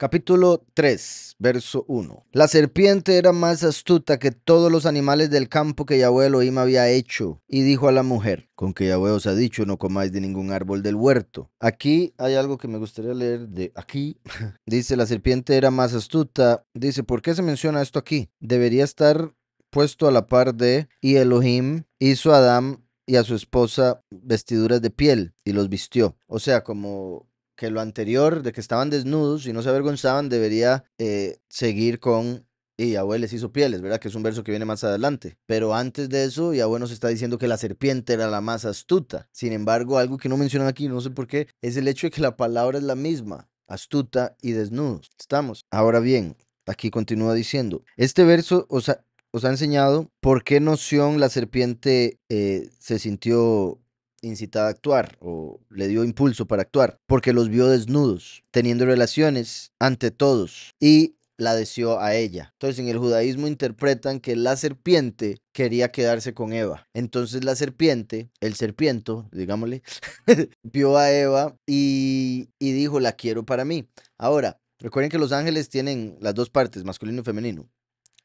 Capítulo 3, verso 1. La serpiente era más astuta que todos los animales del campo que Yahweh Elohim había hecho, y dijo a la mujer, con que Yahweh os ha dicho, no comáis de ningún árbol del huerto. Aquí hay algo que me gustaría leer de aquí. dice, la serpiente era más astuta. Dice, ¿por qué se menciona esto aquí? Debería estar puesto a la par de, y Elohim hizo a Adán y a su esposa vestiduras de piel y los vistió. O sea, como que lo anterior, de que estaban desnudos y no se avergonzaban, debería eh, seguir con y abueles hizo pieles, ¿verdad? Que es un verso que viene más adelante. Pero antes de eso, y abuelo nos está diciendo que la serpiente era la más astuta. Sin embargo, algo que no mencionan aquí, no sé por qué, es el hecho de que la palabra es la misma, astuta y desnudos. Estamos. Ahora bien, aquí continúa diciendo, este verso os ha, enseñado por qué noción la serpiente eh, se sintió incitada a actuar o le dio impulso para actuar, porque los vio desnudos, teniendo relaciones ante todos y la deseó a ella. Entonces en el judaísmo interpretan que la serpiente quería quedarse con Eva. Entonces la serpiente, el serpiento, digámosle, vio a Eva y, y dijo, la quiero para mí. Ahora, recuerden que los ángeles tienen las dos partes, masculino y femenino.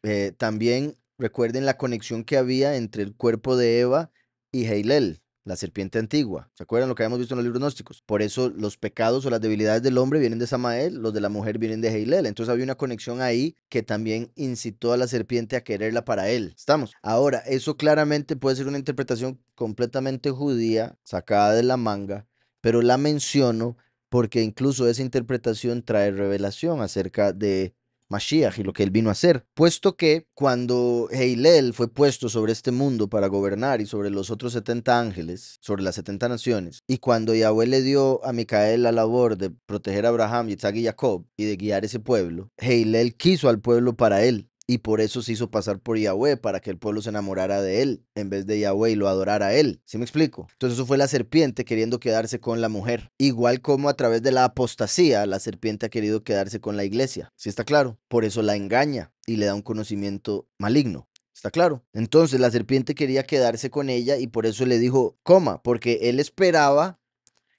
Eh, también recuerden la conexión que había entre el cuerpo de Eva y Heilel la serpiente antigua. ¿Se acuerdan lo que habíamos visto en los libros gnósticos? Por eso los pecados o las debilidades del hombre vienen de Samael, los de la mujer vienen de Heilel. Entonces había una conexión ahí que también incitó a la serpiente a quererla para él. ¿Estamos? Ahora, eso claramente puede ser una interpretación completamente judía, sacada de la manga, pero la menciono porque incluso esa interpretación trae revelación acerca de Mashiach y lo que él vino a hacer, puesto que cuando Heilel fue puesto sobre este mundo para gobernar y sobre los otros 70 ángeles, sobre las 70 naciones, y cuando Yahweh le dio a Micael la labor de proteger a Abraham, Yitzhak y Jacob y de guiar ese pueblo, Heilel quiso al pueblo para él y por eso se hizo pasar por Yahweh, para que el pueblo se enamorara de él en vez de Yahweh y lo adorara a él. ¿Sí me explico? Entonces eso fue la serpiente queriendo quedarse con la mujer. Igual como a través de la apostasía, la serpiente ha querido quedarse con la iglesia. ¿Sí está claro? Por eso la engaña y le da un conocimiento maligno. ¿Está claro? Entonces la serpiente quería quedarse con ella y por eso le dijo, coma, porque él esperaba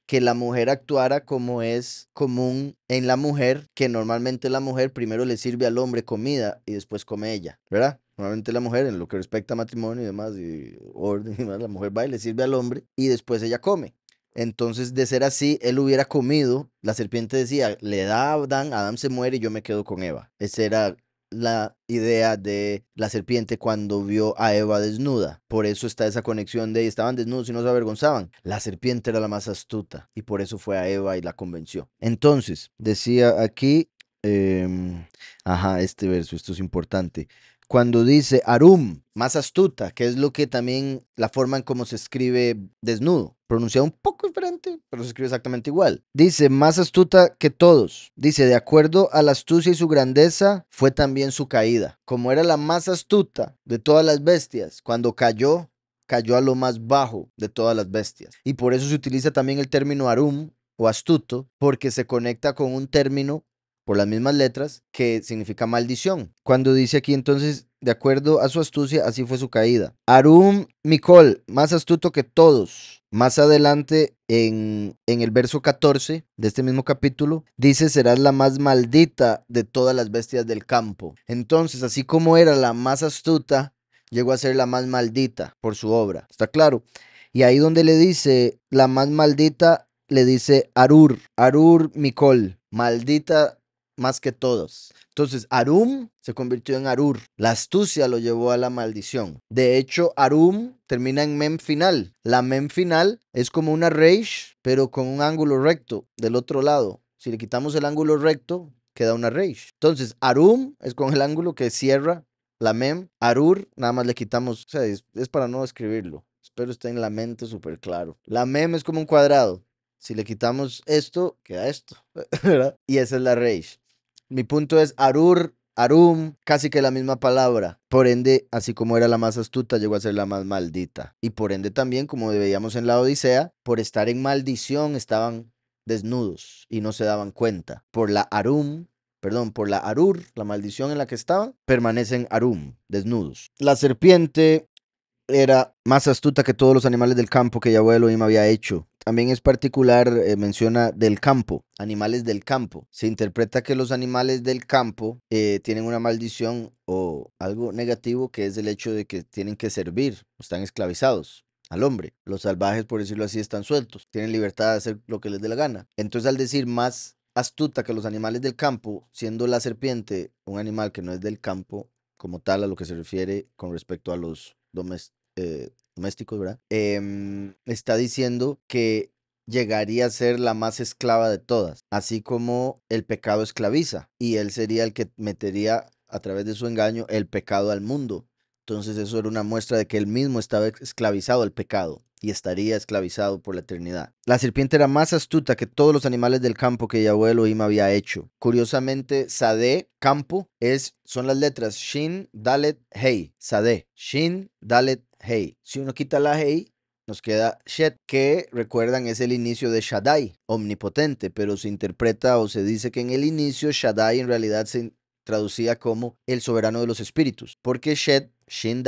que la mujer actuara como es común en la mujer, que normalmente la mujer primero le sirve al hombre comida y después come ella, ¿verdad? Normalmente la mujer, en lo que respecta a matrimonio y demás, y orden y demás, la mujer va y le sirve al hombre y después ella come. Entonces, de ser así, él hubiera comido. La serpiente decía, le da a Adán, Adán se muere y yo me quedo con Eva. Ese era la idea de la serpiente cuando vio a Eva desnuda. Por eso está esa conexión de estaban desnudos y no se avergonzaban. La serpiente era la más astuta y por eso fue a Eva y la convenció. Entonces, decía aquí, em, ajá, este verso, esto es importante cuando dice Arum, más astuta, que es lo que también la forma en cómo se escribe desnudo, pronunciado un poco diferente, pero se escribe exactamente igual. Dice, más astuta que todos. Dice, de acuerdo a la astucia y su grandeza, fue también su caída. Como era la más astuta de todas las bestias, cuando cayó, cayó a lo más bajo de todas las bestias. Y por eso se utiliza también el término Arum o astuto, porque se conecta con un término por las mismas letras, que significa maldición. Cuando dice aquí entonces, de acuerdo a su astucia, así fue su caída. Arum Mikol, más astuto que todos. Más adelante, en, el verso 14 de este mismo capítulo, dice, serás la más maldita de todas las bestias del campo. Entonces, así como era la más astuta, llegó a ser la más maldita por su obra. ¿Está claro? Y ahí donde le dice, la más maldita, le dice Arur, Arur Mikol, maldita más que todos. Entonces, Arum se convirtió en Arur. La astucia lo llevó a la maldición. De hecho, Arum termina en mem final. La mem final es como una Rage, pero con un ángulo recto del otro lado. Si le quitamos el ángulo recto, queda una Rage Entonces, Arum es con el ángulo que cierra la mem. Arur, nada más le quitamos, o sea, es, para no escribirlo. Espero esté en la mente súper claro. La mem es como un cuadrado. Si le quitamos esto, queda esto. Y esa es la Rage mi punto es Arur, Arum, casi que la misma palabra. Por ende, así como era la más astuta, llegó a ser la más maldita. Y por ende también, como veíamos en la Odisea, por estar en maldición estaban desnudos y no se daban cuenta. Por la Arum, perdón, por la Arur, la maldición en la que estaban, permanecen Arum, desnudos. La serpiente era más astuta que todos los animales del campo que Yahweh me había hecho también es particular, eh, menciona del campo, animales del campo. Se interpreta que los animales del campo eh, tienen una maldición o algo negativo que es el hecho de que tienen que servir, están esclavizados al hombre. Los salvajes, por decirlo así, están sueltos, tienen libertad de hacer lo que les dé la gana. Entonces, al decir más astuta que los animales del campo, siendo la serpiente un animal que no es del campo como tal a lo que se refiere con respecto a los domésticos eh, domésticos, ¿verdad? Em, está diciendo que llegaría a ser la más esclava de todas, así como el pecado esclaviza, y él sería el que metería a través de su engaño el pecado al mundo. Entonces eso era una muestra de que él mismo estaba esclavizado al pecado y estaría esclavizado por la eternidad. La serpiente era más astuta que todos los animales del campo que Yahweh ima había hecho. Curiosamente, Sade, campo, es, son las letras Shin, Dalet, Hei. Sade, Shin, Dalet, hey. Si uno quita la hey, nos queda Shed, que recuerdan es el inicio de Shaddai, omnipotente, pero se interpreta o se dice que en el inicio Shaddai en realidad se traducía como el soberano de los espíritus, porque Shed, Shin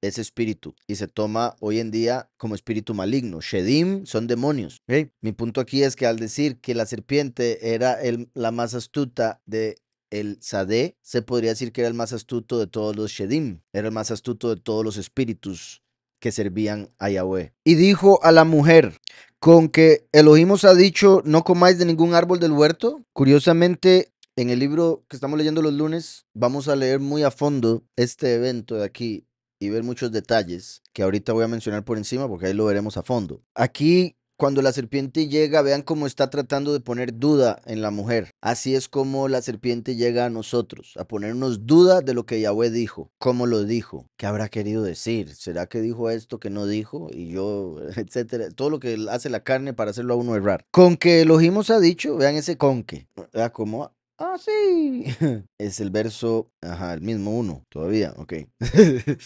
es espíritu y se toma hoy en día como espíritu maligno. Shedim son demonios. Mi punto aquí es que al decir que la serpiente era la más astuta de el Sadeh se podría decir que era el más astuto de todos los Shedim, era el más astuto de todos los espíritus que servían a Yahweh. Y dijo a la mujer, con que el os ha dicho, no comáis de ningún árbol del huerto. Curiosamente, en el libro que estamos leyendo los lunes, vamos a leer muy a fondo este evento de aquí y ver muchos detalles que ahorita voy a mencionar por encima porque ahí lo veremos a fondo. Aquí cuando la serpiente llega, vean cómo está tratando de poner duda en la mujer. Así es como la serpiente llega a nosotros, a ponernos duda de lo que Yahweh dijo, cómo lo dijo, qué habrá querido decir, será que dijo esto que no dijo y yo, etcétera. Todo lo que hace la carne para hacerlo a uno errar. Con que elogimos ha dicho, vean ese con que, Como Ah, sí. Es el verso, ajá, el mismo uno, todavía, ok.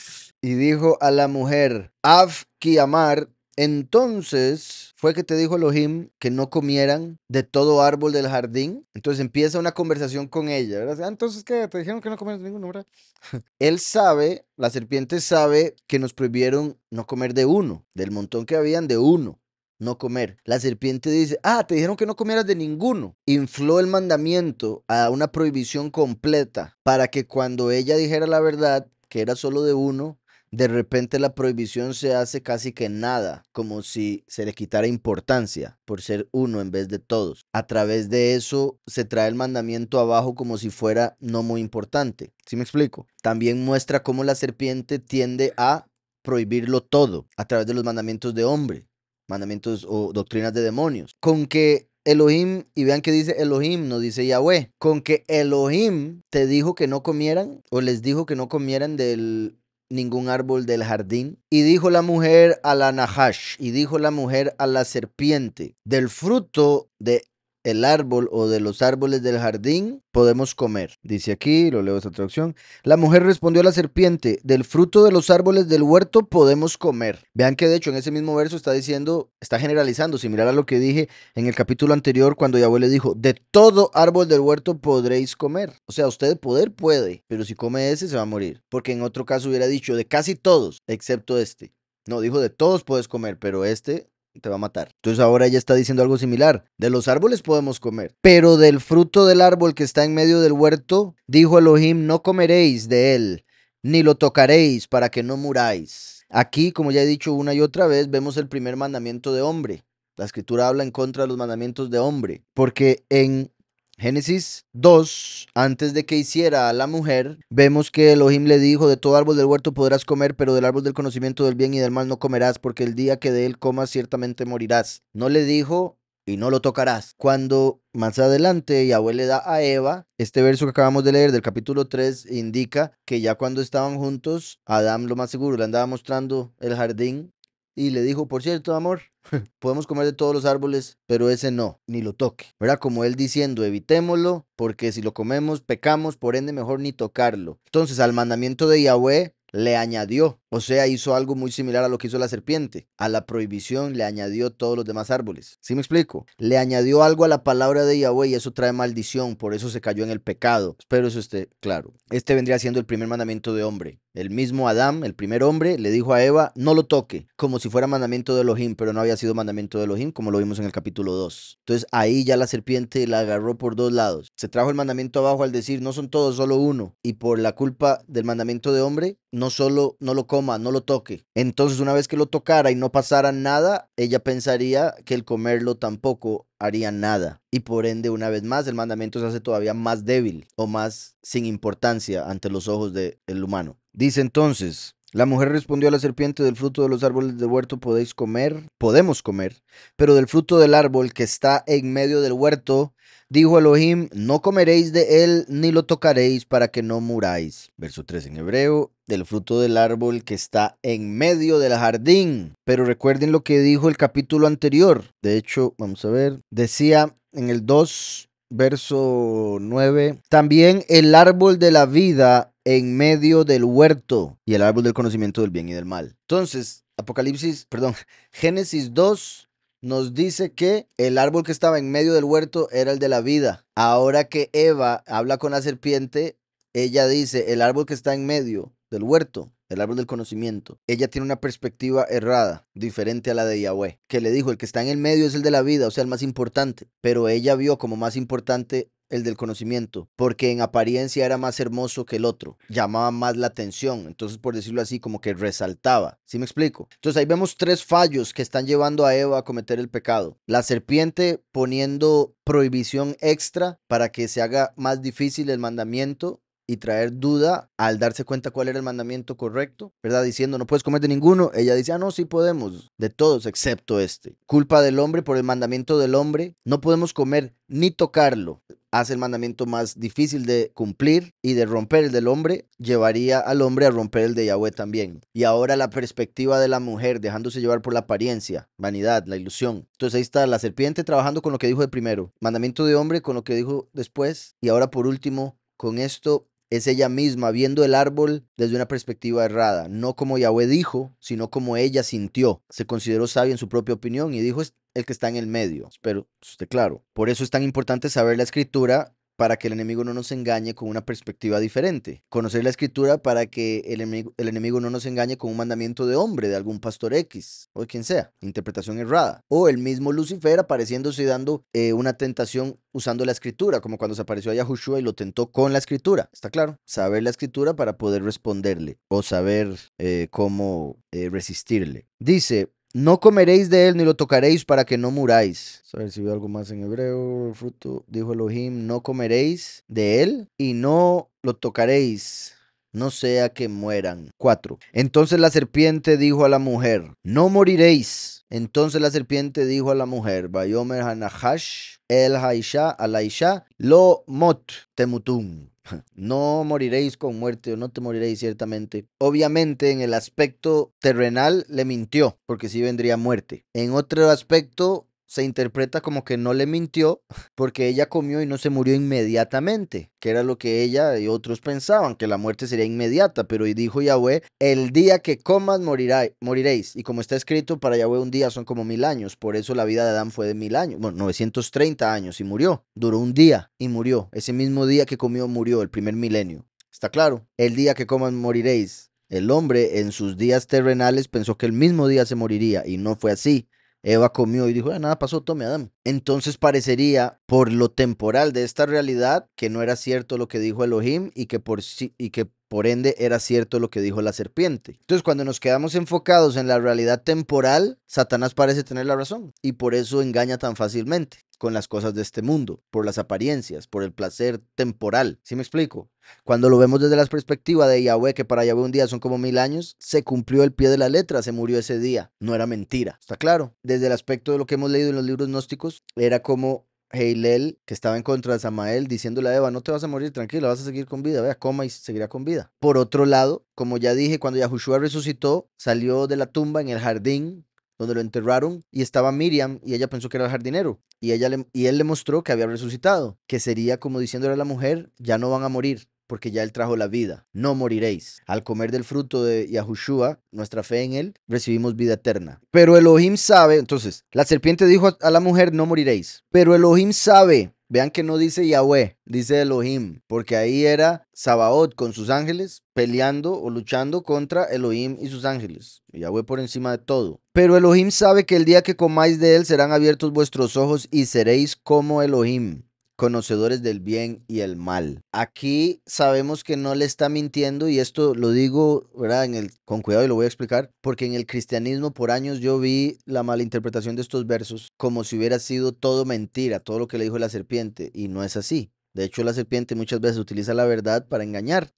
y dijo a la mujer, Af amar entonces fue que te dijo Elohim que no comieran de todo árbol del jardín. Entonces empieza una conversación con ella, entonces, ¿qué? Te dijeron que no comieras ninguno, ¿verdad? Él sabe, la serpiente sabe que nos prohibieron no comer de uno, del montón que habían de uno no comer. La serpiente dice, ah, te dijeron que no comieras de ninguno. Infló el mandamiento a una prohibición completa para que cuando ella dijera la verdad, que era solo de uno, de repente la prohibición se hace casi que nada, como si se le quitara importancia por ser uno en vez de todos. A través de eso se trae el mandamiento abajo como si fuera no muy importante. ¿Sí me explico? También muestra cómo la serpiente tiende a prohibirlo todo a través de los mandamientos de hombre, mandamientos o doctrinas de demonios. Con que Elohim, y vean que dice Elohim, no dice Yahweh. Con que Elohim te dijo que no comieran, o les dijo que no comieran del ningún árbol del jardín? Y dijo la mujer a la Nahash, y dijo la mujer a la serpiente, del fruto de el árbol o de los árboles del jardín podemos comer. Dice aquí, lo leo esta traducción. La mujer respondió a la serpiente, del fruto de los árboles del huerto podemos comer. Vean que de hecho en ese mismo verso está diciendo, está generalizando, similar a lo que dije en el capítulo anterior cuando Yahweh le dijo, de todo árbol del huerto podréis comer. O sea, usted poder puede, pero si come ese se va a morir. Porque en otro caso hubiera dicho, de casi todos, excepto este. No, dijo de todos puedes comer, pero este te va a matar. Entonces ahora ella está diciendo algo similar. De los árboles podemos comer, pero del fruto del árbol que está en medio del huerto, dijo Elohim, no comeréis de él, ni lo tocaréis para que no muráis. Aquí, como ya he dicho una y otra vez, vemos el primer mandamiento de hombre. La escritura habla en contra de los mandamientos de hombre, porque en Génesis 2, antes de que hiciera a la mujer, vemos que Elohim le dijo, de todo árbol del huerto podrás comer, pero del árbol del conocimiento del bien y del mal no comerás, porque el día que de él comas ciertamente morirás. No le dijo, y no lo tocarás. Cuando más adelante Yahweh le da a Eva, este verso que acabamos de leer del capítulo 3 indica que ya cuando estaban juntos, Adán lo más seguro le andaba mostrando el jardín y le dijo, por cierto, amor, podemos comer de todos los árboles, pero ese no, ni lo toque. Era Como él diciendo, evitémoslo, porque si lo comemos, pecamos, por ende mejor ni tocarlo. Entonces al mandamiento de Yahweh le añadió o sea, hizo algo muy similar a lo que hizo la serpiente. A la prohibición le añadió todos los demás árboles. ¿Sí me explico? Le añadió algo a la palabra de Yahweh y eso trae maldición, por eso se cayó en el pecado. Espero eso esté claro. Este vendría siendo el primer mandamiento de hombre. El mismo Adán, el primer hombre, le dijo a Eva, no lo toque, como si fuera mandamiento de Elohim, pero no había sido mandamiento de Elohim, como lo vimos en el capítulo 2. Entonces ahí ya la serpiente la agarró por dos lados. Se trajo el mandamiento abajo al decir, no son todos, solo uno. Y por la culpa del mandamiento de hombre, no solo no lo come, no lo toque. Entonces, una vez que lo tocara y no pasara nada, ella pensaría que el comerlo tampoco haría nada. Y por ende, una vez más, el mandamiento se hace todavía más débil o más sin importancia ante los ojos del humano. Dice entonces, la mujer respondió a la serpiente, del fruto de los árboles del huerto podéis comer, podemos comer, pero del fruto del árbol que está en medio del huerto, dijo Elohim, no comeréis de él ni lo tocaréis para que no muráis. Verso 3 en hebreo del fruto del árbol que está en medio del jardín. Pero recuerden lo que dijo el capítulo anterior. De hecho, vamos a ver, decía en el 2, verso 9, también el árbol de la vida en medio del huerto y el árbol del conocimiento del bien y del mal. Entonces, Apocalipsis, perdón, Génesis 2 nos dice que el árbol que estaba en medio del huerto era el de la vida. Ahora que Eva habla con la serpiente, ella dice, el árbol que está en medio del huerto, el árbol del conocimiento. Ella tiene una perspectiva errada, diferente a la de Yahweh, que le dijo, el que está en el medio es el de la vida, o sea, el más importante, pero ella vio como más importante el del conocimiento, porque en apariencia era más hermoso que el otro, llamaba más la atención, entonces por decirlo así, como que resaltaba, ¿sí me explico? Entonces ahí vemos tres fallos que están llevando a Eva a cometer el pecado. La serpiente poniendo prohibición extra para que se haga más difícil el mandamiento y traer duda al darse cuenta cuál era el mandamiento correcto, ¿verdad? Diciendo, no puedes comer de ninguno. Ella dice, ah, no, sí podemos, de todos, excepto este. Culpa del hombre por el mandamiento del hombre, no podemos comer ni tocarlo. Hace el mandamiento más difícil de cumplir y de romper el del hombre, llevaría al hombre a romper el de Yahweh también. Y ahora la perspectiva de la mujer, dejándose llevar por la apariencia, vanidad, la ilusión. Entonces ahí está la serpiente trabajando con lo que dijo de primero, mandamiento de hombre con lo que dijo después, y ahora por último, con esto es ella misma viendo el árbol desde una perspectiva errada, no como Yahweh dijo, sino como ella sintió. Se consideró sabia en su propia opinión y dijo el que está en el medio. Espero pues, esté claro. Por eso es tan importante saber la escritura para que el enemigo no nos engañe con una perspectiva diferente. Conocer la escritura para que el enemigo, no nos engañe con un mandamiento de hombre, de algún pastor X o de quien sea. Interpretación errada. O el mismo Lucifer apareciéndose y dando eh, una tentación usando la escritura, como cuando se apareció a Yahushua y lo tentó con la escritura. ¿Está claro? Saber la escritura para poder responderle o saber eh, cómo eh, resistirle. Dice, no comeréis de él ni lo tocaréis para que no muráis. A si veo algo más en hebreo. Fruto, dijo Elohim, no comeréis de él y no lo tocaréis no sea que mueran. 4. Entonces la serpiente dijo a la mujer, no moriréis. Entonces la serpiente dijo a la mujer, Bayomer Hanahash, El Haisha, al haisha Lo Mot Temutum. No moriréis con muerte o no te moriréis ciertamente. Obviamente en el aspecto terrenal le mintió, porque si vendría muerte. En otro aspecto se interpreta como que no le mintió porque ella comió y no se murió inmediatamente, que era lo que ella y otros pensaban, que la muerte sería inmediata, pero y dijo Yahweh, el día que comas morirá, moriréis, y como está escrito, para Yahweh un día son como mil años, por eso la vida de Adán fue de mil años, bueno, 930 años y murió, duró un día y murió, ese mismo día que comió murió, el primer milenio. Está claro, el día que comas moriréis, el hombre en sus días terrenales pensó que el mismo día se moriría y no fue así. Eva comió y dijo, ah, nada pasó, tome Adam. Entonces parecería, por lo temporal de esta realidad, que no era cierto lo que dijo Elohim y que por, y que por ende era cierto lo que dijo la serpiente. Entonces cuando nos quedamos enfocados en la realidad temporal, Satanás parece tener la razón y por eso engaña tan fácilmente con las cosas de este mundo, por las apariencias, por el placer temporal. ¿Sí me explico? Cuando lo vemos desde la perspectiva de Yahweh, que para Yahweh un día son como mil años, se cumplió el pie de la letra, se murió ese día. No era mentira, está claro. Desde el aspecto de lo que hemos leído en los libros gnósticos, era como Heilel, que estaba en contra de Samael, diciéndole a Eva, no te vas a morir, tranquila, vas a seguir con vida, vea, coma y seguirá con vida. Por otro lado, como ya dije, cuando Yahushua resucitó, salió de la tumba en el jardín donde lo enterraron y estaba Miriam y ella pensó que era el jardinero y, ella y él le mostró que había resucitado, que sería como diciéndole a la mujer, ya no van a morir porque ya él trajo la vida, no moriréis. Al comer del fruto de Yahushua, nuestra fe en él, recibimos vida eterna. Pero Elohim sabe, entonces, la serpiente dijo a la mujer, no moriréis, pero Elohim sabe Vean que no dice Yahweh, dice Elohim, porque ahí era Sabaoth con sus ángeles peleando o luchando contra Elohim y sus ángeles. Yahweh por encima de todo. Pero Elohim sabe que el día que comáis de él serán abiertos vuestros ojos y seréis como Elohim conocedores del bien y el mal. Aquí sabemos que no le está mintiendo y esto lo digo ¿verdad? En el, con cuidado y lo voy a explicar, porque en el cristianismo por años yo vi la mala interpretación de estos versos como si hubiera sido todo mentira, todo lo que le dijo la serpiente, y no es así. De hecho, la serpiente muchas veces utiliza la verdad para engañar.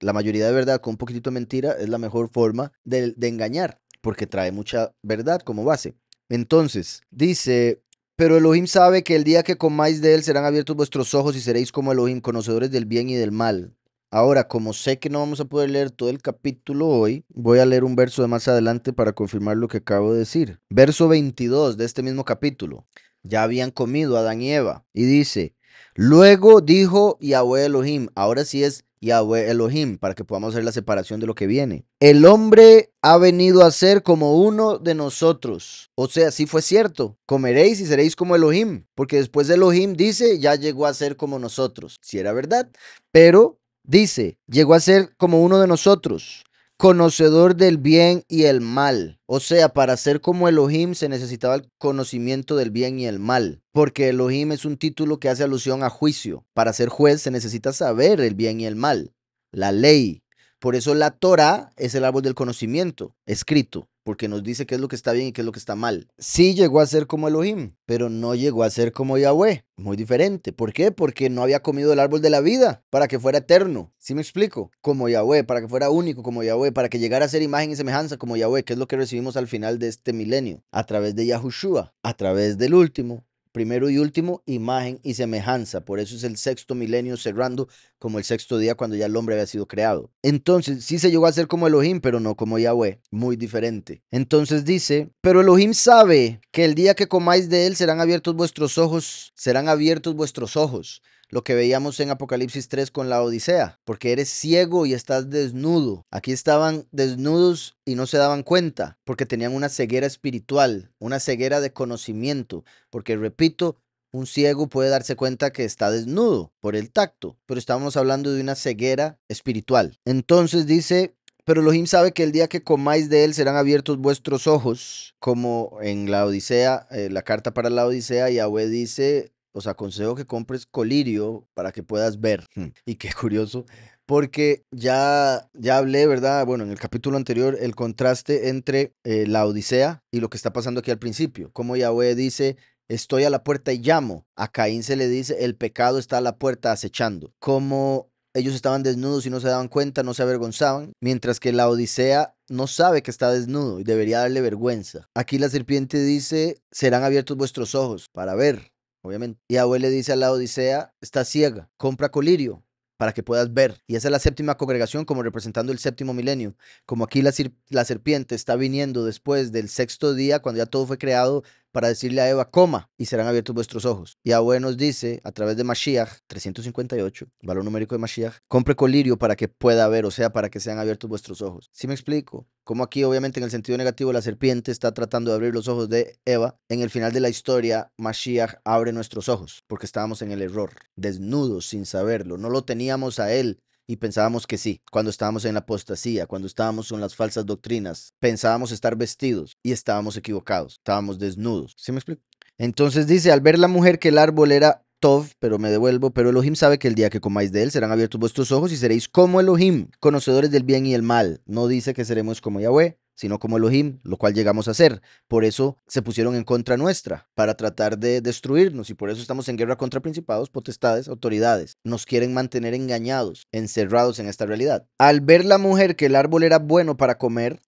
La mayoría de verdad con un poquitito de mentira es la mejor forma de, de engañar, porque trae mucha verdad como base. Entonces, dice pero Elohim sabe que el día que comáis de él serán abiertos vuestros ojos y seréis como Elohim, conocedores del bien y del mal. Ahora, como sé que no vamos a poder leer todo el capítulo hoy, voy a leer un verso de más adelante para confirmar lo que acabo de decir. Verso 22 de este mismo capítulo. Ya habían comido Adán y Eva. Y dice, luego dijo Yahweh Elohim, ahora sí es Yahweh Elohim, para que podamos hacer la separación de lo que viene. El hombre ha venido a ser como uno de nosotros. O sea, si fue cierto. Comeréis y seréis como Elohim, porque después de Elohim dice, ya llegó a ser como nosotros. Si era verdad, pero dice, llegó a ser como uno de nosotros conocedor del bien y el mal. O sea, para ser como Elohim se necesitaba el conocimiento del bien y el mal, porque Elohim es un título que hace alusión a juicio. Para ser juez se necesita saber el bien y el mal, la ley. Por eso la Torah es el árbol del conocimiento, escrito porque nos dice qué es lo que está bien y qué es lo que está mal. Sí llegó a ser como Elohim, pero no llegó a ser como Yahweh. Muy diferente. ¿Por qué? Porque no había comido el árbol de la vida para que fuera eterno. ¿Sí me explico? Como Yahweh, para que fuera único como Yahweh, para que llegara a ser imagen y semejanza como Yahweh, que es lo que recibimos al final de este milenio, a través de Yahushua, a través del último, primero y último, imagen y semejanza. Por eso es el sexto milenio cerrando como el sexto día cuando ya el hombre había sido creado. Entonces, sí se llegó a ser como Elohim, pero no como Yahweh, muy diferente. Entonces dice, pero Elohim sabe que el día que comáis de él serán abiertos vuestros ojos, serán abiertos vuestros ojos lo que veíamos en Apocalipsis 3 con la Odisea, porque eres ciego y estás desnudo. Aquí estaban desnudos y no se daban cuenta, porque tenían una ceguera espiritual, una ceguera de conocimiento, porque repito, un ciego puede darse cuenta que está desnudo por el tacto, pero estamos hablando de una ceguera espiritual. Entonces dice pero Elohim sabe que el día que comáis de él serán abiertos vuestros ojos, como en la Odisea, eh, la carta para la Odisea, Yahweh dice, sea, aconsejo que compres colirio para que puedas ver. Y qué curioso, porque ya, ya hablé, ¿verdad? Bueno, en el capítulo anterior, el contraste entre eh, la Odisea y lo que está pasando aquí al principio. Como Yahweh dice, estoy a la puerta y llamo. A Caín se le dice, el pecado está a la puerta acechando. Como ellos estaban desnudos y no se daban cuenta, no se avergonzaban, mientras que la Odisea no sabe que está desnudo y debería darle vergüenza. Aquí la serpiente dice, serán abiertos vuestros ojos para ver obviamente. Y abuel le dice a la Odisea, está ciega, compra colirio para que puedas ver. Y esa es la séptima congregación como representando el séptimo milenio. Como aquí la, la serpiente está viniendo después del sexto día, cuando ya todo fue creado, para decirle a Eva, coma, y serán abiertos vuestros ojos. y Abue nos dice, a través de Mashiach 358, valor numérico de Mashiach, compre colirio para que pueda ver, o sea, para que sean abiertos vuestros ojos. si me explico? Como aquí, obviamente, en el sentido negativo, la serpiente está tratando de abrir los ojos de Eva. En el final de la historia, Mashiach abre nuestros ojos, porque estábamos en el error, desnudos, sin saberlo. No lo teníamos a él y pensábamos que sí, cuando estábamos en la apostasía, cuando estábamos con las falsas doctrinas, pensábamos estar vestidos y estábamos equivocados, estábamos desnudos. ¿Sí me explico? Entonces dice, al ver la mujer que el árbol era Tov, pero me devuelvo, pero Elohim sabe que el día que comáis de él serán abiertos vuestros ojos y seréis como Elohim, conocedores del bien y el mal. No dice que seremos como Yahweh, sino como Elohim, lo cual llegamos a ser. Por eso se pusieron en contra nuestra, para tratar de destruirnos, y por eso estamos en guerra contra principados, potestades, autoridades. Nos quieren mantener engañados, encerrados en esta realidad. Al ver la mujer que el árbol era bueno para comer,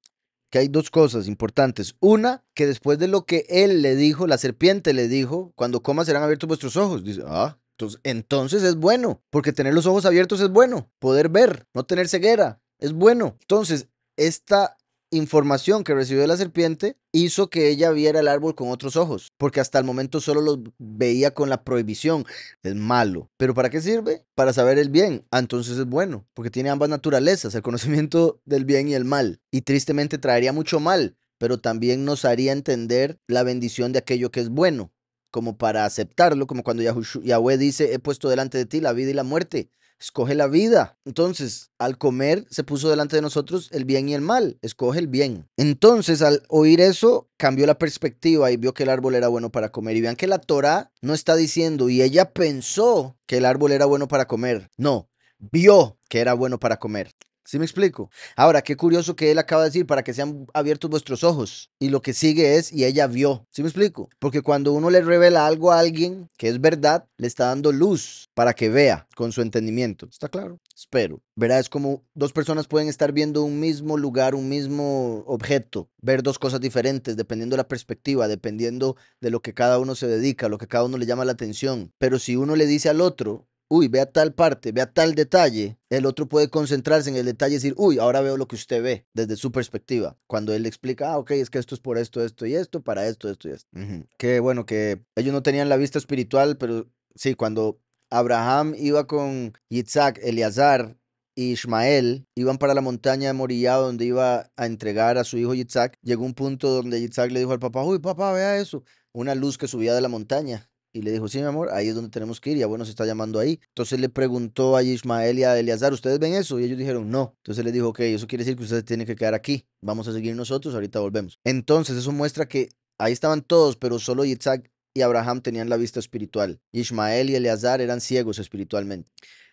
que hay dos cosas importantes. Una, que después de lo que él le dijo, la serpiente le dijo, cuando comas serán abiertos vuestros ojos. Dice, ah, entonces, entonces es bueno, porque tener los ojos abiertos es bueno, poder ver, no tener ceguera, es bueno. Entonces, esta información que recibió de la serpiente hizo que ella viera el árbol con otros ojos, porque hasta el momento solo lo veía con la prohibición. Es malo. ¿Pero para qué sirve? Para saber el bien. Ah, entonces es bueno, porque tiene ambas naturalezas, el conocimiento del bien y el mal. Y tristemente traería mucho mal, pero también nos haría entender la bendición de aquello que es bueno, como para aceptarlo, como cuando Yahweh dice, he puesto delante de ti la vida y la muerte escoge la vida. Entonces, al comer se puso delante de nosotros el bien y el mal, escoge el bien. Entonces, al oír eso, cambió la perspectiva y vio que el árbol era bueno para comer. Y vean que la Torah no está diciendo, y ella pensó que el árbol era bueno para comer. No, vio que era bueno para comer. ¿Sí me explico? Ahora, qué curioso que él acaba de decir, para que sean abiertos vuestros ojos. Y lo que sigue es, y ella vio. ¿Sí me explico? Porque cuando uno le revela algo a alguien que es verdad, le está dando luz para que vea con su entendimiento. ¿Está claro? Espero. Verá, es como dos personas pueden estar viendo un mismo lugar, un mismo objeto, ver dos cosas diferentes, dependiendo de la perspectiva, dependiendo de lo que cada uno se dedica, lo que cada uno le llama la atención. Pero si uno le dice al otro, uy, vea tal parte, vea tal detalle, el otro puede concentrarse en el detalle y decir, uy, ahora veo lo que usted ve desde su perspectiva. Cuando él le explica, ah, ok, es que esto es por esto, esto y esto, para esto, esto y esto. Qué bueno, que ellos no tenían la vista espiritual, pero sí, cuando Abraham iba con Yitzhak, Eleazar y Ismael iban para la montaña de Moriah donde iba a entregar a su hijo Yitzhak, llegó un punto donde Yitzhak le dijo al papá, uy papá, vea eso, una luz que subía de la montaña. Y le dijo, sí, mi amor, ahí es donde tenemos que ir. Ya bueno, se está llamando ahí. Entonces le preguntó a Ismael y a Eleazar, ¿ustedes ven eso? Y ellos dijeron, no. Entonces le dijo, ok, eso quiere decir que ustedes tienen que quedar aquí. Vamos a seguir nosotros, ahorita volvemos. Entonces eso muestra que ahí estaban todos, pero solo Yitzhak y Abraham tenían la vista espiritual. Ismael y Eleazar eran ciegos espiritualmente.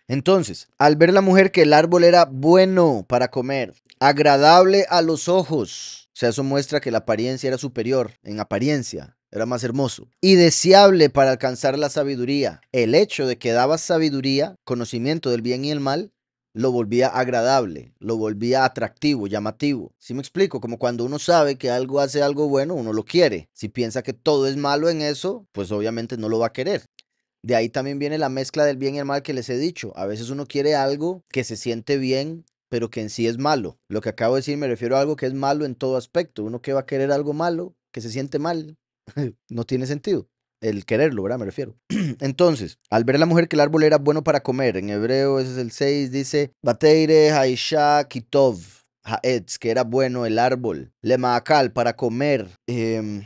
Entonces, al ver la mujer que el árbol era bueno para comer, agradable a los ojos, o sea, eso muestra que la apariencia era superior en apariencia era más hermoso y deseable para alcanzar la sabiduría. El hecho de que daba sabiduría, conocimiento del bien y el mal, lo volvía agradable, lo volvía atractivo, llamativo. Si me explico, como cuando uno sabe que algo hace algo bueno, uno lo quiere. Si piensa que todo es malo en eso, pues obviamente no lo va a querer. De ahí también viene la mezcla del bien y el mal que les he dicho. A veces uno quiere algo que se siente bien, pero que en sí es malo. Lo que acabo de decir me refiero a algo que es malo en todo aspecto. Uno que va a querer algo malo, que se siente mal. no tiene sentido. El quererlo, ¿verdad? Me refiero. Entonces, al ver a la mujer que el árbol era bueno para comer, en hebreo, ese es el 6, dice, Bateire Haisha Kitov. Haetz, que era bueno el árbol. Lemaakal, para comer. Em,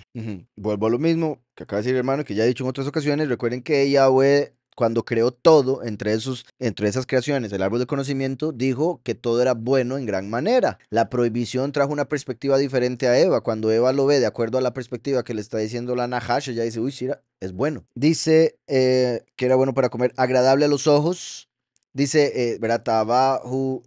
Vuelvo a lo mismo que acaba de decir, hermano, que ya he dicho en otras ocasiones. Recuerden que Yahweh cuando creó todo, entre, esos, entre esas creaciones, el árbol de conocimiento, dijo que todo era bueno en gran manera. La prohibición trajo una perspectiva diferente a Eva. Cuando Eva lo ve de acuerdo a la perspectiva que le está diciendo la Nahash, ella dice, uy, sí, es bueno. Dice eh, que era bueno para comer, agradable a los ojos, Dice, eh,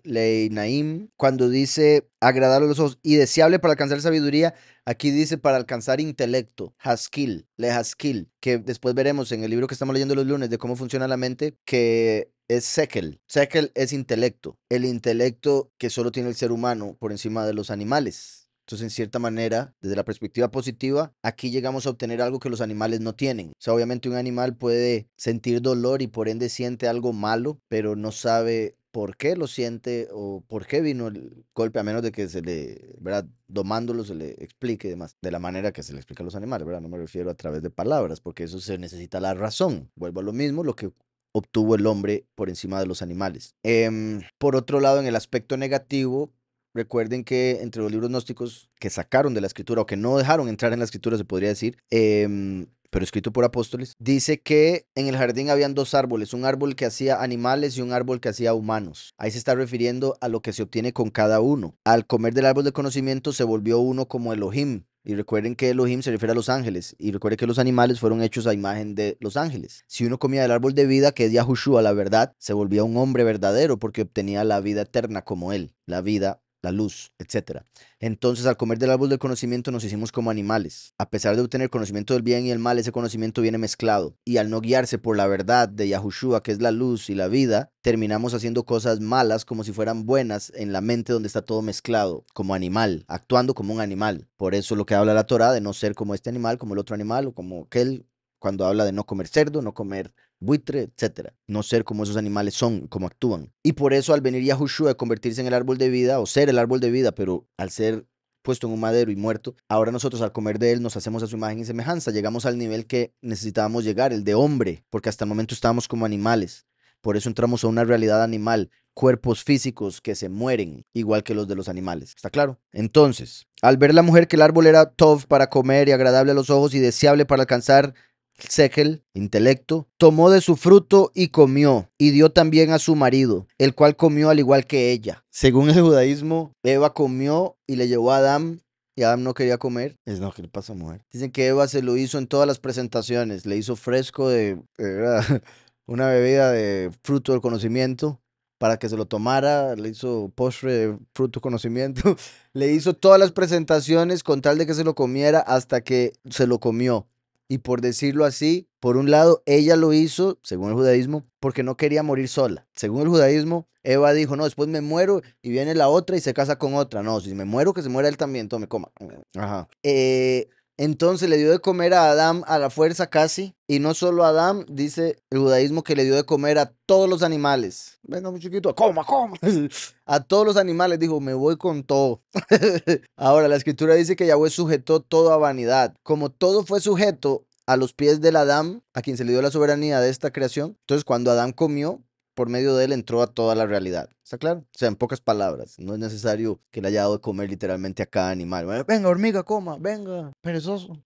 Leinaim, cuando dice agradable a los ojos y deseable para alcanzar sabiduría, aquí dice para alcanzar intelecto, haskil, le haskil, que después veremos en el libro que estamos leyendo los lunes de cómo funciona la mente, que es sekel. Sekel es intelecto, el intelecto que solo tiene el ser humano por encima de los animales. Entonces, en cierta manera, desde la perspectiva positiva, aquí llegamos a obtener algo que los animales no tienen. O sea, obviamente un animal puede sentir dolor y por ende siente algo malo, pero no sabe por qué lo siente o por qué vino el golpe, a menos de que se le, ¿verdad? Domándolo se le explique demás, de la manera que se le explica a los animales, ¿verdad? No me refiero a través de palabras, porque eso se necesita la razón. Vuelvo a lo mismo, lo que obtuvo el hombre por encima de los animales. Em, por otro lado, en el aspecto negativo, Recuerden que entre los libros gnósticos que sacaron de la escritura o que no dejaron entrar en la escritura, se podría decir, em, pero escrito por apóstoles, dice que en el jardín habían dos árboles, un árbol que hacía animales y un árbol que hacía humanos. Ahí se está refiriendo a lo que se obtiene con cada uno. Al comer del árbol del conocimiento se volvió uno como Elohim. Y recuerden que Elohim se refiere a los ángeles. Y recuerden que los animales fueron hechos a imagen de los ángeles. Si uno comía del árbol de vida, que es Yahushua, la verdad, se volvía un hombre verdadero porque obtenía la vida eterna como él, la vida la luz, etc. Entonces, al comer del árbol del conocimiento nos hicimos como animales. A pesar de obtener conocimiento del bien y el mal, ese conocimiento viene mezclado. Y al no guiarse por la verdad de Yahushua, que es la luz y la vida, terminamos haciendo cosas malas como si fueran buenas en la mente donde está todo mezclado, como animal, actuando como un animal. Por eso lo que habla la Torah de no ser como este animal, como el otro animal o como aquel cuando habla de no comer cerdo, no comer buitre, etcétera, No ser como esos animales son, como actúan. Y por eso al venir Yahushua a convertirse en el árbol de vida, o ser el árbol de vida, pero al ser puesto en un madero y muerto, ahora nosotros al comer de él nos hacemos a su imagen y semejanza, llegamos al nivel que necesitábamos llegar, el de hombre, porque hasta el momento estábamos como animales. Por eso entramos a una realidad animal, cuerpos físicos que se mueren, igual que los de los animales. ¿Está claro? Entonces, al ver la mujer que el árbol era tough para comer y agradable a los ojos y deseable para alcanzar Segel, intelecto, tomó de su fruto y comió, y dio también a su marido, el cual comió al igual que ella. Según el judaísmo, Eva comió y le llevó a Adam y Adam no quería comer. Es no, ¿qué le pasa, mujer? Dicen que Eva se lo hizo en todas las presentaciones. Le hizo fresco de una bebida de fruto del conocimiento para que se lo tomara. Le hizo postre de fruto conocimiento. le hizo todas las presentaciones con tal de que se lo comiera hasta que se lo comió. Y por decirlo así, por un lado, ella lo hizo, según el judaísmo, porque no quería morir sola. Según el judaísmo, Eva dijo, no, después me muero y viene la otra y se casa con otra. No, si me muero, que se muera él también, tome, coma. Ajá. Eh, entonces le dio de comer a Adán a la fuerza casi, y no solo a Adán, dice el judaísmo que le dio de comer a todos los animales. Venga, muy chiquito, coma, coma. A todos los animales dijo, me voy con todo. Ahora, la escritura dice que Yahweh sujetó todo a vanidad. Como todo fue sujeto a los pies del Adán, a quien se le dio la soberanía de esta creación, entonces cuando Adán comió, por medio de él entró a toda la realidad. ¿Está claro? O sea, en pocas palabras, no es necesario que le haya dado de comer literalmente a cada animal. venga, hormiga, coma, venga, perezoso.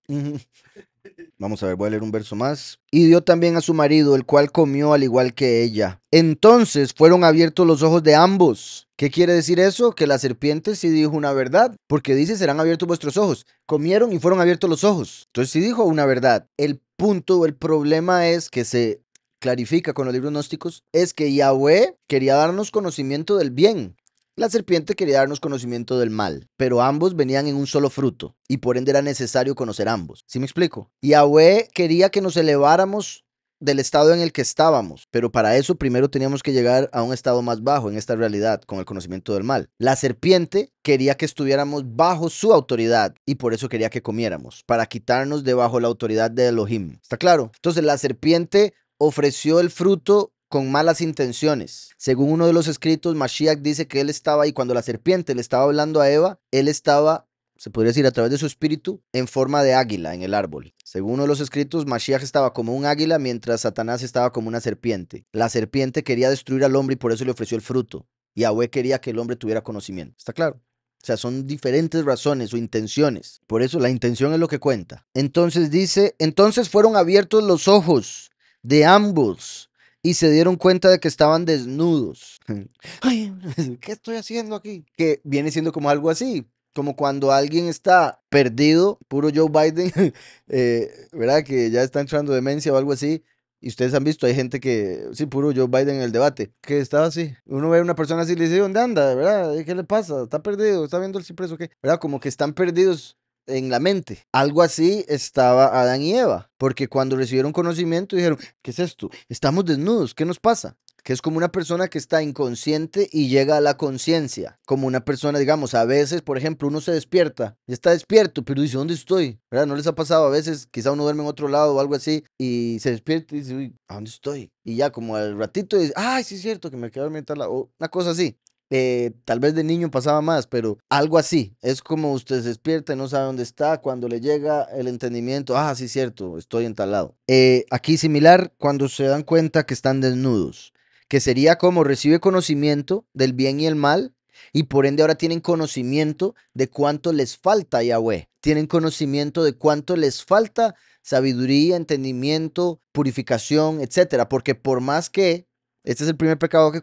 Vamos a ver, voy a leer un verso más. Y dio también a su marido, el cual comió al igual que ella. Entonces fueron abiertos los ojos de ambos. ¿Qué quiere decir eso? Que la serpiente sí dijo una verdad, porque dice, serán abiertos vuestros ojos. Comieron y fueron abiertos los ojos. Entonces sí dijo una verdad. El punto, el problema es que se clarifica con los libros gnósticos es que Yahweh quería darnos conocimiento del bien. La serpiente quería darnos conocimiento del mal, pero ambos venían en un solo fruto y por ende era necesario conocer ambos. ¿Sí me explico? Yahweh quería que nos eleváramos del estado en el que estábamos, pero para eso primero teníamos que llegar a un estado más bajo en esta realidad, con el conocimiento del mal. La serpiente quería que estuviéramos bajo su autoridad y por eso quería que comiéramos, para quitarnos debajo la autoridad de Elohim. ¿Está claro? Entonces la serpiente ofreció el fruto con malas intenciones. Según uno de los escritos, Mashiach dice que él estaba y cuando la serpiente le estaba hablando a Eva, él estaba, se podría decir, a través de su espíritu, en forma de águila en el árbol. Según uno de los escritos, Mashiach estaba como un águila mientras Satanás estaba como una serpiente. La serpiente quería destruir al hombre y por eso le ofreció el fruto. Y Yahweh quería que el hombre tuviera conocimiento. ¿Está claro? O sea, son diferentes razones o intenciones. Por eso la intención es lo que cuenta. Entonces dice, entonces fueron abiertos los ojos de ambos y se dieron cuenta de que estaban desnudos. Ay, ¿qué estoy haciendo aquí? Que viene siendo como algo así, como cuando alguien está perdido, puro Joe Biden, eh, ¿verdad? Que ya está entrando demencia o algo así. Y ustedes han visto, hay gente que, sí, puro Joe Biden en el debate, que estaba así. Uno ve a una persona así y le dice, ¿dónde anda? ¿Verdad? ¿Qué le pasa? ¿Está perdido? ¿Está viendo el o ¿Qué? ¿Verdad? Como que están perdidos en la mente. Algo así estaba Adán y Eva, porque cuando recibieron conocimiento dijeron, ¿qué es esto? Estamos desnudos, ¿qué nos pasa? que es como una persona que está inconsciente y llega a la conciencia, como una persona, digamos, a veces, por ejemplo, uno se despierta, y está despierto, pero dice, ¿dónde estoy? ¿Verdad? ¿No les ha pasado a veces? Quizá uno duerme en otro lado o algo así y se despierta y dice, uy, dónde estoy? Y ya como al ratito dice, ay, sí es cierto que me quedé dormido en tal lado, o una cosa así. Eh, tal vez de niño pasaba más, pero algo así. Es como usted se despierta y no sabe dónde está. Cuando le llega el entendimiento, ah, sí, cierto, estoy entalado. Eh, aquí similar, cuando se dan cuenta que están desnudos, que sería como recibe conocimiento del bien y el mal, y por ende ahora tienen conocimiento de cuánto les falta a Yahweh. Tienen conocimiento de cuánto les falta sabiduría, entendimiento, purificación, etcétera. Porque por más que este es el primer pecado que,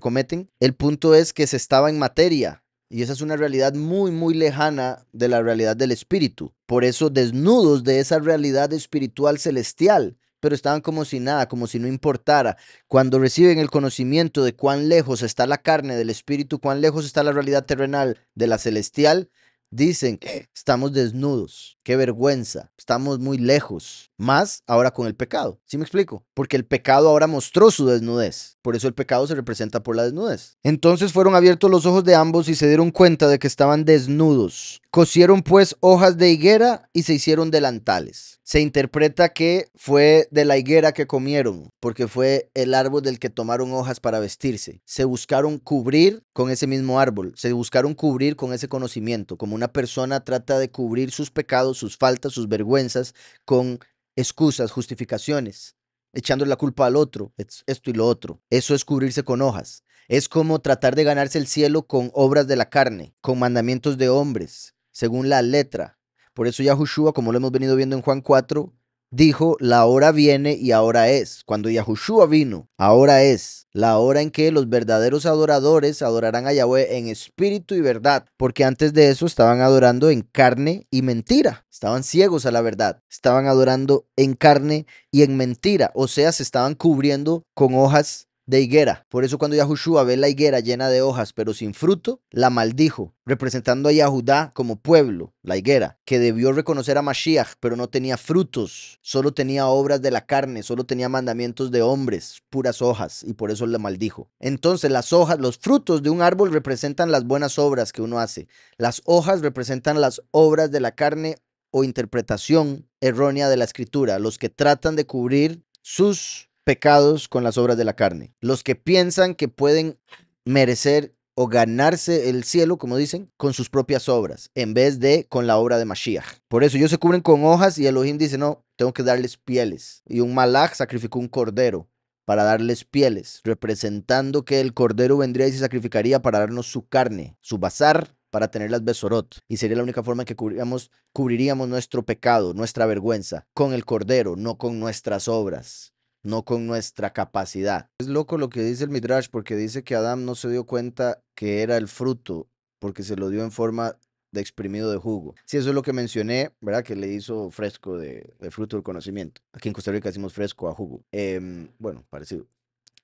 cometen. El punto es que se estaba en materia, y esa es una realidad muy, muy lejana de la realidad del espíritu. Por eso desnudos de esa realidad espiritual celestial, pero estaban como si nada, como si no importara. Cuando reciben el conocimiento de cuán lejos está la carne del espíritu, cuán lejos está la realidad terrenal de la celestial, Dicen, que estamos desnudos, qué vergüenza, estamos muy lejos, más ahora con el pecado. ¿Sí me explico? Porque el pecado ahora mostró su desnudez, por eso el pecado se representa por la desnudez. Entonces fueron abiertos los ojos de ambos y se dieron cuenta de que estaban desnudos. Cosieron pues hojas de higuera y se hicieron delantales se interpreta que fue de la higuera que comieron, porque fue el árbol del que tomaron hojas para vestirse. Se buscaron cubrir con ese mismo árbol, se buscaron cubrir con ese conocimiento, como una persona trata de cubrir sus pecados, sus faltas, sus vergüenzas con excusas, justificaciones, echando la culpa al otro, esto y lo otro. Eso es cubrirse con hojas. Es como tratar de ganarse el cielo con obras de la carne, con mandamientos de hombres, según la letra, por eso Yahushua, como lo hemos venido viendo en Juan 4, dijo, la hora viene y ahora es. Cuando Yahushua vino, ahora es la hora en que los verdaderos adoradores adorarán a Yahweh en espíritu y verdad, porque antes de eso estaban adorando en carne y mentira, estaban ciegos a la verdad, estaban adorando en carne y en mentira, o sea, se estaban cubriendo con hojas de higuera. Por eso cuando Yahushua ve la higuera llena de hojas pero sin fruto, la maldijo, representando a Yahudá como pueblo, la higuera, que debió reconocer a Mashiach pero no tenía frutos, solo tenía obras de la carne, solo tenía mandamientos de hombres, puras hojas, y por eso la maldijo. Entonces las hojas, los frutos de un árbol representan las buenas obras que uno hace. Las hojas representan las obras de la carne o interpretación errónea de la escritura, los que tratan de cubrir sus pecados con las obras de la carne. Los que piensan que pueden merecer o ganarse el cielo, como dicen, con sus propias obras, en vez de con la obra de Mashiach. Por eso ellos se cubren con hojas y Elohim dice, no, tengo que darles pieles. Y un malach sacrificó un cordero para darles pieles, representando que el cordero vendría y se sacrificaría para darnos su carne, su bazar, para tener las besorot. Y sería la única forma que cubriríamos nuestro pecado, nuestra vergüenza, con el cordero, no con nuestras obras no con nuestra capacidad. Es loco lo que dice el Midrash porque dice que Adam no se dio cuenta que era el fruto porque se lo dio en forma de exprimido de jugo. Sí, eso es lo que mencioné, ¿verdad? Que le hizo fresco de, fruto del conocimiento. Aquí en Costa Rica decimos fresco a jugo. Em, bueno, parecido.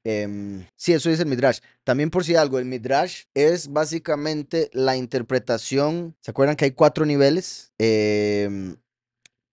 Em, sí, eso dice el Midrash. También por si algo, el Midrash es básicamente la interpretación. ¿Se acuerdan que hay cuatro niveles? Eh,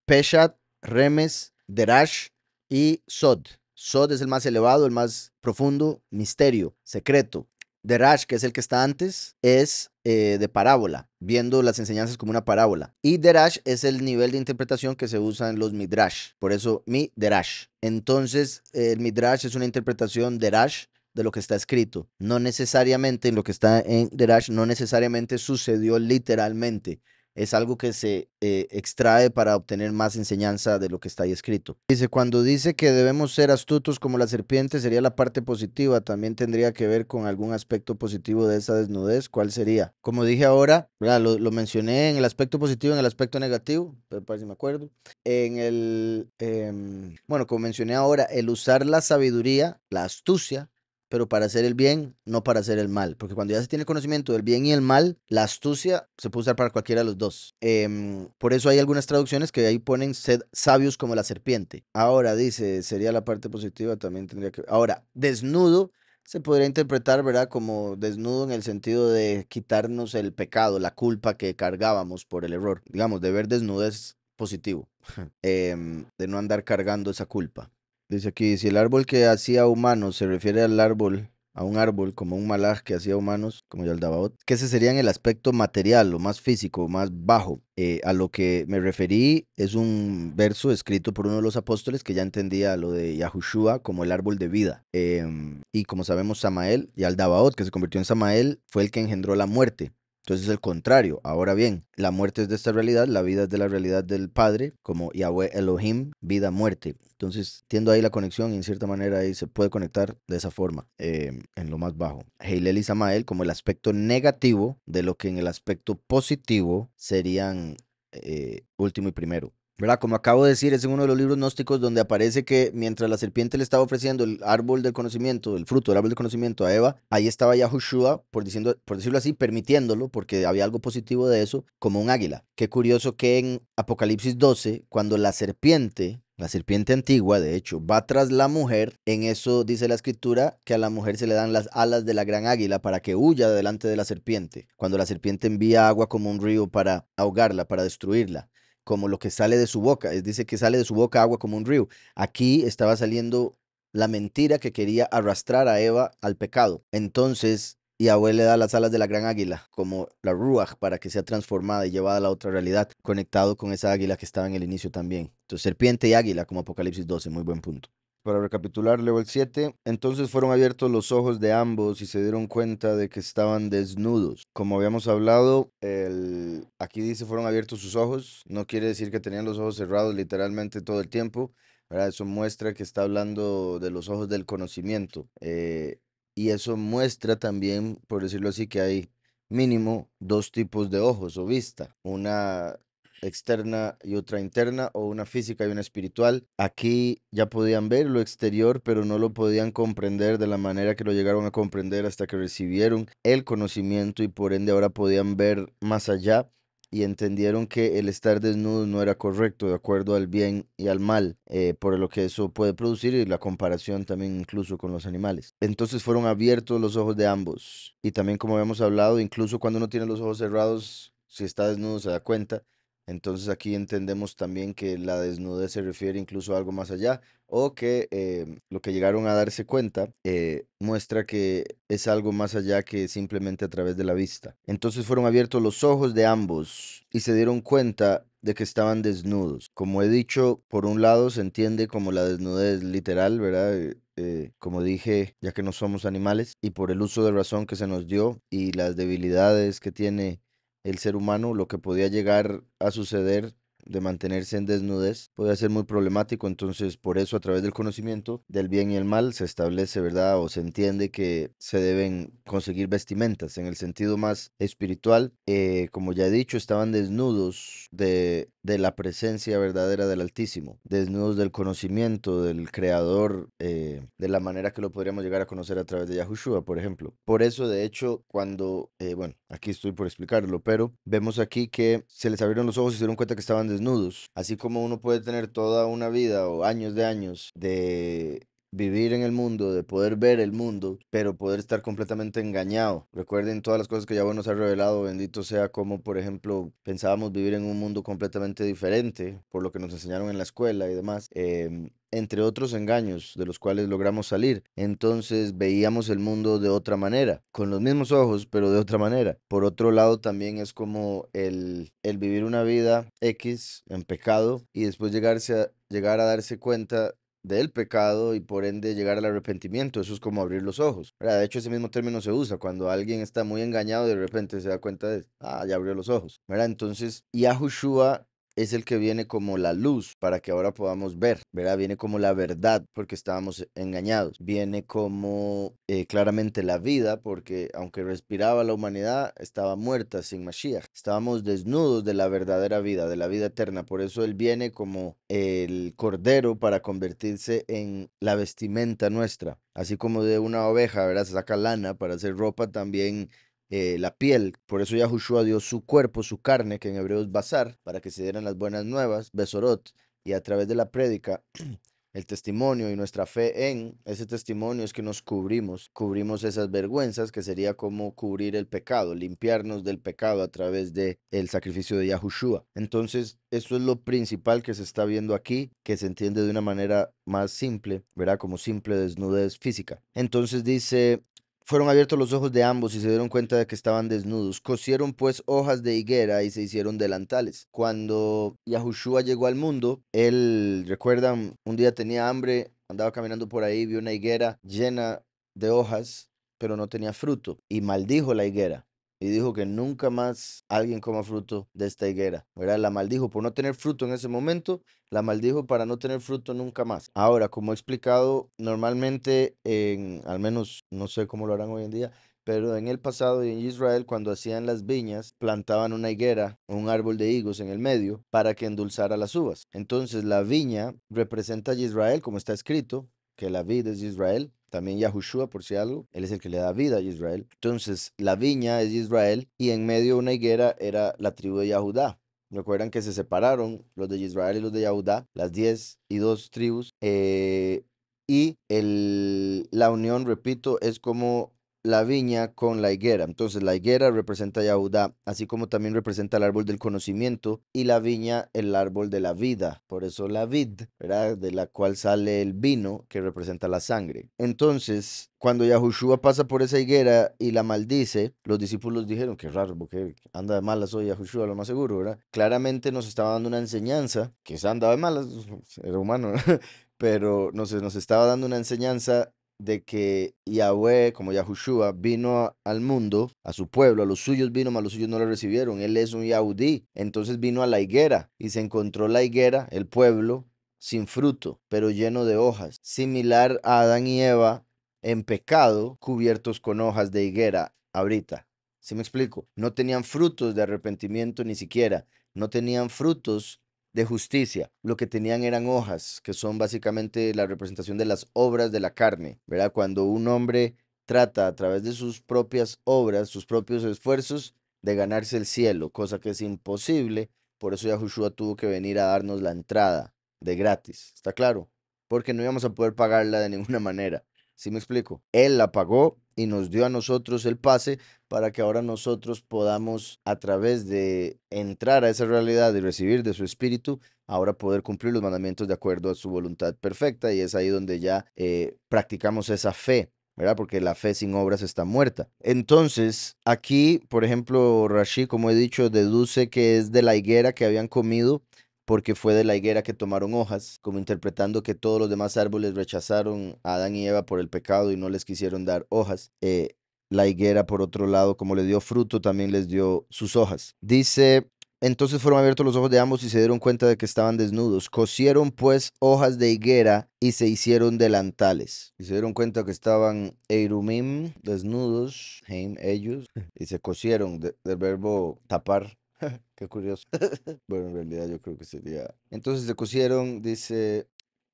peshat, Remes, Derash y Sod. Sod es el más elevado, el más profundo, misterio, secreto. Derash, que es el que está antes, es eh, de parábola, viendo las enseñanzas como una parábola. Y Derash es el nivel de interpretación que se usa en los Midrash, por eso mi Derash. Entonces, eh, el Midrash es una interpretación Derash de lo que está escrito. No necesariamente, en lo que está en Derash, no necesariamente sucedió literalmente, es algo que se eh, extrae para obtener más enseñanza de lo que está ahí escrito. Dice, cuando dice que debemos ser astutos como la serpiente, sería la parte positiva, también tendría que ver con algún aspecto positivo de esa desnudez, ¿cuál sería? Como dije ahora, lo, mencioné en el aspecto positivo, en el aspecto negativo, pero parece si me acuerdo, en el, em, bueno, como mencioné ahora, el usar la sabiduría, la astucia, pero para hacer el bien, no para hacer el mal. Porque cuando ya se tiene conocimiento del bien y el mal, la astucia se puede usar para cualquiera de los dos. Em, por eso hay algunas traducciones que ahí ponen sed sabios como la serpiente. Ahora dice, sería la parte positiva, también tendría que... Ahora, desnudo se podría interpretar, ¿verdad? Como desnudo en el sentido de quitarnos el pecado, la culpa que cargábamos por el error. Digamos, de ver desnudo es positivo, em, de no andar cargando esa culpa. Dice aquí, si el árbol que hacía humanos se refiere al árbol, a un árbol como un malaj que hacía humanos, como Yaldabaot, que ese sería en el aspecto material, lo más físico, más bajo. Eh, a lo que me referí es un verso escrito por uno de los apóstoles que ya entendía lo de Yahushua como el árbol de vida. Em, y como sabemos, Samael, Yaldabaot, que se convirtió en Samael, fue el que engendró la muerte. Entonces, es el contrario. Ahora bien, la muerte es de esta realidad, la vida es de la realidad del Padre, como Yahweh Elohim, vida, muerte. Entonces, tiendo ahí la conexión y en cierta manera ahí se puede conectar de esa forma, em, en lo más bajo. Heilel y Samael como el aspecto negativo de lo que en el aspecto positivo serían eh, último y primero. Como acabo de decir, es en uno de los libros gnósticos donde aparece que mientras la serpiente le estaba ofreciendo el árbol del conocimiento, el fruto del árbol del conocimiento a Eva, ahí estaba Yahushua, por, diciendo, por decirlo así, permitiéndolo, porque había algo positivo de eso, como un águila. Qué curioso que en Apocalipsis 12, cuando la serpiente la serpiente antigua, de hecho, va tras la mujer. En eso dice la escritura que a la mujer se le dan las alas de la gran águila para que huya delante de la serpiente, cuando la serpiente envía agua como un río para ahogarla, para destruirla como lo que sale de su boca. Es, dice que sale de su boca agua como un río. Aquí estaba saliendo la mentira que quería arrastrar a Eva al pecado. Entonces, Yahweh le da las alas de la gran águila, como la Ruach, para que sea transformada y llevada a la otra realidad, conectado con esa águila que estaba en el inicio también. Entonces, serpiente y águila, como Apocalipsis 12, muy buen punto para recapitular, luego el 7. Entonces fueron abiertos los ojos de ambos y se dieron cuenta de que estaban desnudos. Como habíamos hablado, el... aquí dice fueron abiertos sus ojos. No quiere decir que tenían los ojos cerrados literalmente todo el tiempo. Eso muestra que está hablando de los ojos del conocimiento. Eh, y eso muestra también, por decirlo así, que hay mínimo dos tipos de ojos o vista. Una externa y otra interna, o una física y una espiritual. Aquí ya podían ver lo exterior, pero no lo podían comprender de la manera que lo llegaron a comprender hasta que recibieron el conocimiento y por ende ahora podían ver más allá y entendieron que el estar desnudo no era correcto de acuerdo al bien y al mal, eh, por lo que eso puede producir y la comparación también incluso con los animales. Entonces fueron abiertos los ojos de ambos y también como hemos hablado, incluso cuando uno tiene los ojos cerrados, si está desnudo se da cuenta entonces aquí entendemos también que la desnudez se refiere incluso a algo más allá o que em, lo que llegaron a darse cuenta eh, muestra que es algo más allá que simplemente a través de la vista. Entonces fueron abiertos los ojos de ambos y se dieron cuenta de que estaban desnudos. Como he dicho, por un lado se entiende como la desnudez literal, ¿verdad? Eh, eh, como dije, ya que no somos animales, y por el uso de razón que se nos dio y las debilidades que tiene el ser humano, lo que podía llegar a suceder de mantenerse en desnudez puede ser muy problemático, entonces por eso a través del conocimiento del bien y el mal se establece, ¿verdad? O se entiende que se deben conseguir vestimentas en el sentido más espiritual. Eh, como ya he dicho, estaban desnudos de, la presencia verdadera del Altísimo, desnudos del conocimiento del Creador, eh, de la manera que lo podríamos llegar a conocer a través de Yahushua, por ejemplo. Por eso, de hecho, cuando, eh, bueno, aquí estoy por explicarlo, pero vemos aquí que se les abrieron los ojos y se dieron cuenta que estaban desnudos nudos Así como uno puede tener toda una vida o años de años de vivir en el mundo, de poder ver el mundo, pero poder estar completamente engañado. Recuerden todas las cosas que ya vos nos ha revelado, bendito sea como, por ejemplo, pensábamos vivir en un mundo completamente diferente, por lo que nos enseñaron en la escuela y demás. Em, entre otros engaños de los cuales logramos salir. Entonces veíamos el mundo de otra manera, con los mismos ojos, pero de otra manera. Por otro lado, también es como el, el vivir una vida X en pecado y después llegarse llegar a darse cuenta del pecado y por ende llegar al arrepentimiento. Eso es como abrir los ojos. De hecho, ese mismo término se usa cuando alguien está muy engañado y de repente se da cuenta de, ah, ya abrió los ojos. Entonces, Yahushua es el que viene como la luz para que ahora podamos ver, ¿verdad? Viene como la verdad porque estábamos engañados, viene como eh, claramente la vida porque aunque respiraba la humanidad, estaba muerta sin Mashiach, estábamos desnudos de la verdadera vida, de la vida eterna, por eso Él viene como el cordero para convertirse en la vestimenta nuestra, así como de una oveja, ¿verdad? Se saca lana para hacer ropa también eh, la piel. Por eso Yahushua dio su cuerpo, su carne, que en hebreo es bazar, para que se dieran las buenas nuevas, Besorot, y a través de la prédica. el testimonio y nuestra fe en ese testimonio es que nos cubrimos, cubrimos esas vergüenzas que sería como cubrir el pecado, limpiarnos del pecado a través de el sacrificio de Yahushua. Entonces, esto es lo principal que se está viendo aquí, que se entiende de una manera más simple, ¿verdad? Como simple desnudez física. Entonces dice fueron abiertos los ojos de ambos y se dieron cuenta de que estaban desnudos. Cosieron pues hojas de higuera y se hicieron delantales. Cuando Yahushua llegó al mundo, él, recuerdan, un día tenía hambre, andaba caminando por ahí, vio una higuera llena de hojas, pero no tenía fruto y maldijo la higuera y dijo que nunca más alguien coma fruto de esta higuera, La maldijo por no tener fruto en ese momento, la maldijo para no tener fruto nunca más. Ahora, como he explicado, normalmente, en, al menos no sé cómo lo harán hoy en día, pero en el pasado y en Israel, cuando hacían las viñas, plantaban una higuera, un árbol de higos en el medio, para que endulzara las uvas. Entonces, la viña representa a Israel, como está escrito, que la vid es Israel, también Yahushua, por si algo, él es el que le da vida a Israel. Entonces, la viña es Israel y en medio una higuera era la tribu de Yahudá. Recuerdan que se separaron los de Israel y los de Yahudá, las diez y dos tribus. Eh, y el, la unión, repito, es como la viña con la higuera. Entonces la higuera representa a Yahudá, así como también representa el árbol del conocimiento y la viña el árbol de la vida. Por eso la vid, ¿verdad? De la cual sale el vino que representa la sangre. Entonces, cuando Yahushua pasa por esa higuera y la maldice, los discípulos dijeron, qué raro, porque anda de malas hoy Yahushua, lo más seguro, ¿verdad? Claramente nos estaba dando una enseñanza, que se andaba de malas, pues, era humano, Pero, pero nos, nos estaba dando una enseñanza de que Yahweh, como Yahushua, vino al mundo, a su pueblo, a los suyos vino, mas los suyos no lo recibieron. Él es un Yahudí. Entonces vino a la higuera y se encontró la higuera, el pueblo, sin fruto, pero lleno de hojas, similar a Adán y Eva en pecado, cubiertos con hojas de higuera ahorita. si me explico? No tenían frutos de arrepentimiento ni siquiera. No tenían frutos de justicia. Lo que tenían eran hojas, que son básicamente la representación de las obras de la carne, ¿verdad? Cuando un hombre trata a través de sus propias obras, sus propios esfuerzos, de ganarse el cielo, cosa que es imposible. Por eso Yahushua tuvo que venir a darnos la entrada de gratis, ¿está claro? Porque no íbamos a poder pagarla de ninguna manera. ¿Sí me explico? Él la pagó y nos dio a nosotros el pase para que ahora nosotros podamos, a través de entrar a esa realidad y recibir de su espíritu, ahora poder cumplir los mandamientos de acuerdo a su voluntad perfecta. Y es ahí donde ya eh, practicamos esa fe ¿verdad? Porque la fe sin obras está muerta. Entonces, aquí, por ejemplo, Rashi, como he dicho, deduce que es de la higuera que habían comido porque fue de la higuera que tomaron hojas, como interpretando que todos los demás árboles rechazaron a Adán y Eva por el pecado y no les quisieron dar hojas. Eh, la higuera, por otro lado, como le dio fruto, también les dio sus hojas. Dice, entonces fueron abiertos los ojos de ambos y se dieron cuenta de que estaban desnudos. Cosieron pues hojas de higuera y se hicieron delantales. Y se dieron cuenta que estaban Eirumim, desnudos, Heim, ellos, y se cosieron del verbo tapar Qué curioso. bueno, en realidad yo creo que sería. Entonces se cosieron, dice,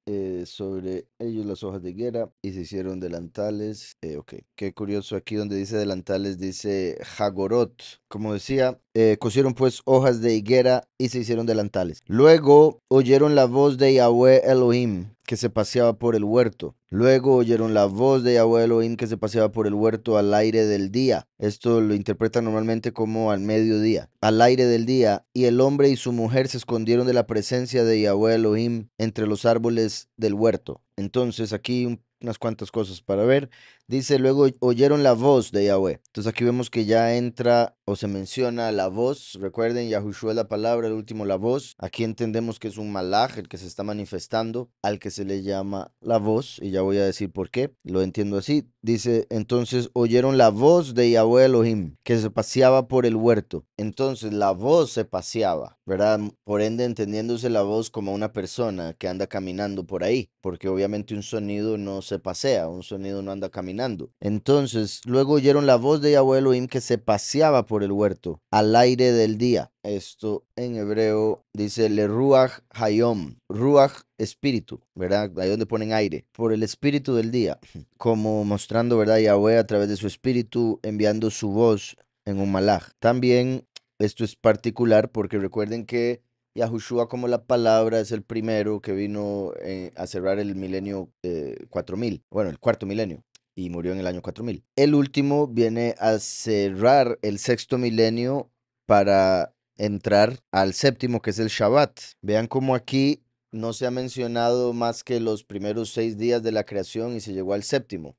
eh, sobre ellos las hojas de higuera y se hicieron delantales. Eh, ok, qué curioso aquí donde dice delantales dice Jagorot. Como decía, eh, cosieron pues hojas de higuera y se hicieron delantales. Luego oyeron la voz de Yahweh Elohim que se paseaba por el huerto. Luego oyeron la voz de Yahweh Elohim que se paseaba por el huerto al aire del día. Esto lo interpreta normalmente como al mediodía. Al aire del día, y el hombre y su mujer se escondieron de la presencia de Yahweh Elohim entre los árboles del huerto. Entonces aquí un unas cuantas cosas para ver. Dice, luego oyeron la voz de Yahweh. Entonces aquí vemos que ya entra o se menciona la voz. Recuerden, Yahushua es la palabra, el último la voz. Aquí entendemos que es un malaj, el que se está manifestando, al que se le llama la voz. Y ya voy a decir por qué. Lo entiendo así. Dice, entonces oyeron la voz de Yahweh Elohim, que se paseaba por el huerto. Entonces la voz se paseaba, ¿verdad? Por ende, entendiéndose la voz como una persona que anda caminando por ahí, porque obviamente un sonido no se pasea, un sonido no anda caminando. Entonces, luego oyeron la voz de Yahweh Elohim que se paseaba por el huerto al aire del día. Esto en hebreo dice le ruach hayom, ruach espíritu, ¿verdad? Ahí donde ponen aire, por el espíritu del día, como mostrando, ¿verdad? Yahweh a través de su espíritu enviando su voz en un malach También esto es particular porque recuerden que Yahushua como la palabra es el primero que vino eh, a cerrar el milenio 4000, eh, bueno, el cuarto milenio, y murió en el año 4000. El último viene a cerrar el sexto milenio para entrar al séptimo, que es el Shabbat. Vean cómo aquí no se ha mencionado más que los primeros seis días de la creación y se llegó al séptimo.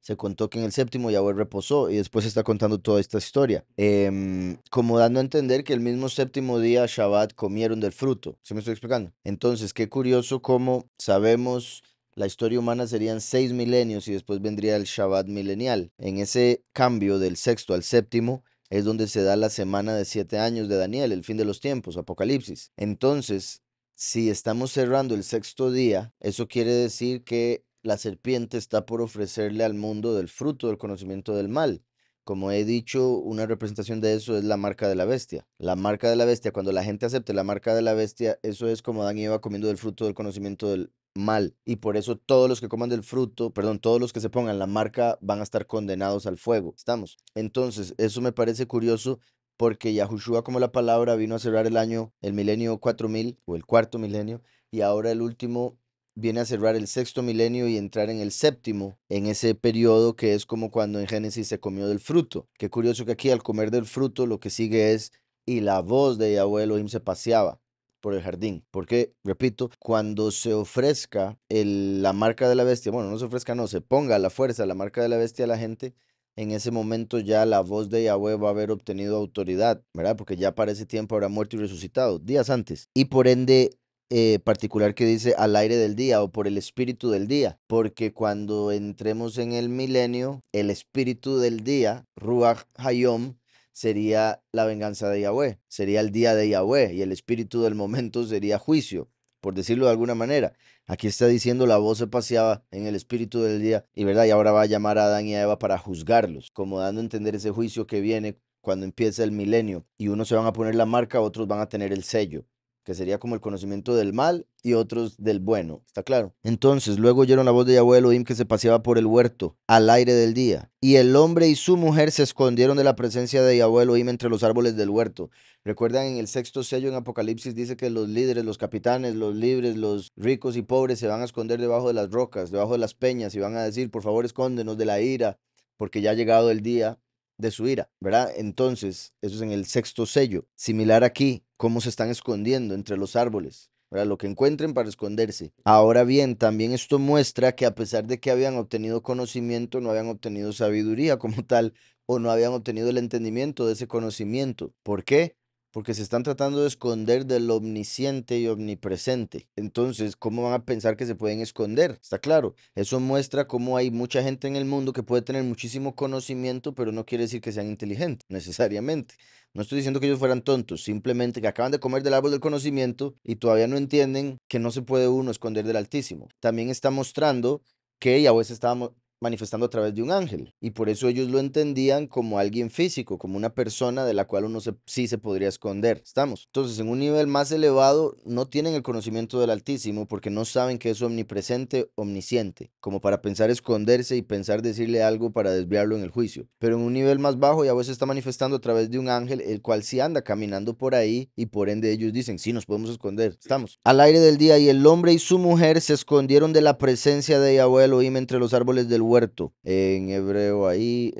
Se contó que en el séptimo Yahweh reposó y después se está contando toda esta historia. Em, como dando a entender que el mismo séptimo día Shabbat comieron del fruto. ¿Se me estoy explicando? Entonces, qué curioso cómo sabemos la historia humana serían seis milenios y después vendría el Shabbat milenial. En ese cambio del sexto al séptimo es donde se da la semana de siete años de Daniel, el fin de los tiempos, Apocalipsis. Entonces, si estamos cerrando el sexto día, eso quiere decir que la serpiente está por ofrecerle al mundo del fruto del conocimiento del mal. Como he dicho, una representación de eso es la marca de la bestia. La marca de la bestia, cuando la gente acepte la marca de la bestia, eso es como Dan y comiendo del fruto del conocimiento del mal. Y por eso todos los que coman del fruto, perdón, todos los que se pongan la marca van a estar condenados al fuego. ¿Estamos? Entonces, eso me parece curioso porque Yahushua, como la palabra, vino a cerrar el año, el milenio 4000 o el cuarto milenio, y ahora el último viene a cerrar el sexto milenio y entrar en el séptimo, en ese periodo que es como cuando en Génesis se comió del fruto. Qué curioso que aquí al comer del fruto lo que sigue es y la voz de Yahweh Elohim se paseaba por el jardín, porque, repito, cuando se ofrezca el, la marca de la bestia, bueno, no se ofrezca, no, se ponga la fuerza la marca de la bestia a la gente, en ese momento ya la voz de Yahweh va a haber obtenido autoridad, ¿verdad? Porque ya para ese tiempo habrá muerto y resucitado, días antes. Y por ende, eh, particular que dice al aire del día o por el espíritu del día, porque cuando entremos en el milenio, el espíritu del día, Ruach Hayom, sería la venganza de Yahweh, sería el día de Yahweh y el espíritu del momento sería juicio, por decirlo de alguna manera. Aquí está diciendo la voz se paseaba en el espíritu del día y verdad, y ahora va a llamar a Adán y a Eva para juzgarlos, como dando a entender ese juicio que viene cuando empieza el milenio y unos se van a poner la marca, otros van a tener el sello que sería como el conocimiento del mal, y otros del bueno. ¿Está claro? Entonces, luego oyeron la voz de Yahweh Elohim que se paseaba por el huerto, al aire del día. Y el hombre y su mujer se escondieron de la presencia de Yahweh Elohim entre los árboles del huerto. Recuerdan, en el sexto sello en Apocalipsis dice que los líderes, los capitanes, los libres, los ricos y pobres se van a esconder debajo de las rocas, debajo de las peñas, y van a decir, por favor, escóndenos de la ira, porque ya ha llegado el día de su ira, ¿verdad? Entonces, eso es en el sexto sello. Similar aquí, cómo se están escondiendo entre los árboles. Para lo que encuentren para esconderse. Ahora bien, también esto muestra que a pesar de que habían obtenido conocimiento, no habían obtenido sabiduría como tal, o no habían obtenido el entendimiento de ese conocimiento. ¿Por qué? Porque se están tratando de esconder del omnisciente y omnipresente. Entonces, ¿cómo van a pensar que se pueden esconder? Está claro. Eso muestra cómo hay mucha gente en el mundo que puede tener muchísimo conocimiento, pero no quiere decir que sean inteligentes, necesariamente. No estoy diciendo que ellos fueran tontos, simplemente que acaban de comer del árbol del conocimiento y todavía no entienden que no se puede uno esconder del Altísimo. También está mostrando que ya veces estábamos manifestando a través de un ángel. Y por eso ellos lo entendían como alguien físico, como una persona de la cual uno sí se podría esconder. Estamos. Entonces, en un nivel más elevado, no tienen el conocimiento del Altísimo porque no saben que es omnipresente, omnisciente, como para pensar esconderse y pensar decirle algo para desviarlo en el juicio. Pero en un nivel más bajo, Yahweh se está manifestando a través de un ángel, el cual sí anda caminando por ahí y por ende ellos dicen, sí, nos podemos esconder. Estamos. Al aire del día y el hombre y su mujer se escondieron de la presencia de Yahweh Elohim entre los árboles del en hebreo ahí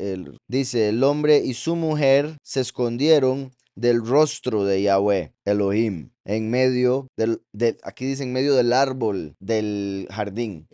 dice, el hombre y su mujer se escondieron del rostro de Yahweh, Elohim, en medio del, aquí dice en medio del árbol del jardín.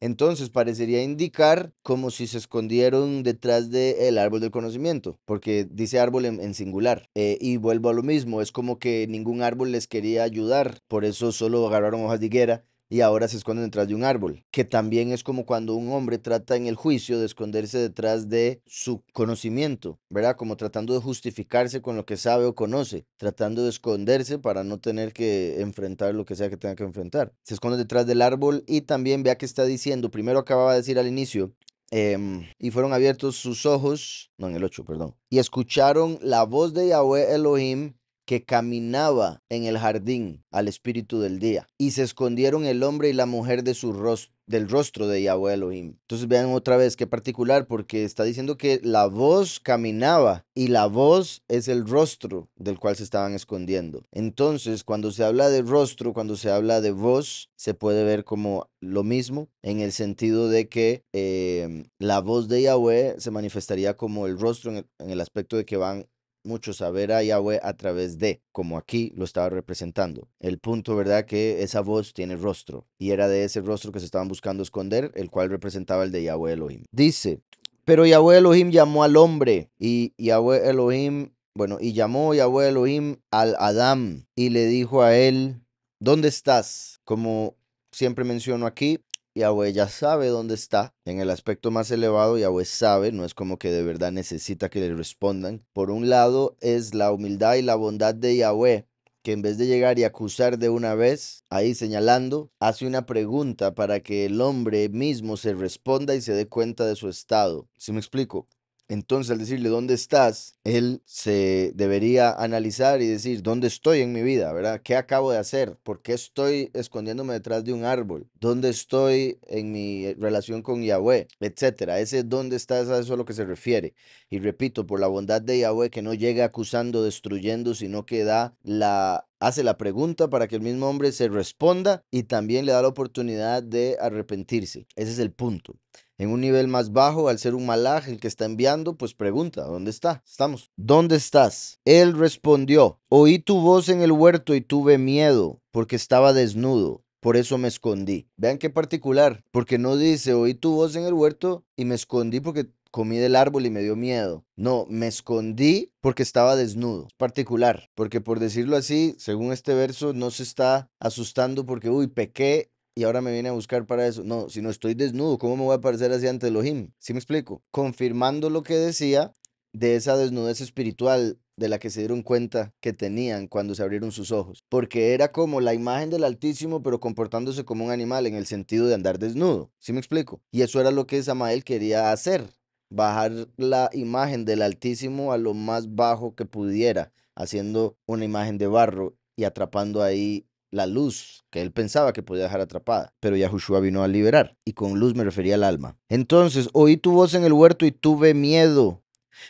Entonces parecería indicar como si se escondieron detrás del árbol del conocimiento, porque dice árbol en, singular. Eh, y vuelvo a lo mismo, es como que ningún árbol les quería ayudar, por eso solo agarraron hojas de higuera y ahora se esconde detrás de un árbol, que también es como cuando un hombre trata en el juicio de esconderse detrás de su conocimiento, ¿verdad? Como tratando de justificarse con lo que sabe o conoce, tratando de esconderse para no tener que enfrentar lo que sea que tenga que enfrentar. Se esconde detrás del árbol y también vea que está diciendo, primero acababa de decir al inicio, em, y fueron abiertos sus ojos, no en el 8, perdón, y escucharon la voz de Yahweh Elohim que caminaba en el jardín al espíritu del día. Y se escondieron el hombre y la mujer del rostro de Yahweh Elohim. Entonces vean otra vez qué particular, porque está diciendo que la voz caminaba y la voz es el rostro del cual se estaban escondiendo. Entonces, cuando se habla de rostro, cuando se habla de voz, se puede ver como lo mismo, en el sentido de que eh, la voz de Yahweh se manifestaría como el rostro en el aspecto de que van mucho saber a Yahweh a través de, como aquí lo estaba representando. El punto, ¿verdad? Que esa voz tiene rostro y era de ese rostro que se estaban buscando esconder, el cual representaba el de Yahweh Elohim. Dice, pero Yahweh Elohim llamó al hombre y Yahweh Elohim, bueno, y llamó Yahweh Elohim al Adam y le dijo a él, ¿dónde estás? Como siempre menciono aquí, Yahweh ya sabe dónde está. En el aspecto más elevado, Yahweh sabe, no es como que de verdad necesita que le respondan. Por un lado es la humildad y la bondad de Yahweh, que en vez de llegar y acusar de una vez, ahí señalando, hace una pregunta para que el hombre mismo se responda y se dé cuenta de su estado. ¿Sí me explico? Entonces, al decirle dónde estás, él se debería analizar y decir dónde estoy en mi vida, ¿verdad? ¿Qué acabo de hacer? ¿Por qué estoy escondiéndome detrás de un árbol? ¿Dónde estoy en mi eh, relación con Yahweh? Etcétera. Ese dónde estás a eso a lo que se refiere. Y repito, por la bondad de Yahweh que no llega acusando, destruyendo, sino que da la hace la pregunta para que el mismo hombre se responda y también le da la oportunidad de arrepentirse. Ese es el punto. En un nivel más bajo, al ser un malaj, el que está enviando, pues pregunta, ¿dónde está? Estamos. ¿Dónde estás? Él respondió, oí tu voz en el huerto y tuve miedo, porque estaba desnudo. Por eso me escondí. Vean qué particular, porque no dice, oí tu voz en el huerto y me escondí porque comí del árbol y me dio miedo. No, me escondí porque estaba desnudo. Es particular, porque por decirlo así, según este verso, no se está asustando porque, uy, pequé y ahora me viene a buscar para eso. No, si no estoy desnudo, ¿cómo me voy a parecer así ante Elohim? ¿Sí me explico? Confirmando lo que decía de esa desnudez espiritual de la que se dieron cuenta que tenían cuando se abrieron sus ojos, porque era como la imagen del Altísimo, pero comportándose como un animal en el sentido de andar desnudo, ¿sí me explico? Y eso era lo que Samael quería hacer, bajar la imagen del Altísimo a lo más bajo que pudiera, haciendo una imagen de barro y atrapando ahí la luz que él pensaba que podía dejar atrapada, pero Yahushua vino a liberar, y con luz me refería al alma. Entonces oí tu voz en el huerto y tuve miedo,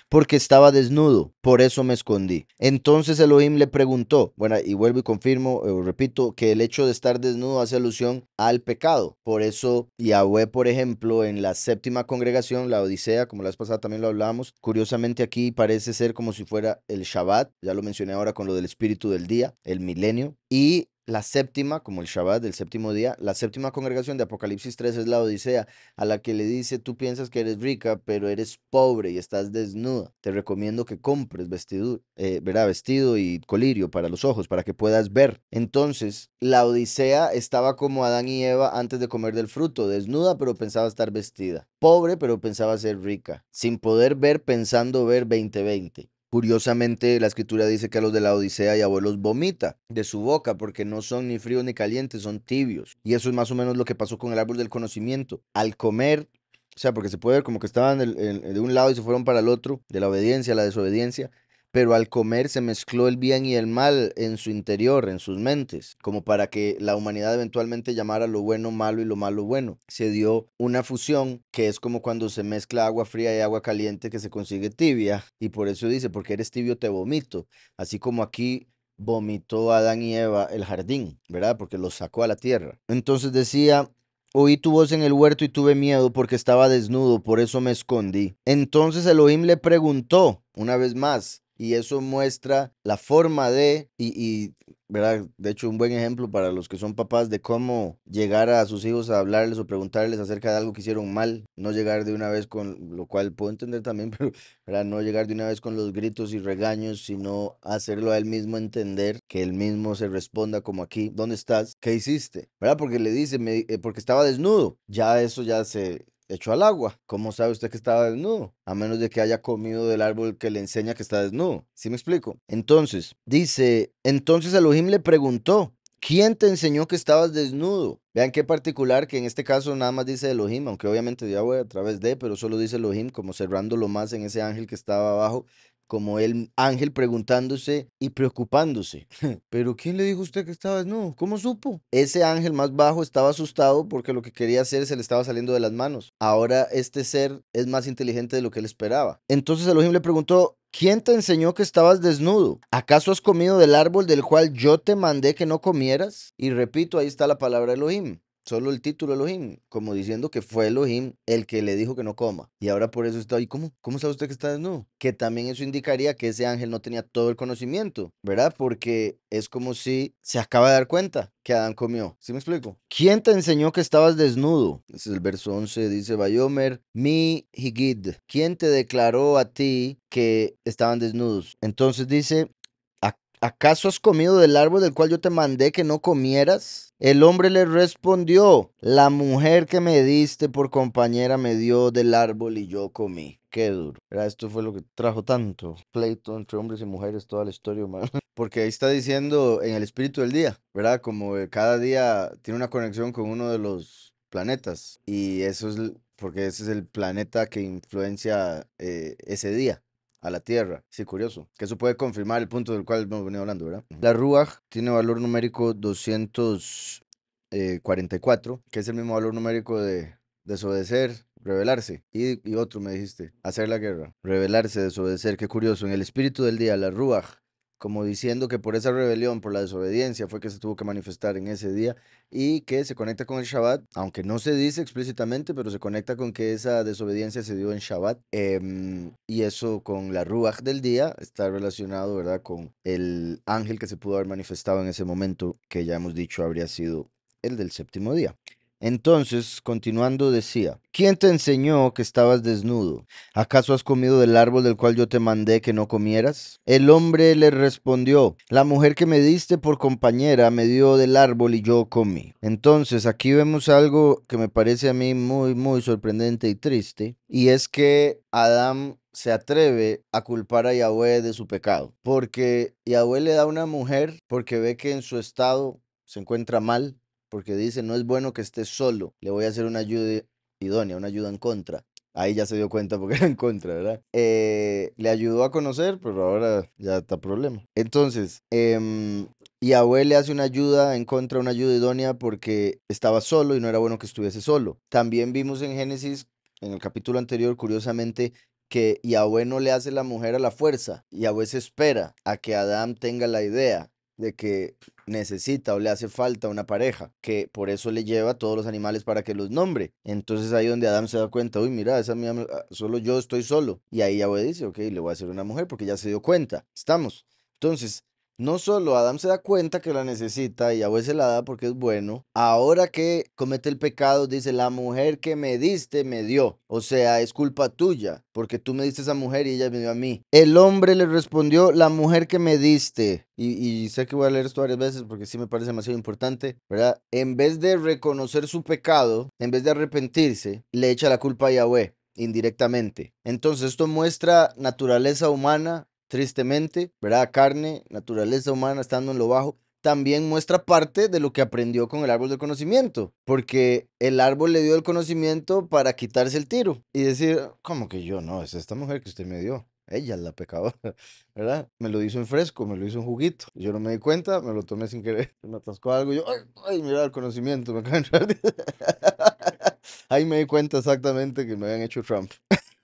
porque estaba desnudo, por eso me escondí. Entonces Elohim le preguntó, bueno, y vuelvo y confirmo, eh, repito, que el hecho de estar desnudo hace alusión al pecado. Por eso Yahweh, por ejemplo, en la séptima congregación, la Odisea, como la vez pasada también lo hablábamos, curiosamente aquí parece ser como si fuera el Shabbat, ya lo mencioné ahora con lo del espíritu del día, el milenio, y la séptima, como el Shabbat del séptimo día, la séptima congregación de Apocalipsis 3 es la Odisea, a la que le dice, tú piensas que eres rica, pero eres pobre y estás desnuda. Te recomiendo que compres vestido, eh, verá, vestido y colirio para los ojos, para que puedas ver. Entonces, la Odisea estaba como Adán y Eva antes de comer del fruto, desnuda, pero pensaba estar vestida. Pobre, pero pensaba ser rica. Sin poder ver, pensando ver 2020. Curiosamente, la escritura dice que a los de la Odisea y abuelos vomita de su boca porque no son ni fríos ni calientes, son tibios. Y eso es más o menos lo que pasó con el árbol del conocimiento. Al comer, o sea, porque se puede ver como que estaban de un lado y se fueron para el otro, de la obediencia a la desobediencia pero al comer se mezcló el bien y el mal en su interior, en sus mentes, como para que la humanidad eventualmente llamara lo bueno malo y lo malo bueno. Se dio una fusión que es como cuando se mezcla agua fría y agua caliente que se consigue tibia, y por eso dice, porque eres tibio te vomito, así como aquí vomitó Adán y Eva el jardín, ¿verdad? Porque los sacó a la tierra. Entonces decía, Oí tu voz en el huerto y tuve miedo porque estaba desnudo, por eso me escondí. Entonces Elohim le preguntó, una vez más, y eso muestra la forma de, y, y, ¿verdad? de hecho un buen ejemplo para los que son papás de cómo llegar a sus hijos a hablarles o preguntarles acerca de algo que hicieron mal, no llegar de una vez con, lo cual puedo entender también, pero ¿verdad? no llegar de una vez con los gritos y regaños, sino hacerlo a él mismo entender, que él mismo se responda como aquí, ¿dónde estás? ¿Qué hiciste? ¿Verdad? Porque le dice, eh, porque estaba desnudo, ya eso ya se hecho al agua. ¿Cómo sabe usted que estaba desnudo? A menos de que haya comido del árbol que le enseña que está desnudo. ¿Sí me explico? Entonces, dice, entonces Elohim le preguntó, ¿quién te enseñó que estabas desnudo? Vean qué particular que en este caso nada más dice Elohim, aunque obviamente Yahweh a través de, pero solo dice Elohim como lo más en ese ángel que estaba abajo como el ángel preguntándose y preocupándose. ¿Pero quién le dijo a usted que estaba desnudo? ¿Cómo supo? Ese ángel más bajo estaba asustado porque lo que quería hacer se le estaba saliendo de las manos. Ahora este ser es más inteligente de lo que él esperaba. Entonces Elohim le preguntó, ¿Quién te enseñó que estabas desnudo? ¿Acaso has comido del árbol del cual yo te mandé que no comieras? Y repito, ahí está la palabra Elohim solo el título Elohim, como diciendo que fue Elohim el que le dijo que no coma. Y ahora por eso está ahí, ¿cómo? ¿Cómo sabe usted que está desnudo? Que también eso indicaría que ese ángel no tenía todo el conocimiento, ¿verdad? Porque es como si se acaba de dar cuenta que Adán comió. ¿Sí me explico? ¿Quién te enseñó que estabas desnudo? Es el verso 11, dice Bayomer, mi higid. ¿Quién te declaró a ti que estaban desnudos? Entonces dice, ¿acaso has comido del árbol del cual yo te mandé que no comieras? El hombre le respondió, la mujer que me diste por compañera me dio del árbol y yo comí. Qué duro. Era, esto fue lo que trajo tanto pleito entre hombres y mujeres toda la historia Porque ahí está diciendo en el espíritu del día, ¿verdad? Como eh, cada día tiene una conexión con uno de los planetas. Y eso es porque ese es el planeta que influencia eh, ese día a la Tierra. Sí, curioso. Que eso puede confirmar el punto del cual hemos venido hablando, ¿verdad? La ruaj tiene valor numérico 244, eh, que es el mismo valor numérico de desobedecer, rebelarse. Y, otro me dijiste, hacer la guerra, rebelarse, desobedecer. Qué curioso. En el espíritu del día, la ruaj como diciendo que por esa rebelión, por la desobediencia, fue que se tuvo que manifestar en ese día y que se conecta con el Shabbat, aunque no se dice explícitamente, pero se conecta con que esa desobediencia se dio en Shabbat em, y eso con la Ruach del día está relacionado, ¿verdad?, con el ángel que se pudo haber manifestado en ese momento, que ya hemos dicho habría sido el del séptimo día. Entonces, continuando, decía, ¿quién te enseñó que estabas desnudo? ¿Acaso has comido del árbol del cual yo te mandé que no comieras? El hombre le respondió, la mujer que me diste por compañera me dio del árbol y yo comí. Entonces, aquí vemos algo que me parece a mí muy, muy sorprendente y triste, y es que Adán se atreve a culpar a Yahweh de su pecado, porque Yahweh le da una mujer porque ve que en su estado se encuentra mal porque dice, no es bueno que estés solo, le voy a hacer una ayuda idónea, una ayuda en contra. Ahí ya se dio cuenta porque era en contra, ¿verdad? Eh, le ayudó a conocer, pero ahora ya está problema. Entonces, em, Yahweh le hace una ayuda en contra, una ayuda idónea porque estaba solo y no era bueno que estuviese solo. También vimos en Génesis, en el capítulo anterior, curiosamente, que Yahweh no le hace la mujer a la fuerza. Yahweh se espera a que Adán tenga la idea de que necesita o le hace falta una pareja, que por eso le lleva a todos los animales para que los nombre. Entonces ahí donde Adam se da cuenta, uy, mira, esa mía, ah, solo yo estoy solo. Y ahí ya Yahweh dice, ok, le voy a hacer una mujer porque ya se dio cuenta. Estamos. Entonces, no solo Adam se da cuenta que la necesita y Yahweh se la da porque es bueno, ahora que comete el pecado dice, la mujer que me diste me dio, o sea, es culpa tuya, porque tú me diste a esa mujer y ella me dio a mí. El hombre le respondió, la mujer que me diste, y, y, sé que voy a leer esto varias veces porque sí me parece demasiado importante, ¿verdad? En vez de reconocer su pecado, en vez de arrepentirse, le echa la culpa a Yahweh indirectamente. Entonces esto muestra naturaleza humana tristemente, ¿verdad? Carne, naturaleza humana estando en lo bajo, también muestra parte de lo que aprendió con el árbol del conocimiento, porque el árbol le dio el conocimiento para quitarse el tiro y decir, como que yo no? Es esta mujer que usted me dio. Ella la pecaba, ¿verdad? Me lo hizo en fresco, me lo hizo en juguito. Yo no me di cuenta, me lo tomé sin querer. Me atascó algo, yo, ay, ay, mira el conocimiento, me acaba de entrar. Ahí me di cuenta exactamente que me habían hecho Trump.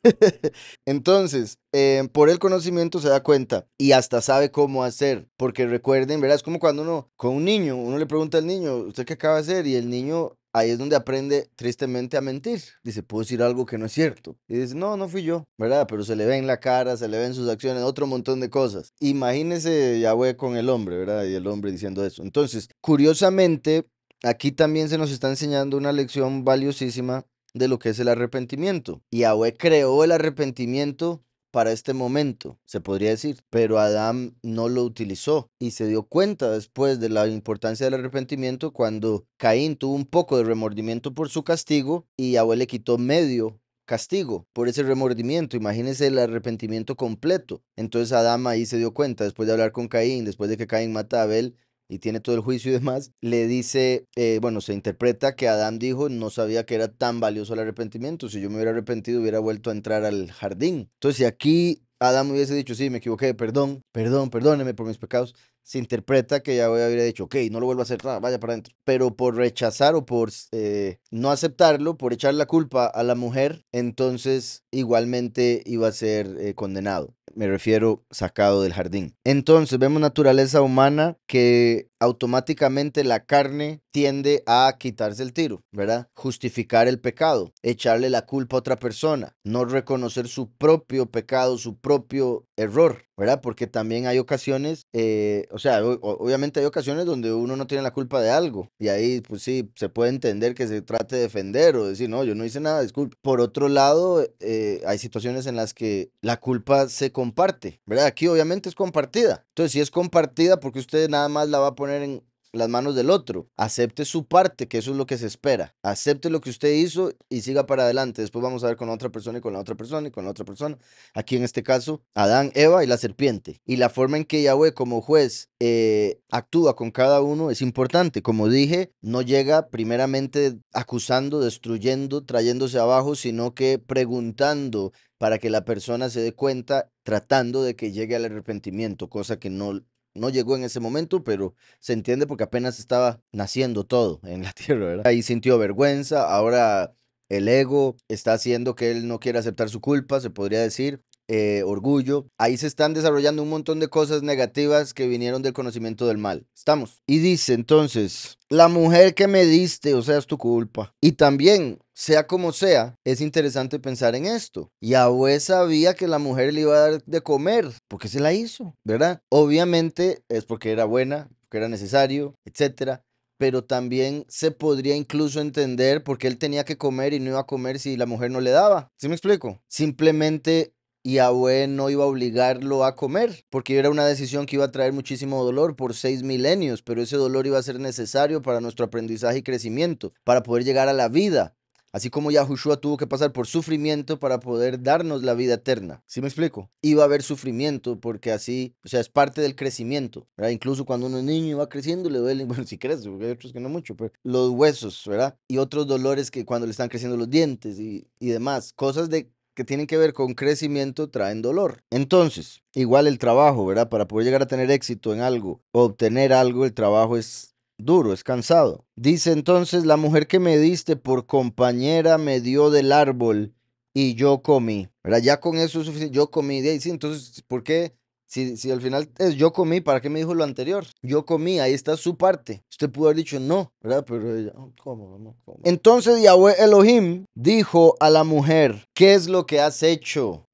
Entonces, eh, por el conocimiento se da cuenta y hasta sabe cómo hacer. Porque recuerden, ¿verdad? Es como cuando uno, con un niño, uno le pregunta al niño, ¿usted qué acaba de hacer? Y el niño ahí es donde aprende tristemente a mentir. Dice, puedo decir algo que no es cierto. Y dice, no, no fui yo, ¿verdad? Pero se le ve en la cara, se le ven sus acciones, otro montón de cosas. Imagínese Yahweh con el hombre, ¿verdad? Y el hombre diciendo eso. Entonces, curiosamente, aquí también se nos está enseñando una lección valiosísima de lo que es el arrepentimiento. y Yahweh creó el arrepentimiento para este momento, se podría decir, pero Adán no lo utilizó y se dio cuenta después de la importancia del arrepentimiento cuando Caín tuvo un poco de remordimiento por su castigo y Yahweh le quitó medio castigo por ese remordimiento. Imagínense el arrepentimiento completo. Entonces Adán ahí se dio cuenta, después de hablar con Caín, después de que Caín mata a Abel, y tiene todo el juicio y demás, le dice, eh, bueno, se interpreta que Adán dijo, no sabía que era tan valioso el arrepentimiento, si yo me hubiera arrepentido hubiera vuelto a entrar al jardín. Entonces, si aquí Adán hubiese dicho, sí, me equivoqué, perdón, perdón, perdóneme por mis pecados, se interpreta que ya hubiera dicho, ok, no lo vuelvo a hacer, nada, vaya para adentro. Pero por rechazar o por eh, no aceptarlo, por echar la culpa a la mujer, entonces igualmente iba a ser eh, condenado. Me refiero sacado del jardín. Entonces vemos naturaleza humana que automáticamente la carne tiende a quitarse el tiro, ¿verdad? Justificar el pecado, echarle la culpa a otra persona, no reconocer su propio pecado, su propio error, ¿verdad? Porque también hay ocasiones, eh, o sea, obviamente hay ocasiones donde uno no tiene la culpa de algo y ahí pues sí, se puede entender que se trate de defender o decir, no, yo no hice nada, disculpe. Por otro lado, eh, hay situaciones en las que la culpa se comparte, ¿verdad? Aquí obviamente es compartida. Entonces, si es compartida, porque usted nada más la va a poner poner en las manos del otro. Acepte su parte, que eso es lo que se espera. Acepte lo que usted hizo y siga para adelante. Después vamos a ver con otra persona y con la otra persona y con la otra persona. Aquí en este caso, Adán, Eva y la serpiente. Y la forma en que Yahweh como juez eh, actúa con cada uno es importante. Como dije, no llega primeramente acusando, destruyendo, trayéndose abajo, sino que preguntando para que la persona se dé cuenta tratando de que llegue al arrepentimiento, cosa que no no llegó en ese momento, pero se entiende porque apenas estaba naciendo todo en la tierra, ¿verdad? Ahí sintió vergüenza, ahora el ego está haciendo que él no quiera aceptar su culpa, se podría decir. Eh, orgullo. Ahí se están desarrollando un montón de cosas negativas que vinieron del conocimiento del mal. Estamos. Y dice entonces, la mujer que me diste, o sea, es tu culpa. Y también, sea como sea, es interesante pensar en esto. Yahweh sabía que la mujer le iba a dar de comer, porque se la hizo, ¿verdad? Obviamente es porque era buena, que era necesario, etcétera pero también se podría incluso entender por qué él tenía que comer y no iba a comer si la mujer no le daba. ¿Sí me explico? Simplemente y Abue no iba a obligarlo a comer, porque era una decisión que iba a traer muchísimo dolor por seis milenios, pero ese dolor iba a ser necesario para nuestro aprendizaje y crecimiento, para poder llegar a la vida. Así como Yahushua tuvo que pasar por sufrimiento para poder darnos la vida eterna. ¿Sí me explico? Iba a haber sufrimiento porque así, o sea, es parte del crecimiento, ¿verdad? Incluso cuando uno es niño va creciendo, le duele, bueno, si crece, porque hay otros que no mucho, pero los huesos, ¿verdad? Y otros dolores que cuando le están creciendo los dientes y, y demás. Cosas de que tienen que ver con crecimiento traen dolor. Entonces, igual el trabajo, ¿verdad? Para poder llegar a tener éxito en algo, obtener algo, el trabajo es duro, es cansado. Dice entonces, la mujer que me diste por compañera me dio del árbol y yo comí. ¿Verdad? Ya con eso es suficiente, yo comí y entonces, ¿por qué? Si, al final es yo comí, ¿para qué me dijo lo anterior? Yo comí, ahí está su parte. Usted pudo haber dicho no, ¿verdad? Pero ella, oh, ¿cómo, Entonces Yahweh Elohim dijo a la mujer, ¿qué es lo que has hecho?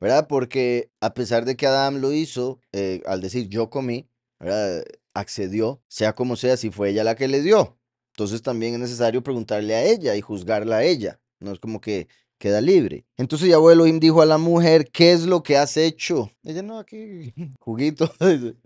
¿Verdad? Porque a pesar de que Adam lo hizo, eh, al decir yo comí, ¿verdad? accedió, sea como sea, si fue ella la que le dio. Entonces también es necesario preguntarle a ella y juzgarla a ella. No es como que queda libre. Entonces abuelo Elohim dijo a la mujer, ¿qué es lo que has hecho? Ella no, aquí, juguito.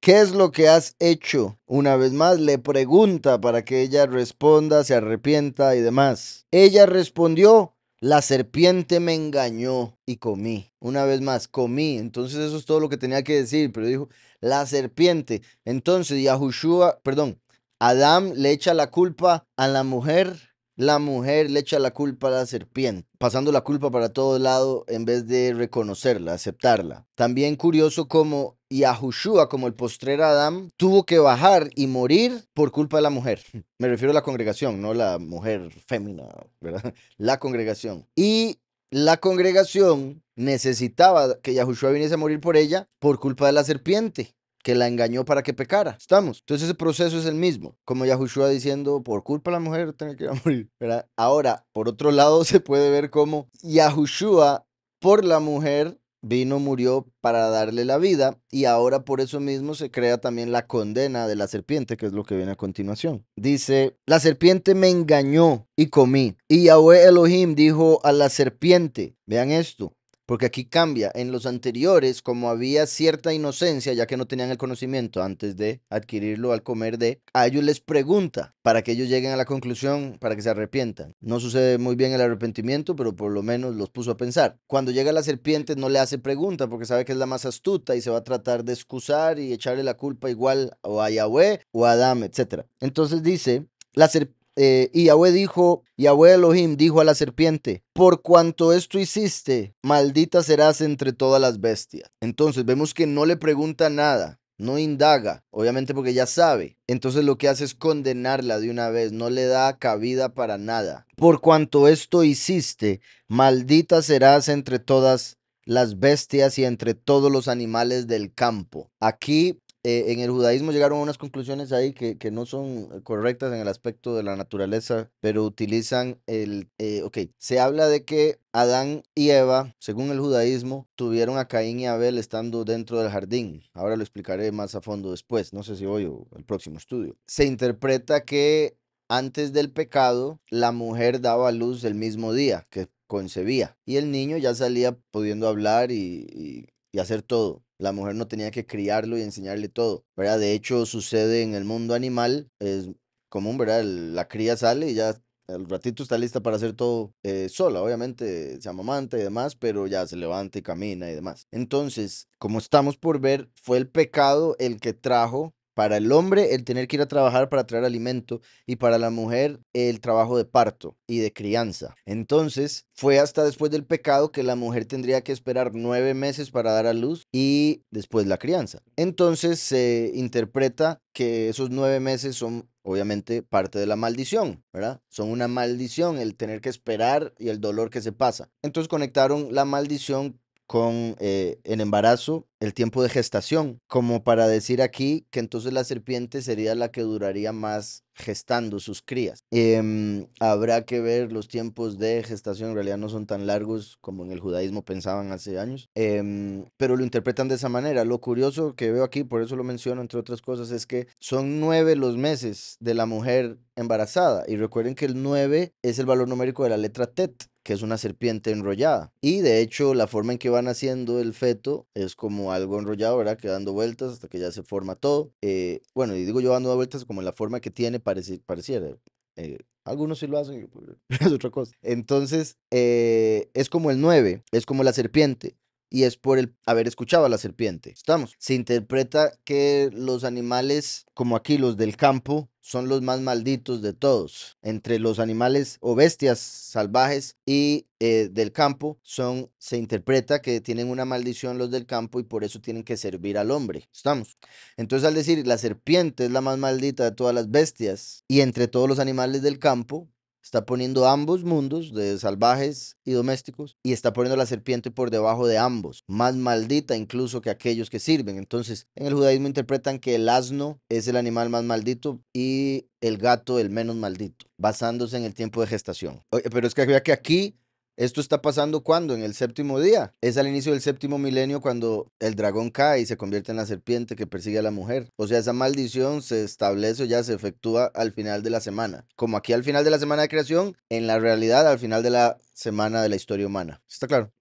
¿Qué es lo que has hecho? Una vez más le pregunta para que ella responda, se arrepienta y demás. Ella respondió, la serpiente me engañó y comí. Una vez más, comí. Entonces eso es todo lo que tenía que decir, pero dijo, la serpiente. Entonces Yahushua, perdón, Adam le echa la culpa a la mujer la mujer le echa la culpa a la serpiente, pasando la culpa para todo lado en vez de reconocerla, aceptarla. También curioso como Yahushua, como el postrer Adán, tuvo que bajar y morir por culpa de la mujer. Me refiero a la congregación, no la mujer fémina, ¿verdad? La congregación. Y la congregación necesitaba que Yahushua viniese a morir por ella por culpa de la serpiente que la engañó para que pecara. Estamos. Entonces ese proceso es el mismo. Como Yahushua diciendo, por culpa de la mujer tiene que ir a morir. Ahora, por otro lado, se puede ver cómo Yahushua, por la mujer, vino, murió para darle la vida y ahora por eso mismo se crea también la condena de la serpiente, que es lo que viene a continuación. Dice, la serpiente me engañó y comí. Y Yahweh Elohim dijo a la serpiente, vean esto, porque aquí cambia. En los anteriores, como había cierta inocencia, ya que no tenían el conocimiento antes de adquirirlo al comer de, a les pregunta para que ellos lleguen a la conclusión, para que se arrepientan. No sucede muy bien el arrepentimiento, pero por lo menos los puso a pensar. Cuando llega la serpiente no le hace pregunta porque sabe que es la más astuta y se va a tratar de excusar y echarle la culpa igual o a Yahweh o a Adam, etc. Entonces dice, la serpiente eh, y Yahweh dijo, Yahweh Elohim dijo a la serpiente, por cuanto esto hiciste, maldita serás entre todas las bestias. Entonces vemos que no le pregunta nada, no indaga, obviamente porque ya sabe. Entonces lo que hace es condenarla de una vez, no le da cabida para nada. Por cuanto esto hiciste, maldita serás entre todas las bestias y entre todos los animales del campo. Aquí eh, en el judaísmo llegaron a unas conclusiones ahí que, no son correctas en el aspecto de la naturaleza, pero utilizan el, eh, ok, se habla de que Adán y Eva, según el judaísmo, tuvieron a Caín y Abel estando dentro del jardín. Ahora lo explicaré más a fondo después, no sé si hoy o el próximo estudio. Se interpreta que antes del pecado, la mujer daba luz el mismo día que concebía y el niño ya salía pudiendo hablar y hacer todo la mujer no tenía que criarlo y enseñarle todo, ¿verdad? De hecho, sucede en el mundo animal, es común, ¿verdad? la cría sale y ya al ratito está lista para hacer todo eh, sola, obviamente se amamanta y demás, pero ya se levanta y camina y demás. Entonces, como estamos por ver, fue el pecado el que trajo para el hombre, el tener que ir a trabajar para traer alimento y para la mujer, el trabajo de parto y de crianza. Entonces, fue hasta después del pecado que la mujer tendría que esperar nueve meses para dar a luz y después la crianza. Entonces, se interpreta que esos nueve meses son obviamente parte de la maldición, ¿verdad? Son una maldición el tener que esperar y el dolor que se pasa. Entonces conectaron la maldición con el eh, en embarazo el tiempo de gestación, como para decir aquí que entonces la serpiente sería la que duraría más gestando sus crías. Em, habrá que ver los tiempos de gestación, en realidad no son tan largos como en el judaísmo pensaban hace años, em, pero lo interpretan de esa manera. Lo curioso que veo aquí, por eso lo menciono entre otras cosas, es que son nueve los meses de la mujer embarazada y recuerden que el nueve es el valor numérico de la letra TET e que es una serpiente enrollada. Y de hecho, la forma en que van haciendo el feto es como algo enrollado, ¿verdad? Que dando vueltas hasta que ya se forma todo. Eh, bueno, y digo yo dando vueltas como la forma que tiene pareci pareciera. Eh, algunos sí lo hacen, pues, es otra cosa. Entonces, eh, es como el 9, es como la serpiente y es por el haber escuchado a la serpiente. Estamos. Se interpreta que los animales, como aquí los del campo, son los más malditos de todos. Entre los animales o bestias salvajes y eh, del campo, son, se interpreta que tienen una maldición los del campo y por eso tienen que servir al hombre. Estamos. Entonces, al decir la serpiente es la más maldita de todas las bestias y entre todos los animales del campo, Está poniendo ambos mundos de salvajes y domésticos y está poniendo la serpiente por debajo de ambos, más maldita incluso que aquellos que sirven. Entonces, en el judaísmo interpretan que el asno es el animal más maldito y el gato el menos maldito, basándose en el tiempo de gestación. Pero es que vea que aquí esto está pasando cuando? En el séptimo día. Es al inicio del séptimo milenio cuando el dragón cae y se convierte en la serpiente que persigue a la mujer. O sea, esa maldición se establece o ya se efectúa al final de la semana. Como aquí al final de la semana de creación, en la realidad al final de la semana de la historia humana. ¿Está claro?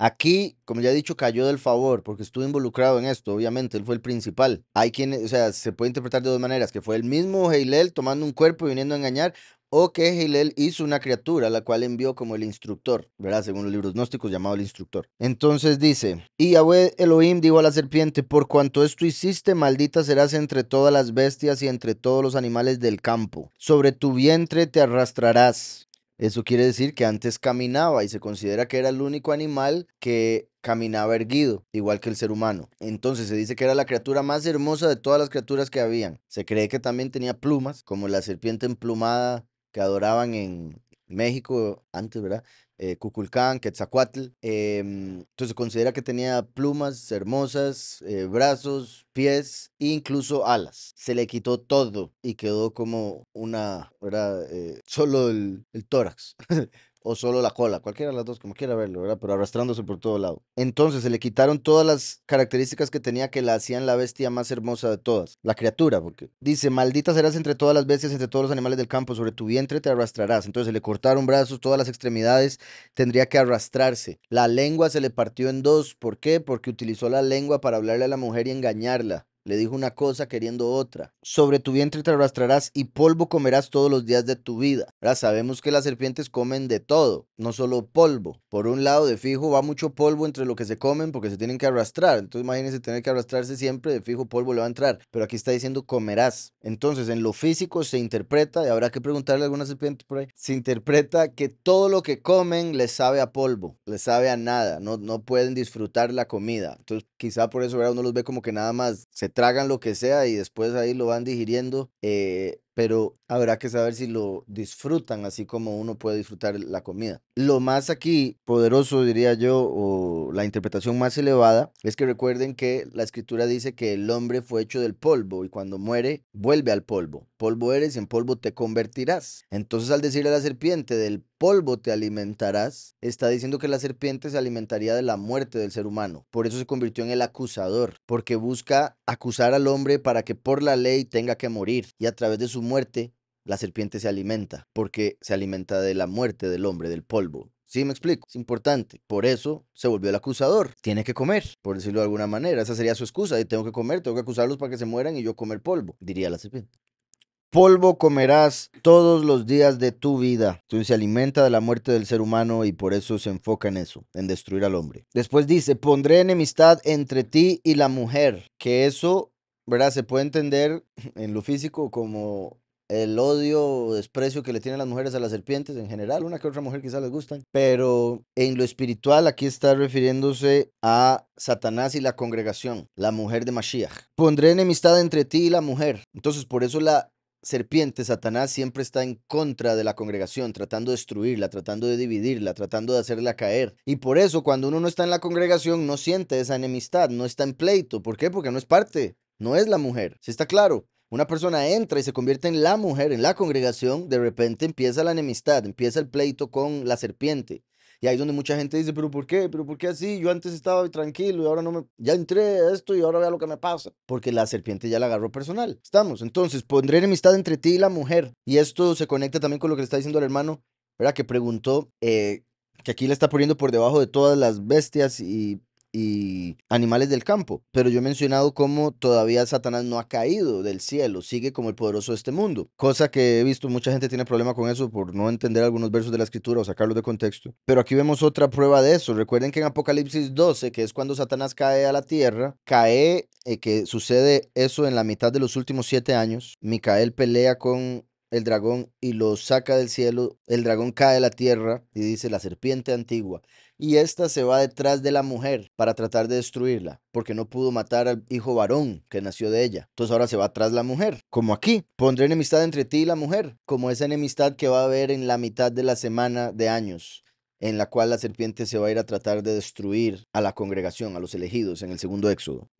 Aquí, como ya he dicho, cayó del favor porque estuvo involucrado en esto, obviamente, él fue el principal. Hay quienes, o sea, se puede interpretar de dos maneras, que fue el mismo Heilel tomando un cuerpo y viniendo a engañar, o que Hillel hizo una criatura, la cual envió como el instructor, ¿verdad? Según los libros gnósticos, llamado el instructor. Entonces dice, y Yahweh Elohim dijo a la serpiente, por cuanto esto hiciste, maldita serás entre todas las bestias y entre todos los animales del campo. Sobre tu vientre te arrastrarás. Eso quiere decir que antes caminaba y se considera que era el único animal que caminaba erguido, igual que el ser humano. Entonces se dice que era la criatura más hermosa de todas las criaturas que habían. Se cree que también tenía plumas, como la serpiente emplumada que adoraban en México antes, ¿verdad? Eh, Cuculcán, em, entonces se considera que tenía plumas hermosas, eh, brazos, pies e incluso alas. Se le quitó todo y quedó como una, ¿verdad? Eh, solo el, el tórax. o solo la cola, cualquiera de las dos, como quiera verlo, ¿verdad? Pero arrastrándose por todo lado. Entonces se le quitaron todas las características que tenía que la hacían la bestia más hermosa de todas, la criatura, porque dice, maldita serás entre todas las bestias, entre todos los animales del campo, sobre tu vientre te arrastrarás. Entonces se le cortaron brazos, todas las extremidades, tendría que arrastrarse. La lengua se le partió en dos, ¿por qué? Porque utilizó la lengua para hablarle a la mujer y engañarla. Le dijo una cosa queriendo otra. Sobre tu vientre te arrastrarás y polvo comerás todos los días de tu vida. Ahora sabemos que las serpientes comen de todo, no solo polvo. Por un lado, de fijo, va mucho polvo entre lo que se comen porque se tienen que arrastrar. Entonces imagínense tener que arrastrarse siempre, de fijo polvo le va a entrar. Pero aquí está diciendo comerás. Entonces en lo físico se interpreta, y habrá que preguntarle a alguna serpiente por ahí, se interpreta que todo lo que comen les sabe a polvo, les sabe a nada, no, no pueden disfrutar la comida. Entonces quizá por eso uno los ve como que nada más se tragan lo que sea y después ahí lo van digiriendo. Eh, pero habrá que saber si lo disfrutan así como uno puede disfrutar la comida. Lo más aquí poderoso, diría yo, o la interpretación más elevada, es que recuerden que la escritura dice que el hombre fue hecho del polvo y cuando muere vuelve al polvo. Polvo eres y en polvo te convertirás. Entonces al decirle a la serpiente del polvo te alimentarás, está diciendo que la serpiente se alimentaría de la muerte del ser humano. Por eso se convirtió en el acusador, porque busca acusar al hombre para que por la ley tenga que morir y a través de su muerte, la serpiente se alimenta, porque se alimenta de la muerte del hombre, del polvo. Sí, me explico. Es importante. Por eso se volvió el acusador. Tiene que comer, por decirlo de alguna manera. Esa sería su excusa. Y tengo que comer, tengo que acusarlos para que se mueran y yo comer polvo, diría la serpiente. Polvo comerás todos los días de tu vida. Entonces se alimenta de la muerte del ser humano y por eso se enfoca en eso, en destruir al hombre. Después dice, pondré enemistad entre ti y la mujer, que eso ¿verdad? Se puede entender en lo físico como el odio o desprecio que le tienen las mujeres a las serpientes en general, una que otra mujer quizás les gustan, pero en lo espiritual aquí está refiriéndose a Satanás y la congregación, la mujer de Mashiach. Pondré enemistad entre ti y la mujer. Entonces, por eso la serpiente, Satanás siempre está en contra de la congregación, tratando de destruirla, tratando de dividirla, tratando de hacerla caer. Y por eso cuando uno no está en la congregación no siente esa enemistad, no está en pleito. ¿Por qué? Porque no es parte no es la mujer. Si está claro? Una persona entra y se convierte en la mujer, en la congregación, de repente empieza la enemistad, empieza el pleito con la serpiente. Y ahí es donde mucha gente dice, pero ¿por qué? ¿Pero por qué así? Yo antes estaba tranquilo y ahora no me... Ya entré a esto y ahora vea lo que me pasa. Porque la serpiente ya la agarró personal. Estamos. Entonces, pondré enemistad entre ti y la mujer. Y esto se conecta también con lo que le está diciendo el hermano, ¿verdad? Que preguntó eh, que aquí le está poniendo por debajo de todas las bestias y y animales del campo. Pero yo he mencionado cómo todavía Satanás no ha caído del cielo, sigue como el poderoso de este mundo. Cosa que he visto, mucha gente tiene problema con eso por no entender algunos versos de la escritura o sacarlos de contexto. Pero aquí vemos otra prueba de eso. Recuerden que en Apocalipsis 12, que es cuando Satanás cae a la tierra, cae, eh, que sucede eso en la mitad de los últimos siete años. Micael pelea con el dragón y lo saca del cielo, el dragón cae a la tierra y dice la serpiente antigua, y esta se va detrás de la mujer para tratar de destruirla, porque no pudo matar al hijo varón que nació de ella. Entonces ahora se va atrás la mujer, como aquí. Pondré enemistad entre ti y la mujer, como esa enemistad que va a haber en la mitad de la semana de años en la cual la serpiente se va a ir a tratar de destruir a la congregación, a los elegidos en el segundo éxodo.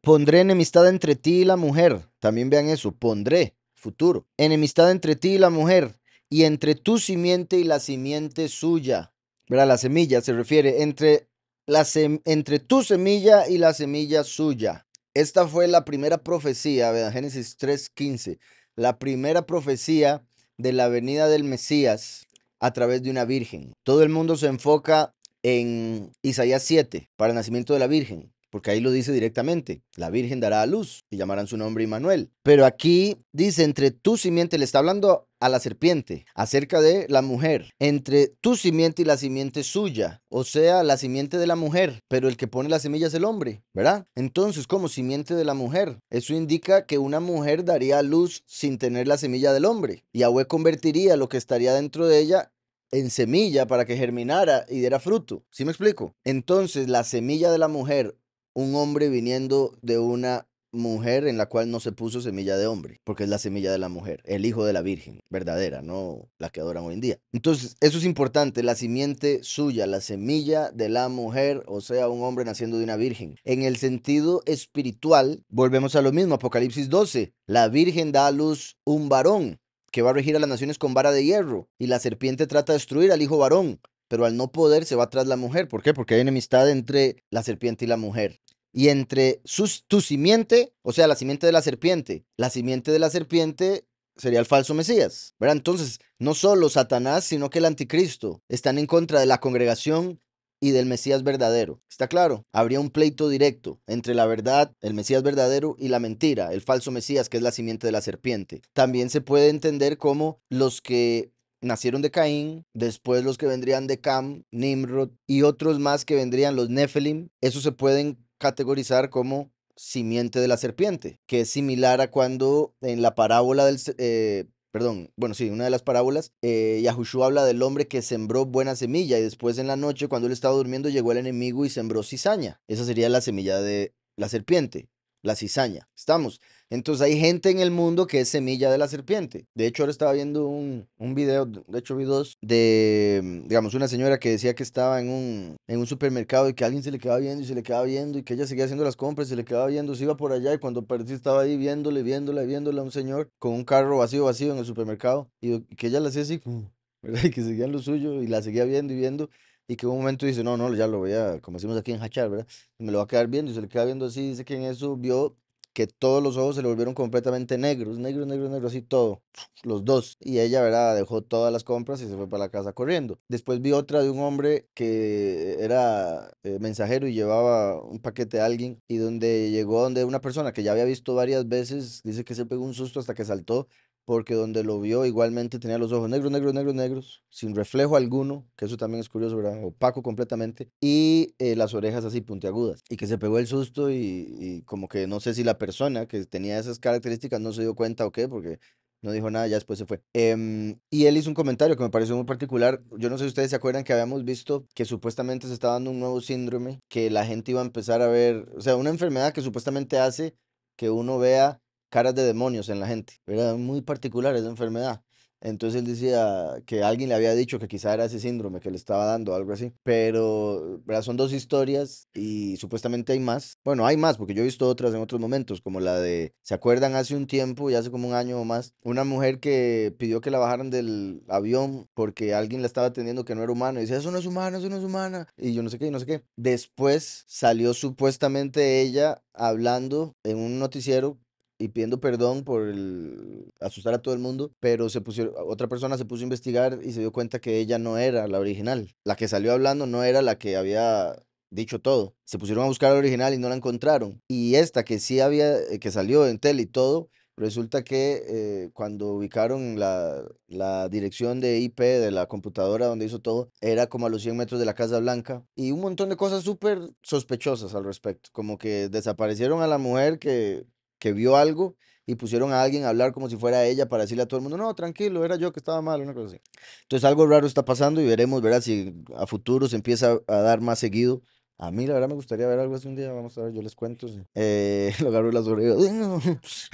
Pondré enemistad entre ti y la mujer. También vean eso, pondré, futuro. Enemistad entre ti y la mujer, y entre tu simiente y la simiente suya. La semilla se refiere entre, la entre tu semilla y la semilla suya. Esta fue la primera profecía, de Génesis 3:15, la primera profecía de la venida del Mesías a través de una virgen. Todo el mundo se enfoca en Isaías 7 para el nacimiento de la virgen, porque ahí lo dice directamente, la Virgen dará a luz y llamarán su nombre Immanuel. Pero aquí dice, entre tu simiente, le está hablando a la serpiente acerca de la mujer, entre tu simiente y la simiente suya, o sea, la simiente de la mujer, pero el que pone la semilla es el hombre, ¿verdad? Entonces, como simiente de la mujer, eso indica que una mujer daría a luz sin tener la semilla del hombre, y Yahweh convertiría lo que estaría dentro de ella en semilla para que germinara y diera fruto. ¿Sí me explico? Entonces, la semilla de la mujer un hombre viniendo de una mujer en la cual no se puso semilla de hombre, porque es la semilla de la mujer, el hijo de la Virgen, verdadera, no la que adoran hoy en día. Entonces, eso es importante, la simiente suya, la semilla de la mujer, o sea, un hombre naciendo de una virgen. En el sentido espiritual, volvemos a lo mismo, Apocalipsis 12, la Virgen da a luz un varón que va a regir a las naciones con vara de hierro, y la serpiente trata de destruir al hijo varón, pero al no poder se va tras la mujer. ¿Por qué? Porque hay enemistad entre la serpiente y la mujer. Y entre sus, tu simiente, o sea, la simiente de la serpiente, la simiente de la serpiente sería el falso Mesías. Entonces, no solo Satanás, sino que el anticristo están en contra de la congregación y del Mesías verdadero. ¿Está claro? Habría un pleito directo entre la verdad, el Mesías verdadero, y la mentira, el falso Mesías, que es la simiente de la serpiente. También se puede entender como los que nacieron de Caín, después los que vendrían de Cam, Nimrod y otros más que vendrían los Nefelim, esos se pueden categorizar como simiente de la serpiente, que es similar a cuando en la parábola del... Eh, perdón, bueno, sí, una de las parábolas, eh, Yahushua habla del hombre que sembró buena semilla y después en la noche cuando él estaba durmiendo llegó el enemigo y sembró cizaña. Esa sería la semilla de la serpiente, la cizaña. Estamos. Entonces hay gente en el mundo que es semilla de la serpiente. De hecho, ahora estaba viendo un, un video, de hecho vi dos, de, mm, digamos, una señora que decía que estaba en un, en un supermercado y que alguien se le quedaba viendo y se le quedaba viendo y que ella seguía haciendo las compras y se le quedaba viendo, se iba por allá y cuando parecía estaba ahí viéndole, viéndole, viéndole a un señor con un carro vacío, vacío en el supermercado y que ella la hacía así, ¿verdad? Y que en lo suyo y la seguía viendo y viendo y que un momento dice, no, no, ya lo voy a, como decimos aquí en Hachar, ¿verdad? Me lo va a quedar viendo y se le queda viendo así, dice que en eso vio que todos los ojos se le volvieron completamente negros, negros, negros, negros, así todo, los dos. Y ella, ¿verdad? Dejó todas las compras y se fue para la casa corriendo. Después vi otra de un hombre que era eh, mensajero y llevaba un paquete a alguien y donde llegó donde una persona que ya había visto varias veces, dice que se pegó un susto hasta que saltó porque donde lo vio igualmente tenía los ojos negros, negros, negros, negros, sin reflejo alguno, que eso también es curioso, ¿verdad? Opaco completamente, y eh, las orejas así puntiagudas, y que se pegó el susto y, como que no sé si la persona que tenía esas características no se dio cuenta o qué, porque no dijo nada, ya después se fue. Em, y él hizo un comentario que me pareció muy particular, yo no sé si ustedes se acuerdan que habíamos visto que supuestamente se estaba dando un nuevo síndrome, que la gente iba a empezar a ver, o sea, una enfermedad que supuestamente hace que uno vea caras de demonios en la gente. Era muy particular esa enfermedad. Entonces él decía que alguien le había dicho que quizá era ese síndrome que le estaba dando, algo así. Pero ¿verdad? son dos historias y supuestamente hay más. Bueno, hay más, porque yo he visto otras en otros momentos, como la de, ¿se acuerdan hace un tiempo, ya hace como un año o más, una mujer que pidió que la bajaran del avión porque alguien la estaba atendiendo que no era humano? Y decía, eso no es humano eso no es humana. Y yo no sé qué, no sé qué. Después salió supuestamente ella hablando en un noticiero y pidiendo perdón por el, asustar a todo el mundo, pero se pusieron, otra persona se puso a investigar y se dio cuenta que ella no era la original. La que salió hablando no era la que había dicho todo. Se pusieron a buscar la original y no la encontraron. Y esta que sí había, eh, que salió en tele y todo, resulta que eh, cuando ubicaron la, la, dirección de IP de la computadora donde hizo todo, era como a los 100 metros de la Casa Blanca. Y un montón de cosas súper sospechosas al respecto. Como que desaparecieron a la mujer que que vio algo y pusieron a alguien a hablar como si fuera ella para decirle a todo el mundo, no, tranquilo, era yo que estaba mal, una cosa así. Entonces algo raro está pasando y veremos, ¿verdad? Si a futuro se empieza a dar más seguido. A mí la verdad me gustaría ver algo así un día, vamos a ver, yo les cuento. Eh, lo agarro las orejas.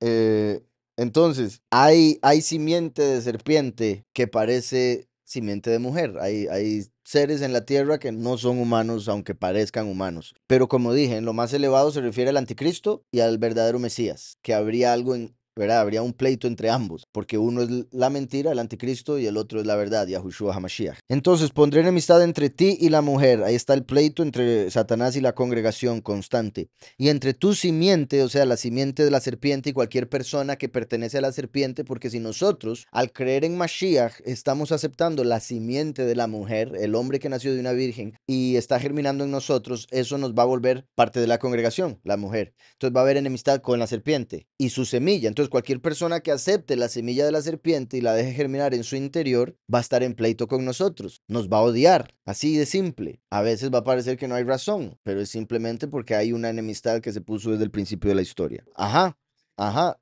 Eh, entonces, hay, hay simiente de serpiente que parece simiente de mujer. Hay, hay seres en la tierra que no son humanos, aunque parezcan humanos. Pero como dije, en lo más elevado se refiere al anticristo y al verdadero Mesías, que habría algo en ¿verdad? Habría un pleito entre ambos, porque uno es la mentira, el anticristo, y el otro es la verdad, Yahushua Hamashiach. Entonces, pondré enemistad entre ti y la mujer. Ahí está el pleito entre Satanás y la congregación constante. Y entre tu simiente, o sea, la simiente de la serpiente y cualquier persona que pertenece a la serpiente, porque si nosotros, al creer en Mashiach, estamos aceptando la simiente de la mujer, el hombre que nació de una virgen, y está germinando en nosotros, eso nos va a volver parte de la congregación, la mujer. Entonces va a haber enemistad con la serpiente y su semilla. Entonces, cualquier persona que acepte la semilla de la serpiente y la deje germinar en su interior va a estar en pleito con nosotros, nos va a odiar, así de simple. A veces va a parecer que no hay razón, pero es simplemente porque hay una enemistad que se puso desde el principio de la historia. Ajá, ajá,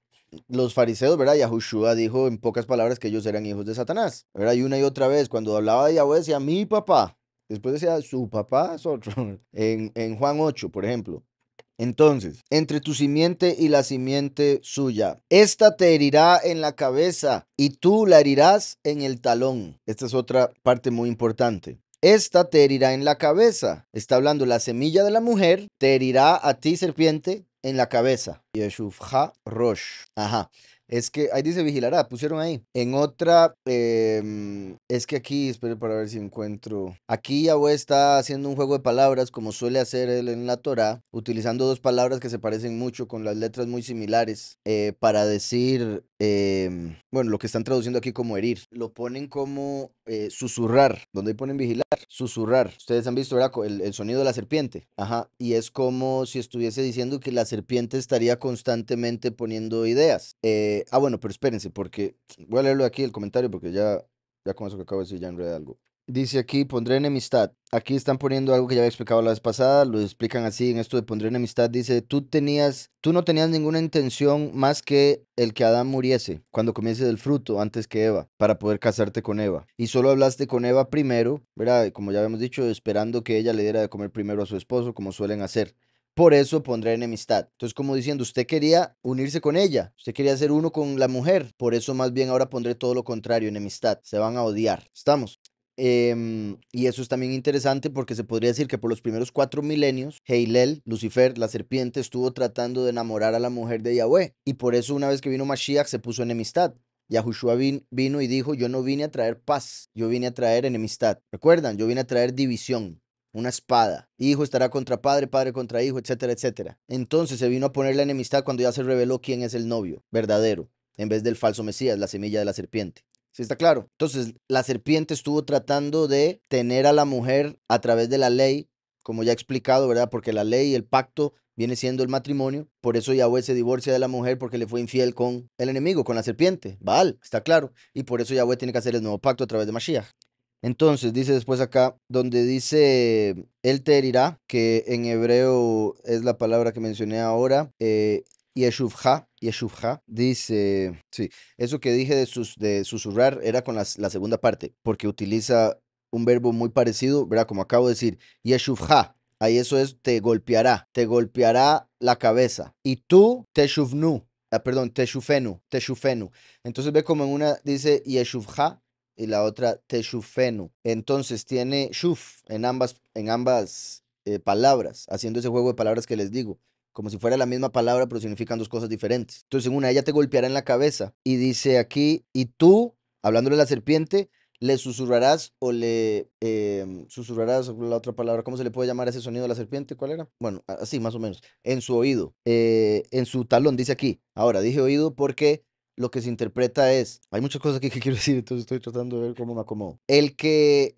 los fariseos, ¿verdad? Yahushua dijo en pocas palabras que ellos eran hijos de Satanás, ¿verdad? Y una y otra vez, cuando hablaba de Yahweh, decía mi papá. Después decía su papá En, en Juan 8, por ejemplo. Entonces, entre tu simiente y la simiente suya, Esta te herirá en la cabeza y tú la herirás en el talón. Esta es otra parte muy importante. Esta te herirá en la cabeza. Está hablando la semilla de la mujer, te herirá a ti serpiente en la cabeza. Yeshuvha Rosh. Ajá. Es que ahí dice vigilará, pusieron ahí. En otra, em, es que aquí, espero para ver si encuentro. Aquí Yahweh está haciendo un juego de palabras como suele hacer él en la Torah, utilizando dos palabras que se parecen mucho con las letras muy similares eh, para decir, em, bueno, lo que están traduciendo aquí como herir. Lo ponen como eh, susurrar, donde ponen vigilar, susurrar. Ustedes han visto, El, sonido de la serpiente. Ajá. Y es como si estuviese diciendo que la serpiente estaría constantemente poniendo ideas. Eh, ah, bueno, pero espérense, porque voy a leerlo aquí el comentario, porque ya, ya con eso que acabo de decir ya enredé algo. Dice aquí, pondré enemistad. Aquí están poniendo algo que ya había explicado la vez pasada, lo explican así en esto de pondré enemistad. Dice, tú tenías, tú no tenías ninguna intención más que el que Adán muriese cuando comiese del fruto antes que Eva, para poder casarte con Eva. Y solo hablaste con Eva primero, ¿verdad? Como ya habíamos dicho, esperando que ella le diera de comer primero a su esposo, como suelen hacer. Por eso pondré enemistad. Entonces, como diciendo, usted quería unirse con ella, usted quería ser uno con la mujer, por eso más bien ahora pondré todo lo contrario, enemistad. Se van a odiar. Estamos. Em, y eso es también interesante porque se podría decir que por los primeros cuatro milenios, Heilel, Lucifer, la serpiente, estuvo tratando de enamorar a la mujer de Yahweh. Y por eso una vez que vino Mashiach se puso enemistad. Yahushua vino y dijo, yo no vine a traer paz, yo vine a traer enemistad. Recuerdan, yo vine a traer división, una espada. Hijo estará contra padre, padre contra hijo, etcétera, etcétera. Entonces se vino a poner la enemistad cuando ya se reveló quién es el novio verdadero, en vez del falso Mesías, la semilla de la serpiente. ¿Sí está claro? Entonces, la serpiente estuvo tratando de tener a la mujer a través de la ley, como ya he explicado, ¿verdad? Porque la ley y el pacto viene siendo el matrimonio. Por eso Yahweh se divorcia de la mujer porque le fue infiel con el enemigo, con la serpiente, Baal, está claro. Y por eso Yahweh tiene que hacer el nuevo pacto a través de Mashiach. Entonces, dice después acá, donde dice, él te herirá, que en hebreo es la palabra que mencioné ahora, eh, Yeshuvja, Yeshuvja dice, sí, eso que dije de, sus, de susurrar era con la segunda parte, porque utiliza un verbo muy parecido, ¿verdad? Como acabo de decir, ha ahí eso es te golpeará, te golpeará la cabeza. Y tú, Teshuvnu, ah, perdón, Teshufenu, Teshufenu. Entonces ve como en una dice ha y la otra Teshufenu. Entonces tiene Shuf en ambas, en ambas eh, palabras, haciendo ese juego de palabras que les digo como si fuera la misma palabra, pero significan dos cosas diferentes. Entonces, en una, ella te golpeará en la cabeza y dice aquí, y tú, hablándole a la serpiente, le susurrarás o le em, susurrarás la otra palabra, ¿cómo se le puede llamar ese sonido a la serpiente? ¿Cuál era? Bueno, así más o menos, en su oído, eh, en su talón, dice aquí. Ahora, dije oído porque lo que se interpreta es, hay muchas cosas aquí que quiero decir, entonces estoy tratando de ver cómo me acomodo. El que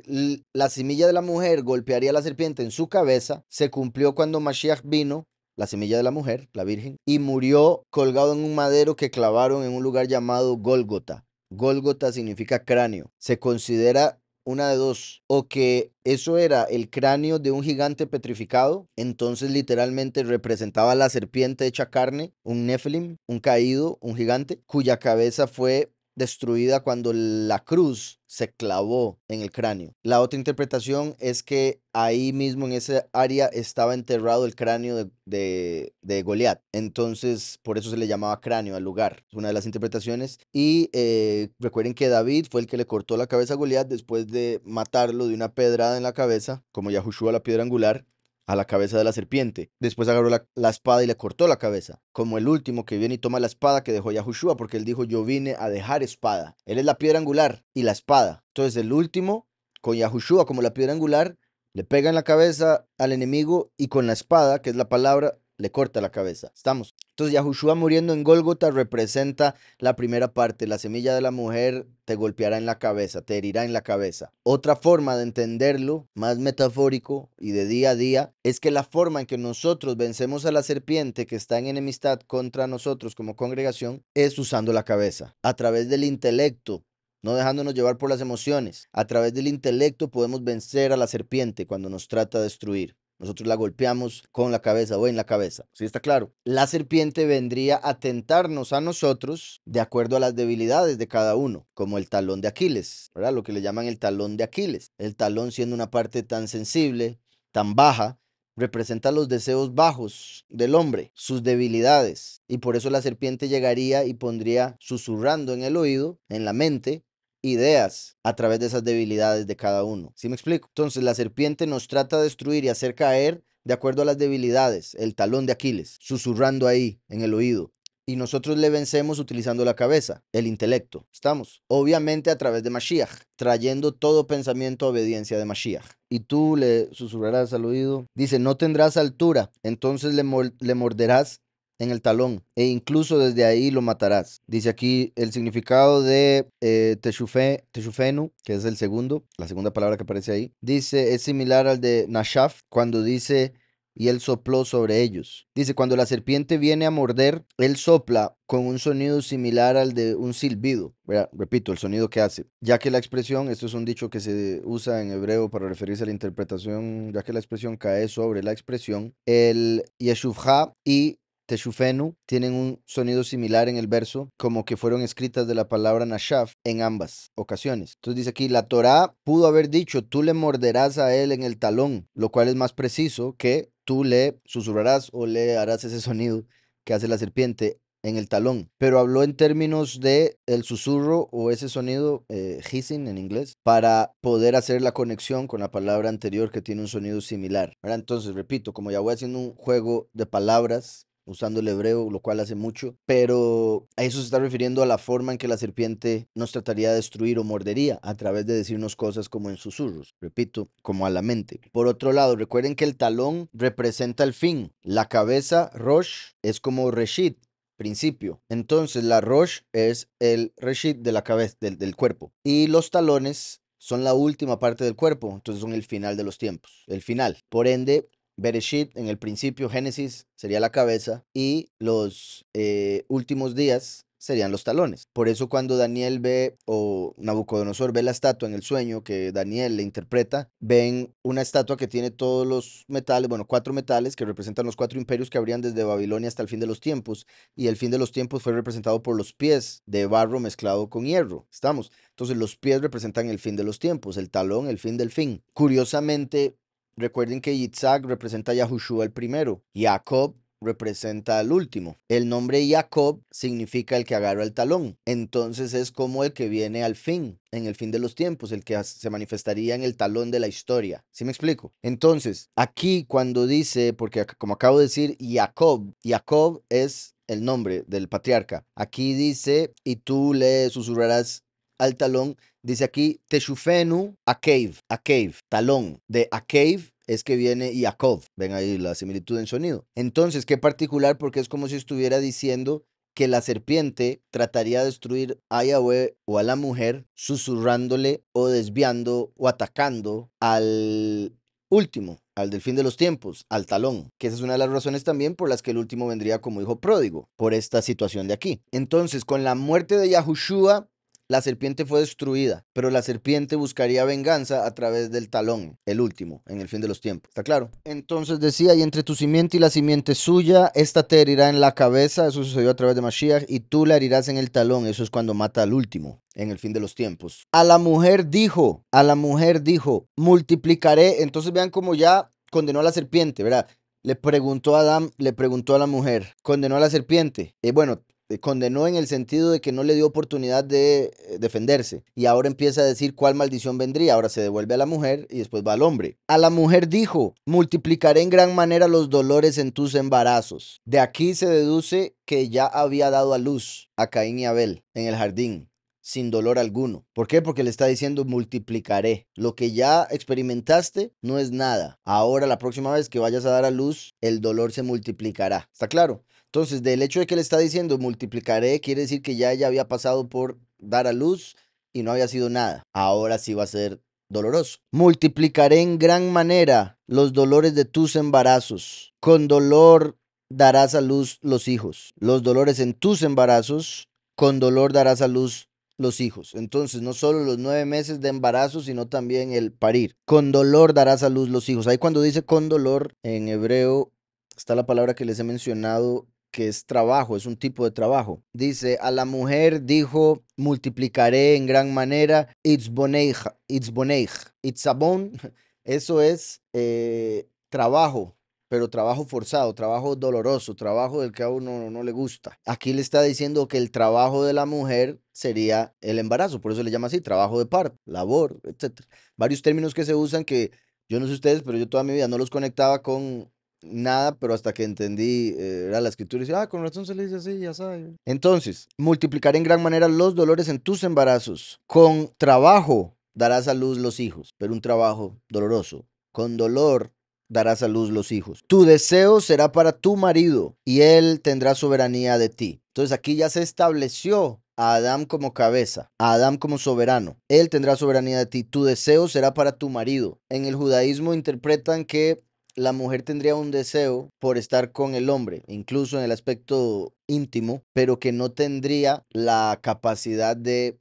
la semilla de la mujer golpearía a la serpiente en su cabeza se cumplió cuando Mashiach vino la semilla de la mujer, la Virgen, y murió colgado en un madero que clavaron en un lugar llamado Gólgota. Gólgota significa cráneo. Se considera una de dos, o que eso era el cráneo de un gigante petrificado, entonces literalmente representaba la serpiente hecha carne, un nephilim, un caído, un gigante, cuya cabeza fue destruida cuando la cruz se clavó en el cráneo. La otra interpretación es que ahí mismo en esa área estaba enterrado el cráneo de, de, Goliat. Entonces, por eso se le llamaba cráneo al lugar. una de las interpretaciones. Y eh, recuerden que David fue el que le cortó la cabeza a Goliat después de matarlo de una pedrada en la cabeza, como Yahushua la piedra angular a la cabeza de la serpiente. Después agarró la, espada y le cortó la cabeza, como el último que viene y toma la espada que dejó Yahushua, porque él dijo, yo vine a dejar espada. Él es la piedra angular y la espada. Entonces el último, con Yahushua como la piedra angular, le pega en la cabeza al enemigo y con la espada, que es la palabra, le corta la cabeza. Estamos. Entonces Yahushua muriendo en Gólgota representa la primera parte, la semilla de la mujer te golpeará en la cabeza, te herirá en la cabeza. Otra forma de entenderlo, más metafórico y de día a día, es que la forma en que nosotros vencemos a la serpiente que está en enemistad contra nosotros como congregación es usando la cabeza, a través del intelecto, no dejándonos llevar por las emociones. A través del intelecto podemos vencer a la serpiente cuando nos trata de destruir. Nosotros la golpeamos con la cabeza o en la cabeza. ¿Sí está claro? La serpiente vendría a tentarnos a nosotros de acuerdo a las debilidades de cada uno, como el talón de Aquiles, ¿verdad? Lo que le llaman el talón de Aquiles. El talón siendo una parte tan sensible, tan baja, representa los deseos bajos del hombre, sus debilidades. Y por eso la serpiente llegaría y pondría susurrando en el oído, en la mente, ideas a través de esas debilidades de cada uno. ¿Sí me explico? Entonces la serpiente nos trata de destruir y hacer caer de acuerdo a las debilidades el talón de Aquiles, susurrando ahí en el oído. Y nosotros le vencemos utilizando la cabeza, el intelecto. ¿Estamos? Obviamente a través de Mashiach, trayendo todo pensamiento a obediencia de Mashiach. Y tú le susurrarás al oído. Dice, no tendrás altura, entonces le, le morderás en el talón, e incluso desde ahí lo matarás. Dice aquí el significado de eh, teshufe, que es el segundo, la segunda palabra que aparece ahí. Dice, es similar al de Nashaf, cuando dice, y él sopló sobre ellos. Dice, cuando la serpiente viene a morder, él sopla con un sonido similar al de un silbido. Repito, el sonido que hace. Ya que la expresión, esto es un dicho que se usa en hebreo para referirse a la interpretación, ya que la expresión cae sobre la expresión, el yeshuvha y Teshufenu tienen un sonido similar en el verso, como que fueron escritas de la palabra Nashaf en ambas ocasiones. Entonces dice aquí, la Torá pudo haber dicho, tú le morderás a él en el talón, lo cual es más preciso que tú le susurrarás o le harás ese sonido que hace la serpiente en el talón, pero habló en términos de el susurro o ese sonido eh, hissing en inglés para poder hacer la conexión con la palabra anterior que tiene un sonido similar. Ahora entonces, repito, como ya voy haciendo un juego de palabras usando el hebreo, lo cual hace mucho, pero a eso se está refiriendo a la forma en que la serpiente nos trataría de destruir o mordería a través de decirnos cosas como en susurros, repito, como a la mente. Por otro lado, recuerden que el talón representa el fin, la cabeza, Rosh, es como Reshit, principio. Entonces la Rosh es el Reshit de la cabeza, del, del cuerpo, y los talones son la última parte del cuerpo, entonces son el final de los tiempos, el final. Por ende, Bereshit, en el principio, Génesis sería la cabeza y los eh, últimos días serían los talones. Por eso cuando Daniel ve o Nabucodonosor ve la estatua en el sueño que Daniel le interpreta, ven una estatua que tiene todos los metales, bueno, cuatro metales que representan los cuatro imperios que habrían desde Babilonia hasta el fin de los tiempos, y el fin de los tiempos fue representado por los pies de barro mezclado con hierro. ¿Estamos? Entonces los pies representan el fin de los tiempos, el talón, el fin del fin. Curiosamente, Recuerden que Yitzhak representa a Yahushua el primero, Jacob representa al último. El nombre Jacob significa el que agarra el talón, entonces es como el que viene al fin, en el fin de los tiempos, el que se manifestaría en el talón de la historia. ¿Sí me explico? Entonces, aquí cuando dice, porque como acabo de decir, Jacob, Jacob es el nombre del patriarca. Aquí dice, y tú le susurrarás al talón. Dice aquí, Teshufenu a cave, a cave, talón. De a cave es que viene Yaakov. Ven ahí la similitud en sonido. Entonces, qué particular porque es como si estuviera diciendo que la serpiente trataría de destruir a Yahweh o a la mujer susurrándole o desviando o atacando al último, al del fin de los tiempos, al talón, que esa es una de las razones también por las que el último vendría como hijo pródigo, por esta situación de aquí. Entonces, con la muerte de Yahushua, la serpiente fue destruida, pero la serpiente buscaría venganza a través del talón, el último, en el fin de los tiempos. ¿Está claro? Entonces decía, y entre tu simiente y la simiente suya, esta te herirá en la cabeza, eso sucedió a través de Mashiach, y tú la herirás en el talón, eso es cuando mata al último en el fin de los tiempos. A la mujer dijo, a la mujer dijo, multiplicaré. Entonces vean cómo ya condenó a la serpiente, ¿verdad? Le preguntó a Adán, le preguntó a la mujer, condenó a la serpiente. y eh, bueno, eh, condenó en el sentido de que no le dio oportunidad de eh, defenderse. Y ahora empieza a decir cuál maldición vendría. Ahora se devuelve a la mujer y después va al hombre. A la mujer dijo, multiplicaré en gran manera los dolores en tus embarazos. De aquí se deduce que ya había dado a luz a Caín y Abel en el jardín sin dolor alguno. ¿Por qué? Porque le está diciendo multiplicaré. Lo que ya experimentaste no es nada. Ahora la próxima vez que vayas a dar a luz, el dolor se multiplicará. ¿Está claro? Entonces, del hecho de que le está diciendo multiplicaré, quiere decir que ya ella había pasado por dar a luz y no había sido nada. Ahora sí va a ser doloroso. Multiplicaré en gran manera los dolores de tus embarazos. Con dolor darás a luz los hijos. Los dolores en tus embarazos, con dolor darás a luz los hijos. Entonces, no solo los nueve meses de embarazo, sino también el parir. Con dolor darás a luz los hijos. Ahí cuando dice con dolor, en hebreo está la palabra que les he mencionado que es trabajo, es un tipo de trabajo. Dice, a la mujer dijo, multiplicaré en gran manera, it's boneich, it's boneich, it's a eso es eh, trabajo, pero trabajo forzado, trabajo doloroso, trabajo del que a uno no, no, le gusta. Aquí le está diciendo que el trabajo de la mujer sería el embarazo, por eso le llama así, trabajo de parto, labor, etc. Varios términos que se usan que yo no sé ustedes, pero yo toda mi vida no los conectaba con nada, pero hasta que entendí, eh, era la escritura y decía, ah, con razón se le dice así, ya sabe. Entonces, multiplicar en gran manera los dolores en tus embarazos. Con trabajo darás a luz los hijos, pero un trabajo doloroso. Con dolor darás a luz los hijos. Tu deseo será para tu marido y él tendrá soberanía de ti. Entonces aquí ya se estableció a Adán como cabeza, a Adán como soberano. Él tendrá soberanía de ti. Tu deseo será para tu marido. En el judaísmo interpretan que la mujer tendría un deseo por estar con el hombre, incluso en el aspecto íntimo, pero que no tendría la capacidad de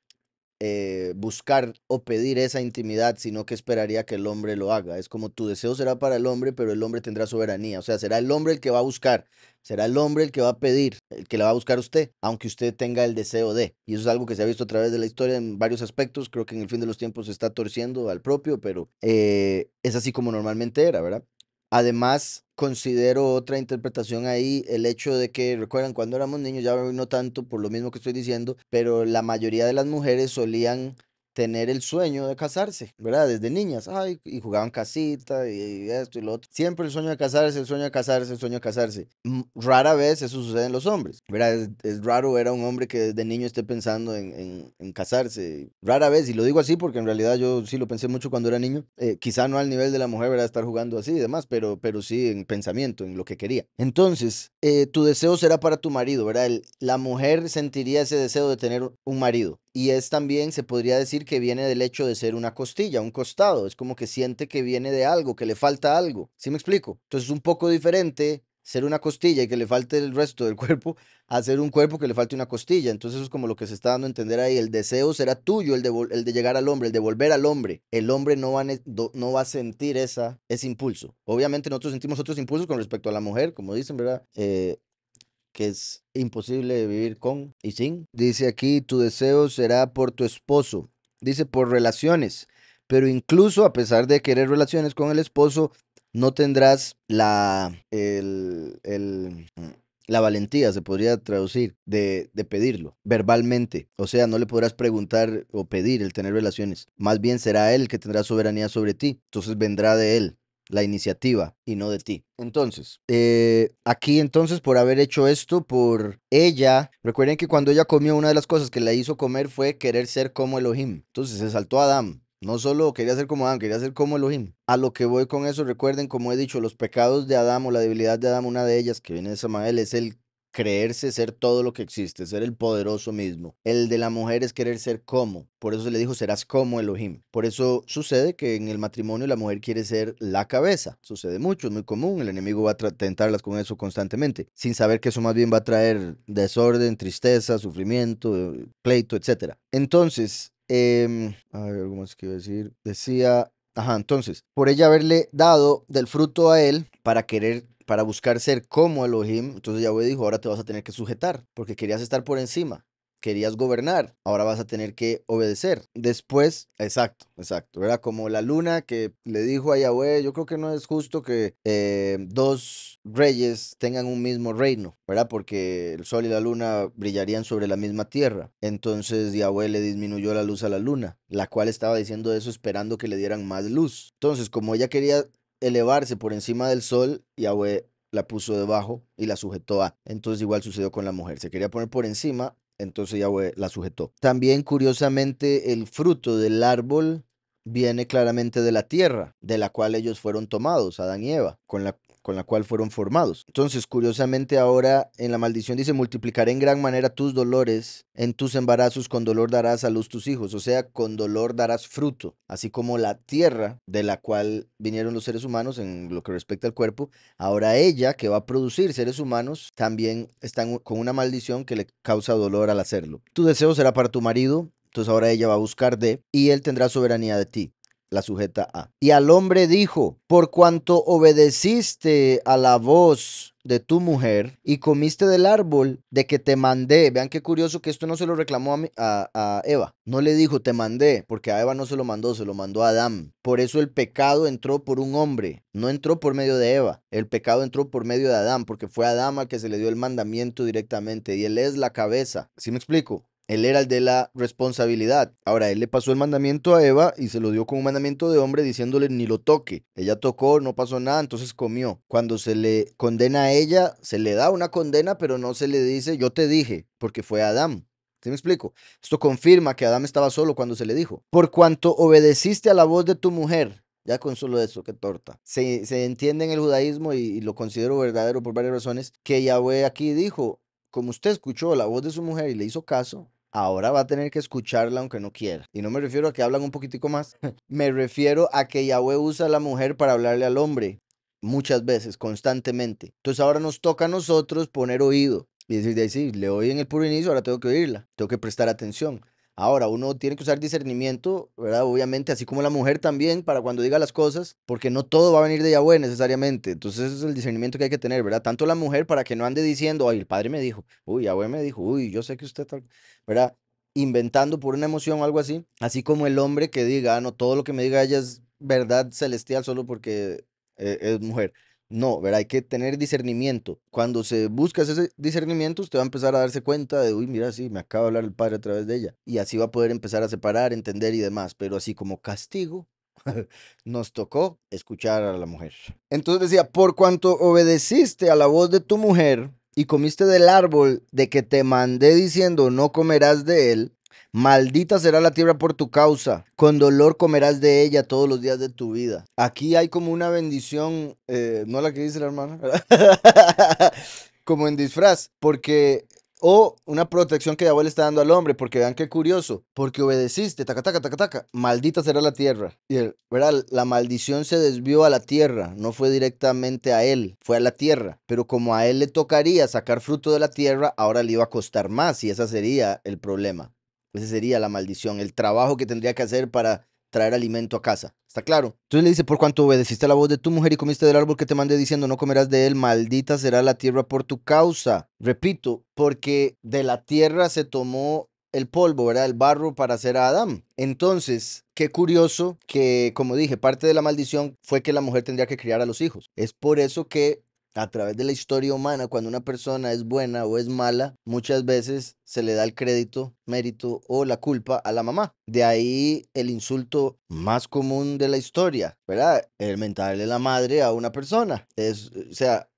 eh, buscar o pedir esa intimidad, sino que esperaría que el hombre lo haga. Es como tu deseo será para el hombre, pero el hombre tendrá soberanía. O sea, será el hombre el que va a buscar, será el hombre el que va a pedir, el que la va a buscar a usted, aunque usted tenga el deseo de. Y eso es algo que se ha visto a través de la historia en varios aspectos. Creo que en el fin de los tiempos se está torciendo al propio, pero eh, es así como normalmente era, ¿verdad? Además, considero otra interpretación ahí el hecho de que, recuerdan, cuando éramos niños, ya no tanto por lo mismo que estoy diciendo, pero la mayoría de las mujeres solían tener el sueño de casarse, ¿verdad? Desde niñas, ay, y jugaban casita y esto y lo otro. Siempre el sueño de casarse, el sueño de casarse, el sueño de casarse. Rara vez eso sucede en los hombres, ¿verdad? Es, raro ver a un hombre que desde niño esté pensando en, casarse. Rara vez, y lo digo así porque en realidad yo sí lo pensé mucho cuando era niño, eh, quizá no al nivel de la mujer, ¿verdad? Estar jugando así y demás, pero, pero sí en pensamiento, en lo que quería. Entonces, eh, tu deseo será para tu marido, ¿verdad? la mujer sentiría ese deseo de tener un marido y es también, se podría decir que viene del hecho de ser una costilla, un costado, es como que siente que viene de algo, que le falta algo, ¿sí me explico? Entonces es un poco diferente ser una costilla y que le falte el resto del cuerpo a ser un cuerpo que le falte una costilla. Entonces eso es como lo que se está dando a entender ahí. El deseo será tuyo, el de, el de llegar al hombre, el de volver al hombre. El hombre no va, a, no va a sentir esa, ese impulso. Obviamente nosotros sentimos otros impulsos con respecto a la mujer, como dicen, ¿verdad? Eh, que es imposible vivir con y sin. Dice aquí, tu deseo será por tu esposo. Dice, por relaciones. Pero incluso a pesar de querer relaciones con el esposo, no tendrás la, el, el, la valentía, se podría traducir, de, de pedirlo verbalmente. O sea, no le podrás preguntar o pedir el tener relaciones. Más bien será él que tendrá soberanía sobre ti. Entonces vendrá de él la iniciativa y no de ti. Entonces, eh, aquí entonces por haber hecho esto, por ella, recuerden que cuando ella comió una de las cosas que la hizo comer fue querer ser como Elohim. Entonces se saltó a Adán. No solo quería ser como Adán, quería ser como Elohim. A lo que voy con eso, recuerden, como he dicho, los pecados de Adán o la debilidad de Adán, una de ellas que viene de Samael, es el creerse ser todo lo que existe, ser el poderoso mismo. El de la mujer es querer ser como. Por eso le dijo, serás como Elohim. Por eso sucede que en el matrimonio la mujer quiere ser la cabeza. Sucede mucho, es muy común. El enemigo va a tentarlas con eso constantemente, sin saber que eso más bien va a traer desorden, tristeza, sufrimiento, eh, pleito, etc. Entonces, eh, algo más que decir. Decía, Ajá, entonces, por ella haberle dado del fruto a él para querer para buscar ser como Elohim, entonces Yahweh dijo, ahora te vas a tener que sujetar, porque querías estar por encima, querías gobernar, ahora vas a tener que obedecer. Después, exacto, exacto, era como la luna que le dijo a Yahweh, yo creo que no es justo que eh, dos reyes tengan un mismo reino, ¿verdad? Porque el sol y la luna brillarían sobre la misma tierra. Entonces Yahweh le disminuyó la luz a la luna, la cual estaba diciendo eso esperando que le dieran más luz. Entonces, como ella quería elevarse por encima del sol, Yahweh la puso debajo y la sujetó a. Entonces igual sucedió con la mujer. Se quería poner por encima, entonces Yahweh la sujetó. También curiosamente el fruto del árbol viene claramente de la tierra, de la cual ellos fueron tomados, Adán y Eva, con la con la cual fueron formados. Entonces, curiosamente ahora en la maldición dice, multiplicaré en gran manera tus dolores, en tus embarazos con dolor darás a luz tus hijos, o sea, con dolor darás fruto, así como la tierra de la cual vinieron los seres humanos en lo que respecta al cuerpo, ahora ella que va a producir seres humanos también está con una maldición que le causa dolor al hacerlo. Tu deseo será para tu marido, entonces ahora ella va a buscar de, y él tendrá soberanía de ti la sujeta a. Y al hombre dijo, por cuanto obedeciste a la voz de tu mujer y comiste del árbol de que te mandé. Vean qué curioso que esto no se lo reclamó a, Eva. No le dijo te mandé, porque a Eva no se lo mandó, se lo mandó a Adán. Por eso el pecado entró por un hombre, no entró por medio de Eva. El pecado entró por medio de Adán, porque fue a Adán al que se le dio el mandamiento directamente y él es la cabeza. ¿Sí me explico? Él era el de la responsabilidad. Ahora, él le pasó el mandamiento a Eva y se lo dio con un mandamiento de hombre diciéndole ni lo toque. Ella tocó, no pasó nada, entonces comió. Cuando se le condena a ella, se le da una condena, pero no se le dice yo te dije, porque fue Adán. ¿Sí me explico? Esto confirma que Adán estaba solo cuando se le dijo. Por cuanto obedeciste a la voz de tu mujer, ya con solo eso, qué torta. Se, se entiende en el judaísmo y, y, lo considero verdadero por varias razones, que Yahweh aquí dijo, como usted escuchó la voz de su mujer y le hizo caso, ahora va a tener que escucharla aunque no quiera. Y no me refiero a que hablan un poquitico más, me refiero a que Yahweh usa a la mujer para hablarle al hombre muchas veces, constantemente. Entonces ahora nos toca a nosotros poner oído y decir, sí, le oí en el puro inicio, ahora tengo que oírla, tengo que prestar atención. Ahora, uno tiene que usar discernimiento, ¿verdad? Obviamente, así como la mujer también, para cuando diga las cosas, porque no todo va a venir de Yahweh necesariamente. Entonces, ese es el discernimiento que hay que tener, ¿verdad? Tanto la mujer para que no ande diciendo, ay, el padre me dijo, uy, Yahweh me dijo, uy, yo sé que usted tal, ¿verdad? Inventando por una emoción o algo así, así como el hombre que diga, ah, no, todo lo que me diga ella es verdad celestial solo porque eh, es mujer. No, ¿verdad? Hay que tener discernimiento. Cuando se busca ese discernimiento, usted va a empezar a darse cuenta de, uy, mira, sí, me acaba de hablar el padre a través de ella. Y así va a poder empezar a separar, entender y demás. Pero así como castigo, nos tocó escuchar a la mujer. Entonces decía, por cuanto obedeciste a la voz de tu mujer y comiste del árbol de que te mandé diciendo, no comerás de él, Maldita será la tierra por tu causa, con dolor comerás de ella todos los días de tu vida. Aquí hay como una bendición, eh, no la que dice la hermana, como en disfraz, porque o una protección que Yahweh le está dando al hombre, porque vean qué curioso, porque obedeciste, taca, taca, taca, taca, maldita será la tierra. Y la maldición se desvió a la tierra, no fue directamente a él, fue a la tierra. Pero como a él le tocaría sacar fruto de la tierra, ahora le iba a costar más y ese sería el problema. Esa sería la maldición, el trabajo que tendría que hacer para traer alimento a casa. ¿Está claro? Entonces le dice, por cuanto obedeciste a la voz de tu mujer y comiste del árbol que te mandé diciendo, no comerás de él, maldita será la tierra por tu causa. Repito, porque de la tierra se tomó el polvo, ¿verdad? El barro para hacer a Adán. Entonces, qué curioso que, como dije, parte de la maldición fue que la mujer tendría que criar a los hijos. Es por eso que a través de la historia humana, cuando una persona es buena o es mala, muchas veces se le da el crédito, mérito o la culpa a la mamá. De ahí el insulto más común de la historia, ¿verdad? El mentarle la madre a una persona. Es, o sea,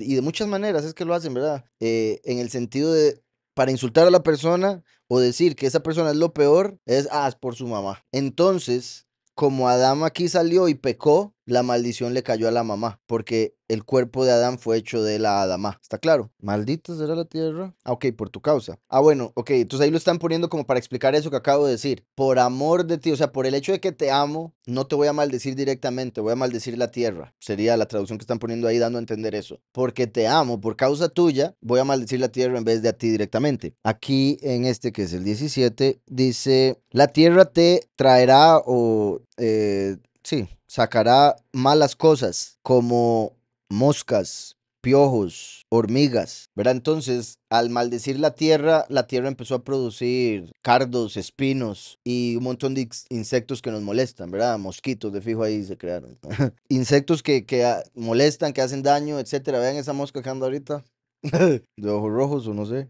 y de muchas maneras es que lo hacen, ¿verdad? Eh, en el sentido de, para insultar a la persona o decir que esa persona es lo peor, es, ah, por su mamá. Entonces, como Adán aquí salió y pecó, la maldición le cayó a la mamá, porque el cuerpo de Adán fue hecho de la Adamá. ¿Está claro? Maldita será la tierra. Ah, ok, por tu causa. Ah, bueno, ok, entonces ahí lo están poniendo como para explicar eso que acabo de decir. Por amor de ti, o sea, por el hecho de que te amo, no te voy a maldecir directamente, voy a maldecir la tierra. Sería la traducción que están poniendo ahí dando a entender eso. Porque te amo, por causa tuya, voy a maldecir la tierra en vez de a ti directamente. Aquí en este que es el 17, dice, la tierra te traerá o... Eh, sí, sacará malas cosas como moscas, piojos, hormigas, ¿verdad? Entonces, al maldecir la tierra, la tierra empezó a producir cardos, espinos y un montón de insectos que nos molestan, ¿verdad? Mosquitos, de fijo ahí se crearon. insectos que, ah, molestan, que hacen daño, etc. Vean esa mosca que anda ahorita. de ojos rojos o no sé.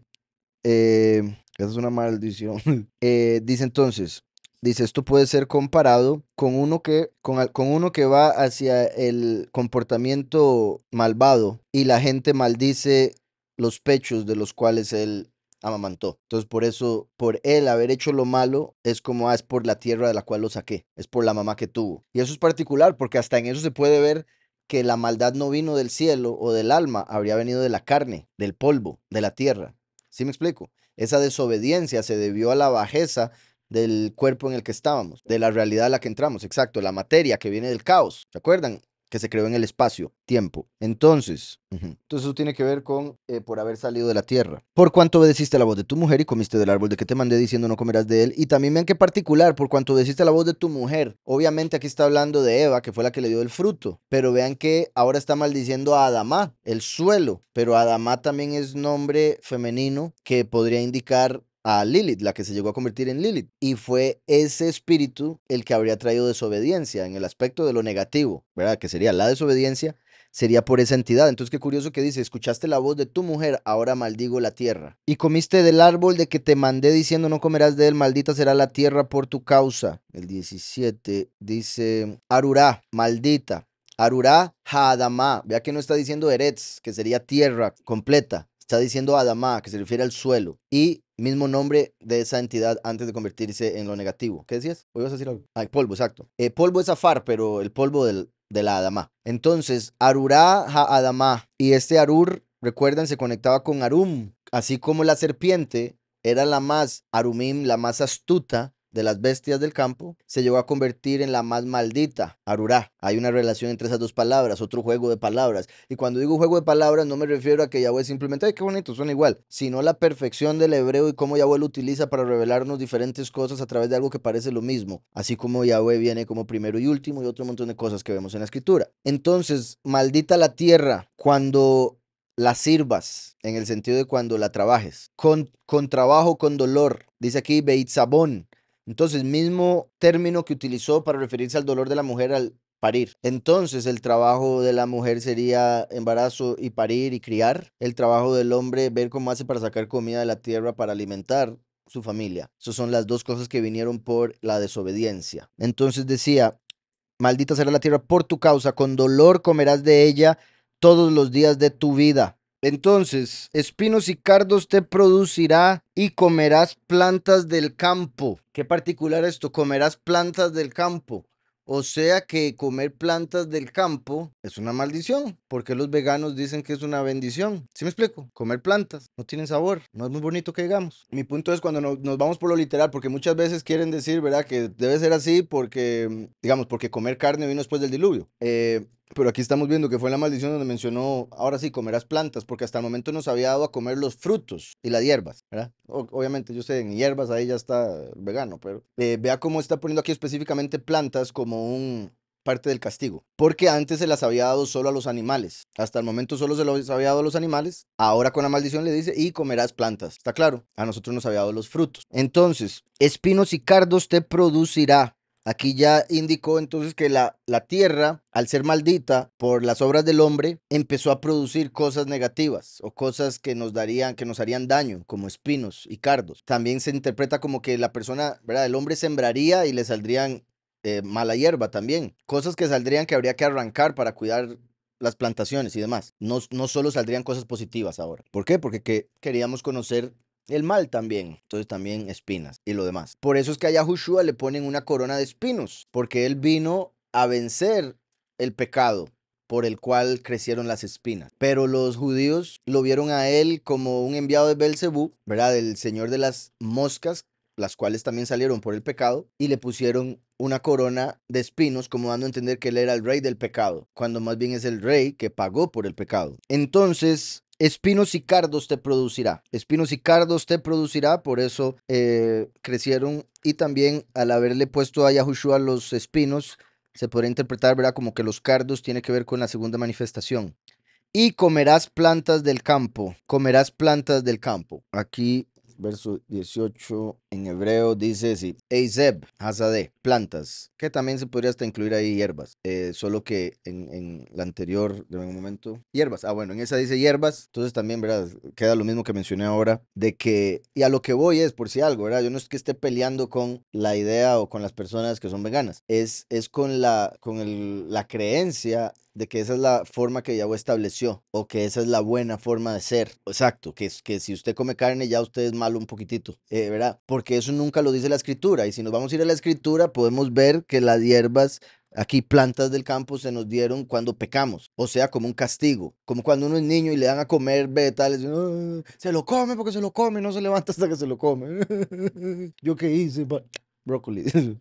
Eh, esa es una maldición. Eh, dice entonces, Dice, esto puede ser comparado con uno que, con, con uno que va hacia el comportamiento malvado y la gente maldice los pechos de los cuales él amamantó. Entonces, por eso, por él haber hecho lo malo, es como, ah, es por la tierra de la cual lo saqué, es por la mamá que tuvo. Y eso es particular, porque hasta en eso se puede ver que la maldad no vino del cielo o del alma, habría venido de la carne, del polvo, de la tierra. ¿Sí me explico? Esa desobediencia se debió a la bajeza del cuerpo en el que estábamos, de la realidad a la que entramos, exacto, la materia que viene del caos, ¿se acuerdan? que se creó en el espacio, tiempo. Entonces, eso tiene que ver con eh, por haber salido de la tierra. Por cuanto obedeciste la voz de tu mujer y comiste del árbol de que te mandé diciendo no comerás de él. Y también vean qué particular, por cuanto obedeciste la voz de tu mujer. Obviamente aquí está hablando de Eva, que fue la que le dio el fruto. Pero vean que ahora está maldiciendo a Adama el suelo. Pero Adama también es nombre femenino que podría indicar a Lilith, la que se llegó a convertir en Lilith. Y fue ese espíritu el que habría traído desobediencia en el aspecto de lo negativo, ¿verdad? Que sería la desobediencia, sería por esa entidad. Entonces, qué curioso que dice, escuchaste la voz de tu mujer, ahora maldigo la tierra. Y comiste del árbol de que te mandé diciendo, no comerás de él, maldita será la tierra por tu causa. El 17 dice, Arurá, maldita. Arurá, Hadamá. Vea que no está diciendo Eretz, que sería tierra completa está diciendo Adama, que se refiere al suelo, y mismo nombre de esa entidad antes de convertirse en lo negativo. ¿Qué decías? ¿O ibas a decir algo. Ah, polvo, exacto. Eh, polvo es afar, pero el polvo del, de la Adama. Entonces, Arurá ha Adama y este Arur, recuerdan, se conectaba con Arum, así como la serpiente era la más Arumim, la más astuta, de las bestias del campo, se llegó a convertir en la más maldita, Arurá. Hay una relación entre esas dos palabras, otro juego de palabras. Y cuando digo juego de palabras, no me refiero a que Yahweh simplemente, ay, qué bonito, suena igual, sino la perfección del hebreo y cómo Yahweh lo utiliza para revelarnos diferentes cosas a través de algo que parece lo mismo, así como Yahweh viene como primero y último y otro montón de cosas que vemos en la escritura. Entonces, maldita la tierra cuando la sirvas, en el sentido de cuando la trabajes, con, con trabajo, con dolor. Dice aquí Beitzabón, entonces, mismo término que utilizó para referirse al dolor de la mujer al parir. Entonces, el trabajo de la mujer sería embarazo y parir y criar. El trabajo del hombre, ver cómo hace para sacar comida de la tierra para alimentar su familia. Esas son las dos cosas que vinieron por la desobediencia. Entonces decía, maldita será la tierra por tu causa, con dolor comerás de ella todos los días de tu vida. Entonces, espinos y cardos te producirá y comerás plantas del campo. Qué particular esto, comerás plantas del campo. O sea que comer plantas del campo es una maldición, porque los veganos dicen que es una bendición. ¿Sí me explico? Comer plantas no tienen sabor, no es muy bonito que digamos. Mi punto es cuando nos vamos por lo literal, porque muchas veces quieren decir, ¿verdad? Que debe ser así porque, digamos, porque comer carne vino después del diluvio. Eh, pero aquí estamos viendo que fue la maldición donde mencionó, ahora sí, comerás plantas, porque hasta el momento nos había dado a comer los frutos y las hierbas, ¿verdad? obviamente, yo sé, en hierbas ahí ya está vegano, pero eh, vea cómo está poniendo aquí específicamente plantas como un, parte del castigo, porque antes se las había dado solo a los animales. Hasta el momento solo se las había dado a los animales. Ahora con la maldición le dice, y comerás plantas. Está claro, a nosotros nos había dado los frutos. Entonces, espinos y cardos te producirá. Aquí ya indicó entonces que la, la tierra, al ser maldita por las obras del hombre, empezó a producir cosas negativas o cosas que nos darían, que nos harían daño, como espinos y cardos. También se interpreta como que la persona, ¿verdad? El hombre sembraría y le saldrían eh, mala hierba también. Cosas que saldrían que habría que arrancar para cuidar las plantaciones y demás. No, no solo saldrían cosas positivas ahora. ¿Por qué? Porque queríamos conocer el mal también, entonces también espinas y lo demás. Por eso es que a Joshua le ponen una corona de espinos, porque él vino a vencer el pecado por el cual crecieron las espinas. Pero los judíos lo vieron a él como un enviado de Belcebú, ¿verdad? El señor de las moscas, las cuales también salieron por el pecado, y le pusieron una corona de espinos, como dando a entender que él era el rey del pecado, cuando más bien es el rey que pagó por el pecado. Entonces, Espinos y cardos te producirá. Espinos y cardos te producirá, por eso eh, crecieron. Y también al haberle puesto a Yahushua los espinos, se podría interpretar, ¿verdad? Como que los cardos tiene que ver con la segunda manifestación. Y comerás plantas del campo, comerás plantas del campo. Aquí verso 18 en hebreo dice así, Eiseb, Hazadeh, plantas, que también se podría hasta incluir ahí hierbas, eh, solo que en, en, la anterior, de un momento, hierbas, ah bueno, en esa dice hierbas, entonces también, ¿verdad? Queda lo mismo que mencioné ahora, de que, y a lo que voy es, por si algo, ¿verdad? Yo no es que esté peleando con la idea o con las personas que son veganas, es, es con, la, con el, la creencia de que esa es la forma que Yahweh estableció o que esa es la buena forma de ser. Exacto, que, que si usted come carne ya usted es malo un poquitito, eh, ¿verdad? Porque eso nunca lo dice la escritura. Y si nos vamos a ir a la escritura, podemos ver que las hierbas Aquí plantas del campo se nos dieron cuando pecamos, o sea, como un castigo, como cuando uno es niño y le dan a comer vegetales, ah, se lo come porque se lo come, no se levanta hasta que se lo come. Yo qué hice, brócoli.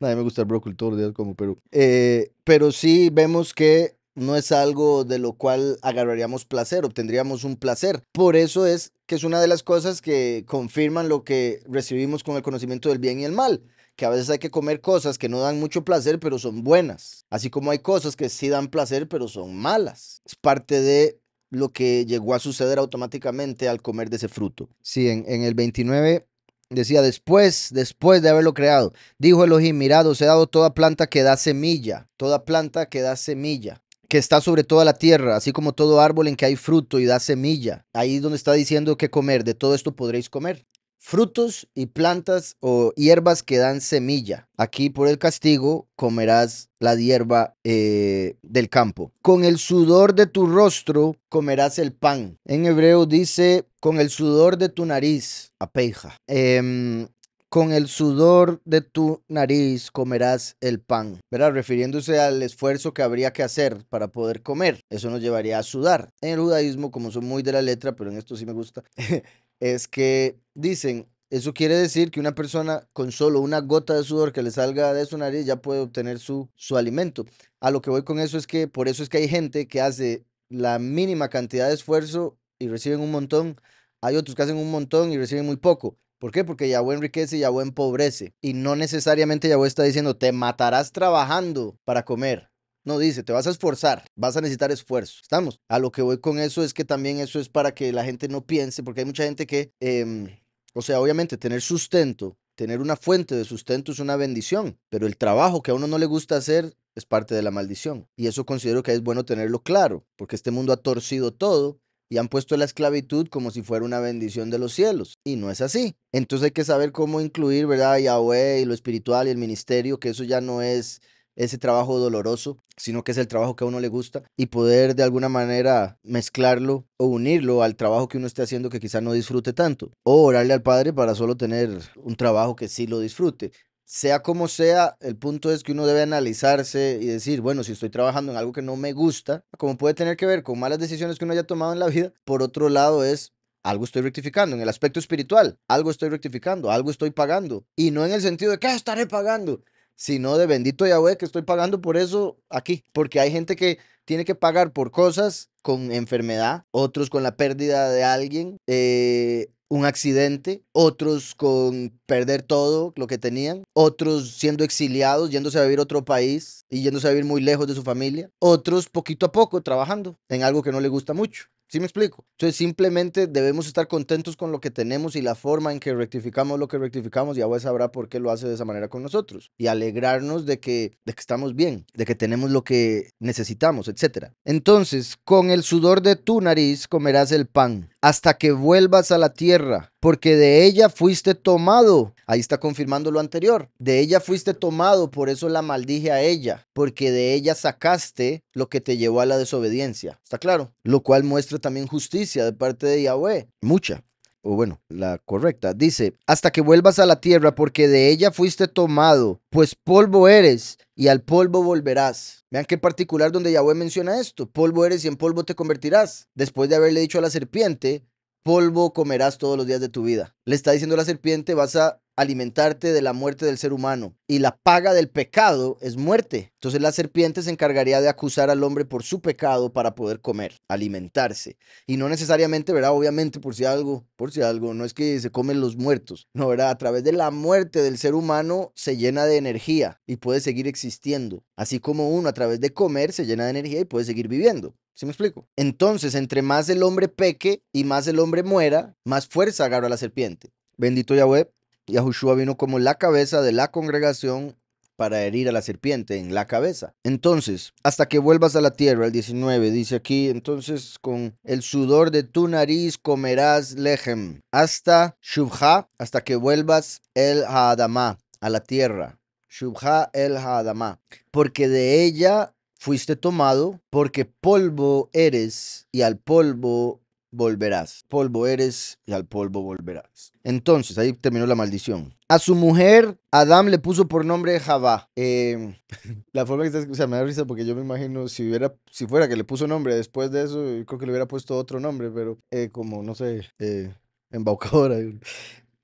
Nadie me gusta el brócoli todos como Perú. Eh, pero sí vemos que no es algo de lo cual agarraríamos placer, obtendríamos un placer. Por eso es que es una de las cosas que confirman lo que recibimos con el conocimiento del bien y el mal, que a veces hay que comer cosas que no dan mucho placer, pero son buenas, así como hay cosas que sí dan placer, pero son malas. Es parte de lo que llegó a suceder automáticamente al comer de ese fruto. Sí, en, en el 29 Decía, después, después de haberlo creado, dijo Elohim, mirad, os he dado toda planta que da semilla, toda planta que da semilla, que está sobre toda la tierra, así como todo árbol en que hay fruto y da semilla. Ahí es donde está diciendo que comer, de todo esto podréis comer frutos y plantas o hierbas que dan semilla. Aquí por el castigo comerás la hierba eh, del campo. Con el sudor de tu rostro comerás el pan. En hebreo dice, con el sudor de tu nariz, apeja. Em, con el sudor de tu nariz comerás el pan. ¿Verdad? refiriéndose al esfuerzo que habría que hacer para poder comer. Eso nos llevaría a sudar. En el judaísmo, como son muy de la letra, pero en esto sí me gusta, es que dicen, eso quiere decir que una persona con solo una gota de sudor que le salga de su nariz ya puede obtener su, su alimento. A lo que voy con eso es que por eso es que hay gente que hace la mínima cantidad de esfuerzo y reciben un montón. Hay otros que hacen un montón y reciben muy poco. ¿Por qué? Porque Yahweh enriquece y Yahweh empobrece. Y no necesariamente Yahweh está diciendo, te matarás trabajando para comer. No dice, te vas a esforzar, vas a necesitar esfuerzo. Estamos. A lo que voy con eso es que también eso es para que la gente no piense, porque hay mucha gente que, em, o sea, obviamente tener sustento, tener una fuente de sustento es una bendición, pero el trabajo que a uno no le gusta hacer es parte de la maldición. Y eso considero que es bueno tenerlo claro, porque este mundo ha torcido todo y han puesto la esclavitud como si fuera una bendición de los cielos. Y no es así. Entonces hay que saber cómo incluir, ¿verdad? Yahweh y lo espiritual y el ministerio, que eso ya no es ese trabajo doloroso, sino que es el trabajo que a uno le gusta y poder de alguna manera mezclarlo o unirlo al trabajo que uno esté haciendo que quizás no disfrute tanto, o orarle al Padre para solo tener un trabajo que sí lo disfrute sea como sea, el punto es que uno debe analizarse y decir, bueno, si estoy trabajando en algo que no me gusta, como puede tener que ver con malas decisiones que uno haya tomado en la vida, por otro lado es algo estoy rectificando, en el aspecto espiritual, algo estoy rectificando, algo estoy pagando, y no en el sentido de que estaré pagando, sino de bendito Yahweh que estoy pagando por eso aquí, porque hay gente que tiene que pagar por cosas con enfermedad, otros con la pérdida de alguien, eh, un accidente, otros con perder todo lo que tenían, otros siendo exiliados, yéndose a vivir otro país y yéndose a vivir muy lejos de su familia, otros poquito a poco trabajando en algo que no le gusta mucho. ¿Sí me explico? Entonces simplemente debemos estar contentos con lo que tenemos y la forma en que rectificamos lo que rectificamos y ahora sabrá por qué lo hace de esa manera con nosotros y alegrarnos de que, de que estamos bien, de que tenemos lo que necesitamos, etc. Entonces, con el sudor de tu nariz comerás el pan hasta que vuelvas a la tierra porque de ella fuiste tomado. Ahí está confirmando lo anterior. De ella fuiste tomado, por eso la maldije a ella, porque de ella sacaste lo que te llevó a la desobediencia. ¿Está claro? Lo cual muestra también justicia de parte de Yahweh. Mucha. O bueno, la correcta. Dice, hasta que vuelvas a la tierra, porque de ella fuiste tomado, pues polvo eres y al polvo volverás. Vean qué particular donde Yahweh menciona esto. Polvo eres y en polvo te convertirás. Después de haberle dicho a la serpiente, polvo comerás todos los días de tu vida. Le está diciendo la serpiente, vas a alimentarte de la muerte del ser humano. Y la paga del pecado es muerte. Entonces la serpiente se encargaría de acusar al hombre por su pecado para poder comer, alimentarse. Y no necesariamente, ¿verdad? Obviamente, por si algo, por si algo, no es que se comen los muertos. No, ¿verdad? A través de la muerte del ser humano se llena de energía y puede seguir existiendo. Así como uno a través de comer se llena de energía y puede seguir viviendo. ¿Sí me explico? Entonces, entre más el hombre peque y más el hombre muera, más fuerza agarra la serpiente. Bendito Yahweh, Yahushua vino como la cabeza de la congregación para herir a la serpiente en la cabeza. Entonces, hasta que vuelvas a la tierra, el 19 dice aquí, entonces con el sudor de tu nariz comerás lejem, hasta Shubha, hasta que vuelvas el Hadamá, a la tierra. Shubha el Hadamá, porque de ella fuiste tomado porque polvo eres y al polvo volverás. Polvo eres y al polvo volverás. Entonces, ahí terminó la maldición. A su mujer, Adam le puso por nombre Javá. Em, la forma que está, o sea, me da risa porque yo me imagino si hubiera, si fuera que le puso nombre después de eso, creo que le hubiera puesto otro nombre, pero eh, como, no sé, eh, embaucadora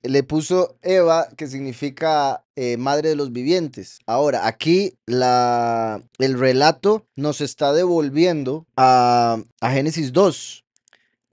le puso Eva, que significa eh, madre de los vivientes. Ahora, aquí el relato nos está devolviendo a, a Génesis 2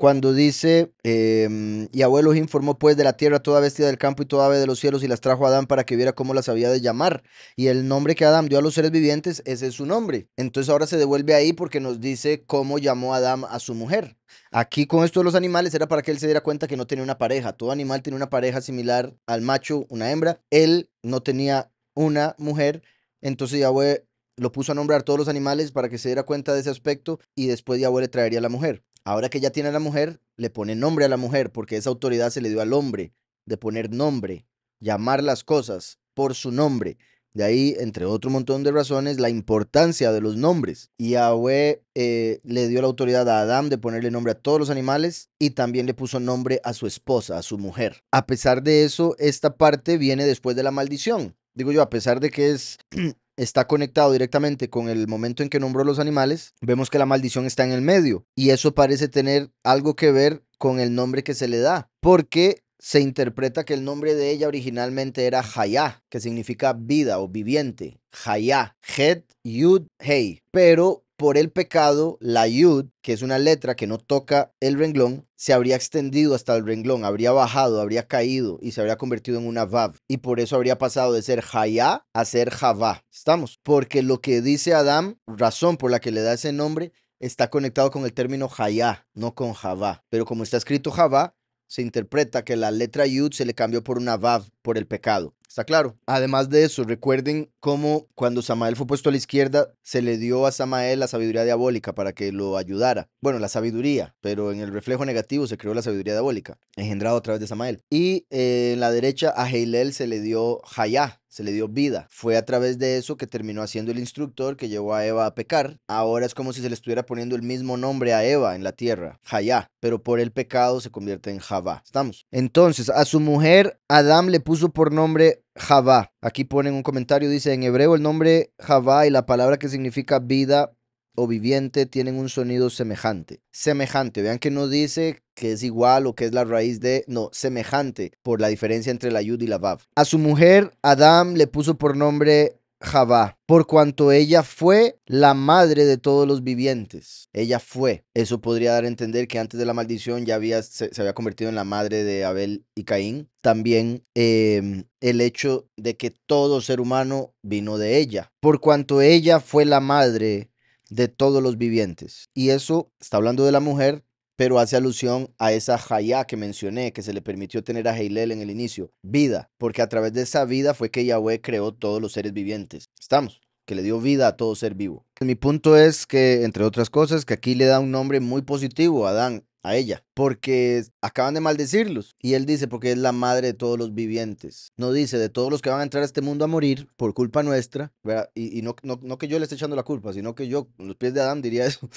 cuando dice, em, y abuelo informó pues de la tierra toda vestida del campo y toda ave de los cielos y las trajo a Adán para que viera cómo las había de llamar. Y el nombre que Adán dio a los seres vivientes, ese es su nombre. Entonces ahora se devuelve ahí porque nos dice cómo llamó Adán a su mujer. Aquí con esto de los animales era para que él se diera cuenta que no tenía una pareja. Todo animal tiene una pareja similar al macho, una hembra. Él no tenía una mujer. Entonces Yahweh lo puso a nombrar todos los animales para que se diera cuenta de ese aspecto y después Yahweh le traería a la mujer ahora que ya tiene a la mujer, le pone nombre a la mujer, porque esa autoridad se le dio al hombre, de poner nombre, llamar las cosas por su nombre. De ahí, entre otro montón de razones, la importancia de los nombres. Yahweh eh, le dio la autoridad a Adán de ponerle nombre a todos los animales y también le puso nombre a su esposa, a su mujer. A pesar de eso, esta parte viene después de la maldición. Digo yo, a pesar de que es está conectado directamente con el momento en que nombró los animales, vemos que la maldición está en el medio. Y eso parece tener algo que ver con el nombre que se le da, porque se interpreta que el nombre de ella originalmente era Hayah, que significa vida o viviente. Hayah, Het, Yud, Hei. Pero por el pecado, la yud, que es una letra que no toca el renglón, se habría extendido hasta el renglón, habría bajado, habría caído y se habría convertido en una vav. Y por eso habría pasado de ser haya a ser javá. ¿Estamos? Porque lo que dice Adam, razón por la que le da ese nombre, está conectado con el término haya no con javá. Pero como está escrito javá, se interpreta que la letra Yud se le cambió por una Vav por el pecado. ¿Está claro? Además de eso, recuerden cómo cuando Samael fue puesto a la izquierda, se le dio a Samael la sabiduría diabólica para que lo ayudara. Bueno, la sabiduría, pero en el reflejo negativo se creó la sabiduría diabólica, engendrada a través de Samael. Y eh, en la derecha a Heilel se le dio Hayah, se le dio vida. Fue a través de eso que terminó haciendo el instructor que llevó a Eva a pecar. Ahora es como si se le estuviera poniendo el mismo nombre a Eva en la tierra, Jaya, pero por el pecado se convierte en Java ¿Estamos? Entonces, a su mujer, Adán le puso por nombre Java Aquí ponen un comentario, dice en hebreo el nombre Java y la palabra que significa vida o viviente tienen un sonido semejante. Semejante, vean que no dice que es igual o que es la raíz de, no, semejante por la diferencia entre la yud y la vav. A su mujer, Adam le puso por nombre Javá, por cuanto ella fue la madre de todos los vivientes. Ella fue. Eso podría dar a entender que antes de la maldición ya había, se, había convertido en la madre de Abel y Caín. También em, el hecho de que todo ser humano vino de ella, por cuanto ella fue la madre de todos los vivientes. Y eso está hablando de la mujer, pero hace alusión a esa Jaya que mencioné, que se le permitió tener a Heilel en el inicio, vida, porque a través de esa vida fue que Yahweh creó todos los seres vivientes. ¿Estamos? que le dio vida a todo ser vivo. Mi punto es que, entre otras cosas, que aquí le da un nombre muy positivo a Adán a ella, porque acaban de maldecirlos. Y él dice, porque es la madre de todos los vivientes. No dice, de todos los que van a entrar a este mundo a morir por culpa nuestra, Y, no, no, que yo le esté echando la culpa, sino que yo, los pies de Adán, diría eso,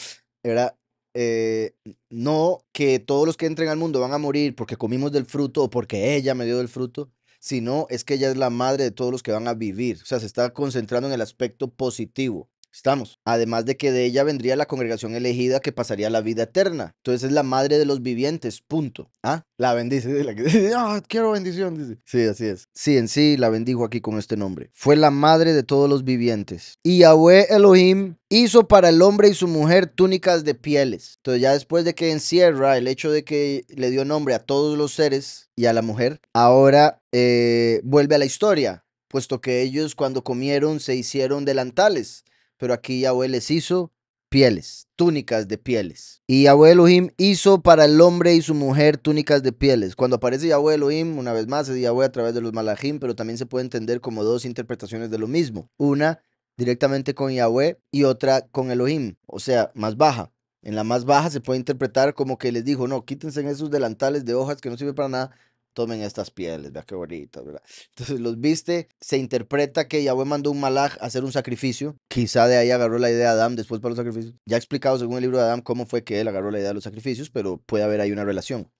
era eh, no que todos los que entren al mundo van a morir porque comimos del fruto o porque ella me dio del fruto, sino es que ella es la madre de todos los que van a vivir. O sea, se está concentrando en el aspecto positivo. Estamos. Además de que de ella vendría la congregación elegida que pasaría la vida eterna. Entonces es la madre de los vivientes, punto. Ah, la bendice. La que dice, ah, quiero bendición. Dice. Sí, así es. Sí, en sí la bendijo aquí con este nombre. Fue la madre de todos los vivientes. Y Yahweh Elohim hizo para el hombre y su mujer túnicas de pieles. Entonces ya después de que encierra el hecho de que le dio nombre a todos los seres y a la mujer, ahora eh, vuelve a la historia, puesto que ellos cuando comieron se hicieron delantales pero aquí Yahweh les hizo pieles, túnicas de pieles. Y Yahweh Elohim hizo para el hombre y su mujer túnicas de pieles. Cuando aparece Yahweh Elohim, una vez más, es Yahweh a través de los malahim, pero también se puede entender como dos interpretaciones de lo mismo. Una directamente con Yahweh y otra con Elohim, o sea, más baja. En la más baja se puede interpretar como que les dijo, no, quítense esos delantales de hojas que no sirven para nada, tomen estas pieles, vea qué bonitas, ¿verdad? Entonces los viste, se interpreta que Yahweh mandó un malaj a hacer un sacrificio, quizá de ahí agarró la idea de Adán después para los sacrificios. Ya explicado según el libro de Adán cómo fue que él agarró la idea de los sacrificios, pero puede haber ahí una relación.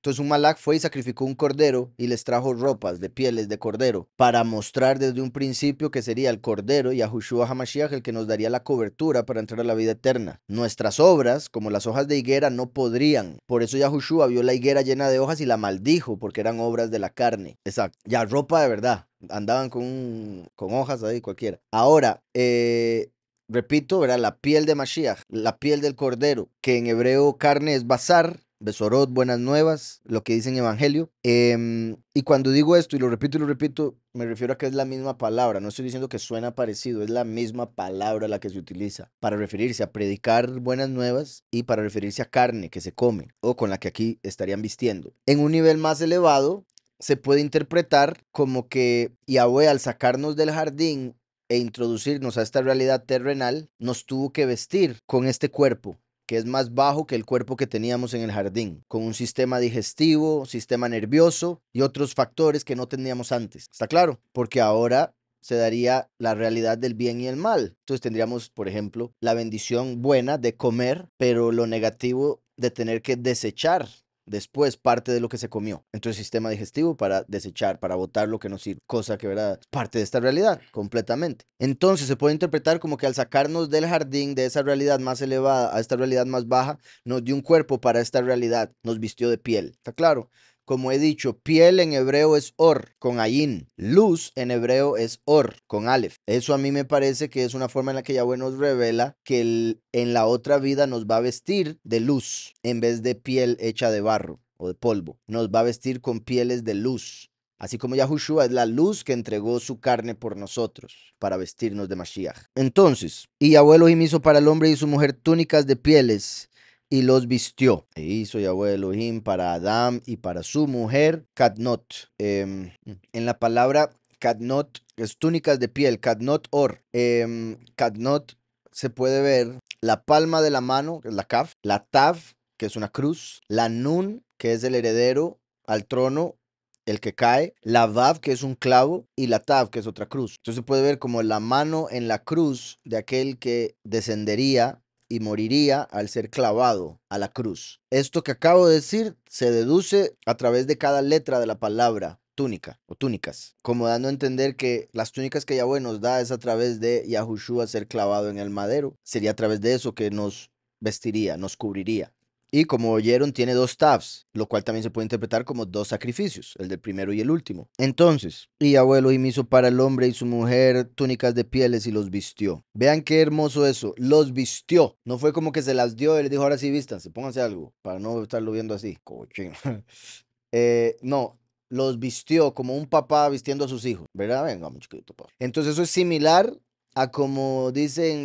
Entonces un malak fue y sacrificó un cordero y les trajo ropas de pieles de cordero para mostrar desde un principio que sería el cordero y a Hamashiach el que nos daría la cobertura para entrar a la vida eterna. Nuestras obras, como las hojas de higuera, no podrían. Por eso Yahushua vio la higuera llena de hojas y la maldijo porque eran obras de la carne. Exacto. Ya ropa de verdad. Andaban con, con hojas ahí cualquiera. Ahora, eh, repito, era la piel de Mashiach, la piel del cordero, que en hebreo carne es bazar Besorot, Buenas Nuevas, lo que dicen Evangelio. Em, y cuando digo esto, y lo repito y lo repito, me refiero a que es la misma palabra, no estoy diciendo que suena parecido, es la misma palabra la que se utiliza para referirse a predicar buenas nuevas y para referirse a carne que se come o con la que aquí estarían vistiendo. En un nivel más elevado, se puede interpretar como que Yahweh al sacarnos del jardín e introducirnos a esta realidad terrenal, nos tuvo que vestir con este cuerpo que es más bajo que el cuerpo que teníamos en el jardín, con un sistema digestivo, sistema nervioso y otros factores que no teníamos antes. ¿Está claro? Porque ahora se daría la realidad del bien y el mal. Entonces tendríamos, por ejemplo, la bendición buena de comer, pero lo negativo de tener que desechar después parte de lo que se comió entonces el sistema digestivo para desechar, para botar lo que nos sirve, cosa que verdad parte de esta realidad completamente. Entonces se puede interpretar como que al sacarnos del jardín de esa realidad más elevada a esta realidad más baja, nos dio un cuerpo para esta realidad, nos vistió de piel. ¿Está claro? Como he dicho, piel en hebreo es or, con ayin. Luz en hebreo es or, con alef. Eso a mí me parece que es una forma en la que Yahweh nos revela que en la otra vida nos va a vestir de luz en vez de piel hecha de barro o de polvo. Nos va a vestir con pieles de luz. Así como Yahushua es la luz que entregó su carne por nosotros para vestirnos de Mashiach. Entonces, y Yahweh y hizo para el hombre y su mujer túnicas de pieles y los vistió. E hizo Yahweh Elohim para Adam y para su mujer, Katnot. Em, en la palabra Katnot, es túnicas de piel, Katnot or. Eh, se puede ver la palma de la mano, que es la Kaf, la Tav, que es una cruz, la Nun, que es el heredero al trono el que cae, la Vav, que es un clavo, y la Tav, que es otra cruz. Entonces se puede ver como la mano en la cruz de aquel que descendería y moriría al ser clavado a la cruz. Esto que acabo de decir se deduce a través de cada letra de la palabra túnica o túnicas, como dando a entender que las túnicas que Yahweh nos da es a través de Yahushua ser clavado en el madero, sería a través de eso que nos vestiría, nos cubriría. Y como oyeron, tiene dos tabs, lo cual también se puede interpretar como dos sacrificios, el del primero y el último. Entonces, y abuelo y hizo para el hombre y su mujer túnicas de pieles y los vistió. Vean qué hermoso eso, los vistió. No fue como que se las dio y le dijo, ahora sí se pónganse algo, para no estarlo viendo así. Cochino. Eh, no, los vistió como un papá vistiendo a sus hijos, ¿verdad? Venga, muchachito. Entonces eso es similar a como dice en,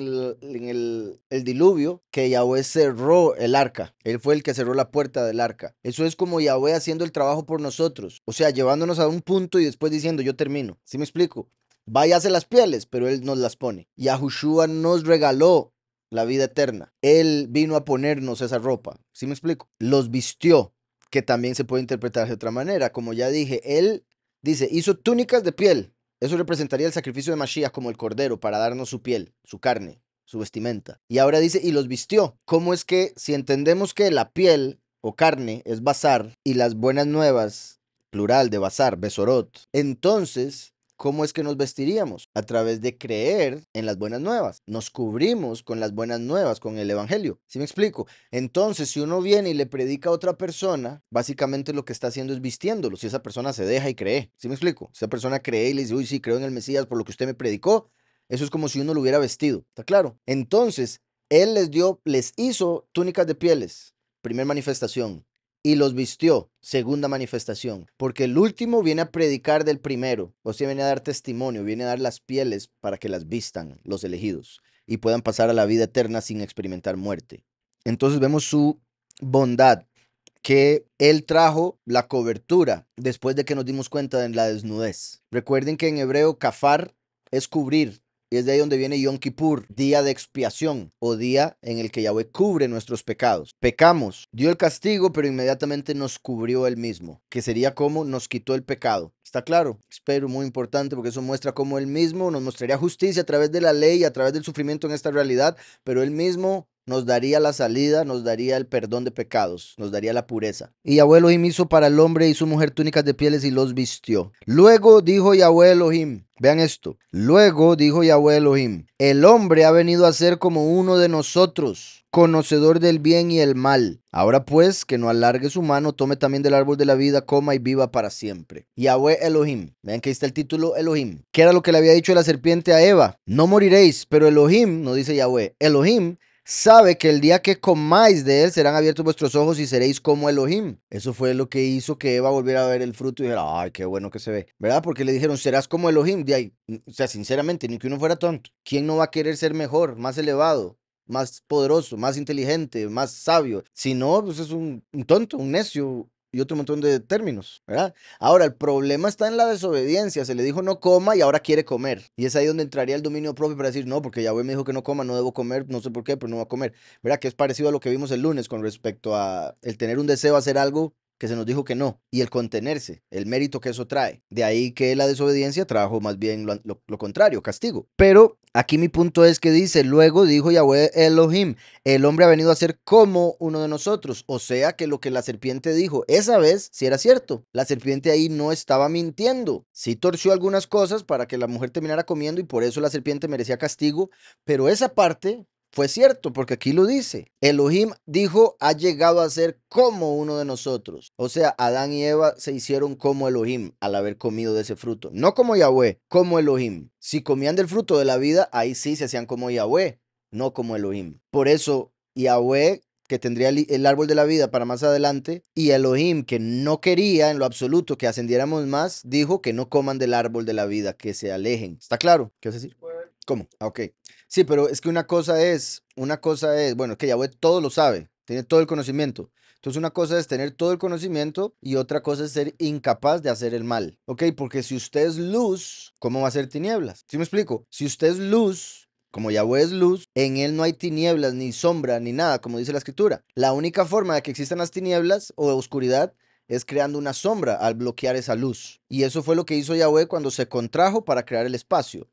el, diluvio, que Yahweh cerró el arca. Él fue el que cerró la puerta del arca. Eso es como Yahweh haciendo el trabajo por nosotros. O sea, llevándonos a un punto y después diciendo, yo termino. ¿Sí me explico? Váyase las pieles, pero Él nos las pone. Yahushua nos regaló la vida eterna. Él vino a ponernos esa ropa. ¿Sí me explico? Los vistió, que también se puede interpretar de otra manera. Como ya dije, Él dice, hizo túnicas de piel eso representaría el sacrificio de Mashiach como el cordero para darnos su piel, su carne, su vestimenta. Y ahora dice, y los vistió. ¿Cómo es que si entendemos que la piel o carne es bazar y las buenas nuevas, plural de bazar, besorot, entonces ¿Cómo es que nos vestiríamos? A través de creer en las buenas nuevas. Nos cubrimos con las buenas nuevas, con el Evangelio. ¿Sí me explico? Entonces, si uno viene y le predica a otra persona, básicamente lo que está haciendo es vistiéndolo. Si esa persona se deja y cree. ¿Sí me explico? Si esa persona cree y le dice, uy, sí, creo en el Mesías por lo que usted me predicó. Eso es como si uno lo hubiera vestido. ¿Está claro? Entonces, Él les dio, les hizo túnicas de pieles. Primer manifestación y los vistió. Segunda manifestación, porque el último viene a predicar del primero, o sea, viene a dar testimonio, viene a dar las pieles para que las vistan los elegidos y puedan pasar a la vida eterna sin experimentar muerte. Entonces vemos su bondad, que Él trajo la cobertura después de que nos dimos cuenta de la desnudez. Recuerden que en hebreo kafar es cubrir, y es de ahí donde viene Yom Kippur, día de expiación o día en el que Yahweh cubre nuestros pecados. Pecamos, dio el castigo, pero inmediatamente nos cubrió él mismo, que sería como nos quitó el pecado. ¿Está claro? Espero, muy importante, porque eso muestra cómo él mismo nos mostraría justicia a través de la ley, a través del sufrimiento en esta realidad, pero él mismo nos daría la salida, nos daría el perdón de pecados, nos daría la pureza. Y Yahweh Elohim hizo para el hombre y su mujer túnicas de pieles y los vistió. Luego dijo Yahweh Elohim, vean esto, luego dijo Yahweh Elohim, el hombre ha venido a ser como uno de nosotros, conocedor del bien y el mal. Ahora pues, que no alargue su mano, tome también del árbol de la vida, coma y viva para siempre. Yahweh Elohim, vean que ahí está el título Elohim. ¿Qué era lo que le había dicho la serpiente a Eva? No moriréis, pero Elohim, no dice Yahweh, Elohim sabe que el día que comáis de él serán abiertos vuestros ojos y seréis como Elohim. Eso fue lo que hizo que Eva volviera a ver el fruto y dijera, ay, qué bueno que se ve, ¿verdad? Porque le dijeron, serás como Elohim. De ahí, o sea, sinceramente, ni que uno fuera tonto. ¿Quién no va a querer ser mejor, más elevado? más poderoso, más inteligente, más sabio. Si no, pues es un tonto, un necio, y otro montón de términos, ¿verdad? Ahora, el problema está en la desobediencia. Se le dijo no coma y ahora quiere comer. Y es ahí donde entraría el dominio propio para decir, no, porque Yahweh me dijo que no coma, no debo comer, no sé por qué, pero no va a comer. ¿Verdad? Que es parecido a lo que vimos el lunes con respecto a el tener un deseo hacer algo que se nos dijo que no, y el contenerse, el mérito que eso trae. De ahí que la desobediencia trajo más bien lo, contrario, castigo. Pero aquí mi punto es que dice, luego dijo Yahweh Elohim, el hombre ha venido a ser como uno de nosotros, o sea que lo que la serpiente dijo esa vez sí era cierto, la serpiente ahí no estaba mintiendo, sí torció algunas cosas para que la mujer terminara comiendo y por eso la serpiente merecía castigo, pero esa parte fue cierto, porque aquí lo dice. Elohim dijo, ha llegado a ser como uno de nosotros. O sea, Adán y Eva se hicieron como Elohim al haber comido de ese fruto. No como Yahweh, como Elohim. Si comían del fruto de la vida, ahí sí se hacían como Yahweh, no como Elohim. Por eso, Yahweh que tendría el árbol de la vida para más adelante, y Elohim, que no quería en lo absoluto que ascendiéramos más, dijo que no coman del árbol de la vida, que se alejen. ¿Está claro? ¿Qué vas a decir? ¿Cómo? Ah, ok. Sí, pero es que una cosa es, una cosa es, bueno, que Yahweh todo lo sabe, tiene todo el conocimiento. Entonces una cosa es tener todo el conocimiento y otra cosa es ser incapaz de hacer el mal. ¿Ok? Porque si usted es luz, ¿cómo va a ser tinieblas? ¿Sí me explico? Si usted es luz, como Yahweh es luz, en él no hay tinieblas, ni sombra, ni nada, como dice la escritura. La única forma de que existan las tinieblas o de oscuridad es creando una sombra al bloquear esa luz. Y eso fue lo que hizo Yahweh cuando se contrajo para crear el espacio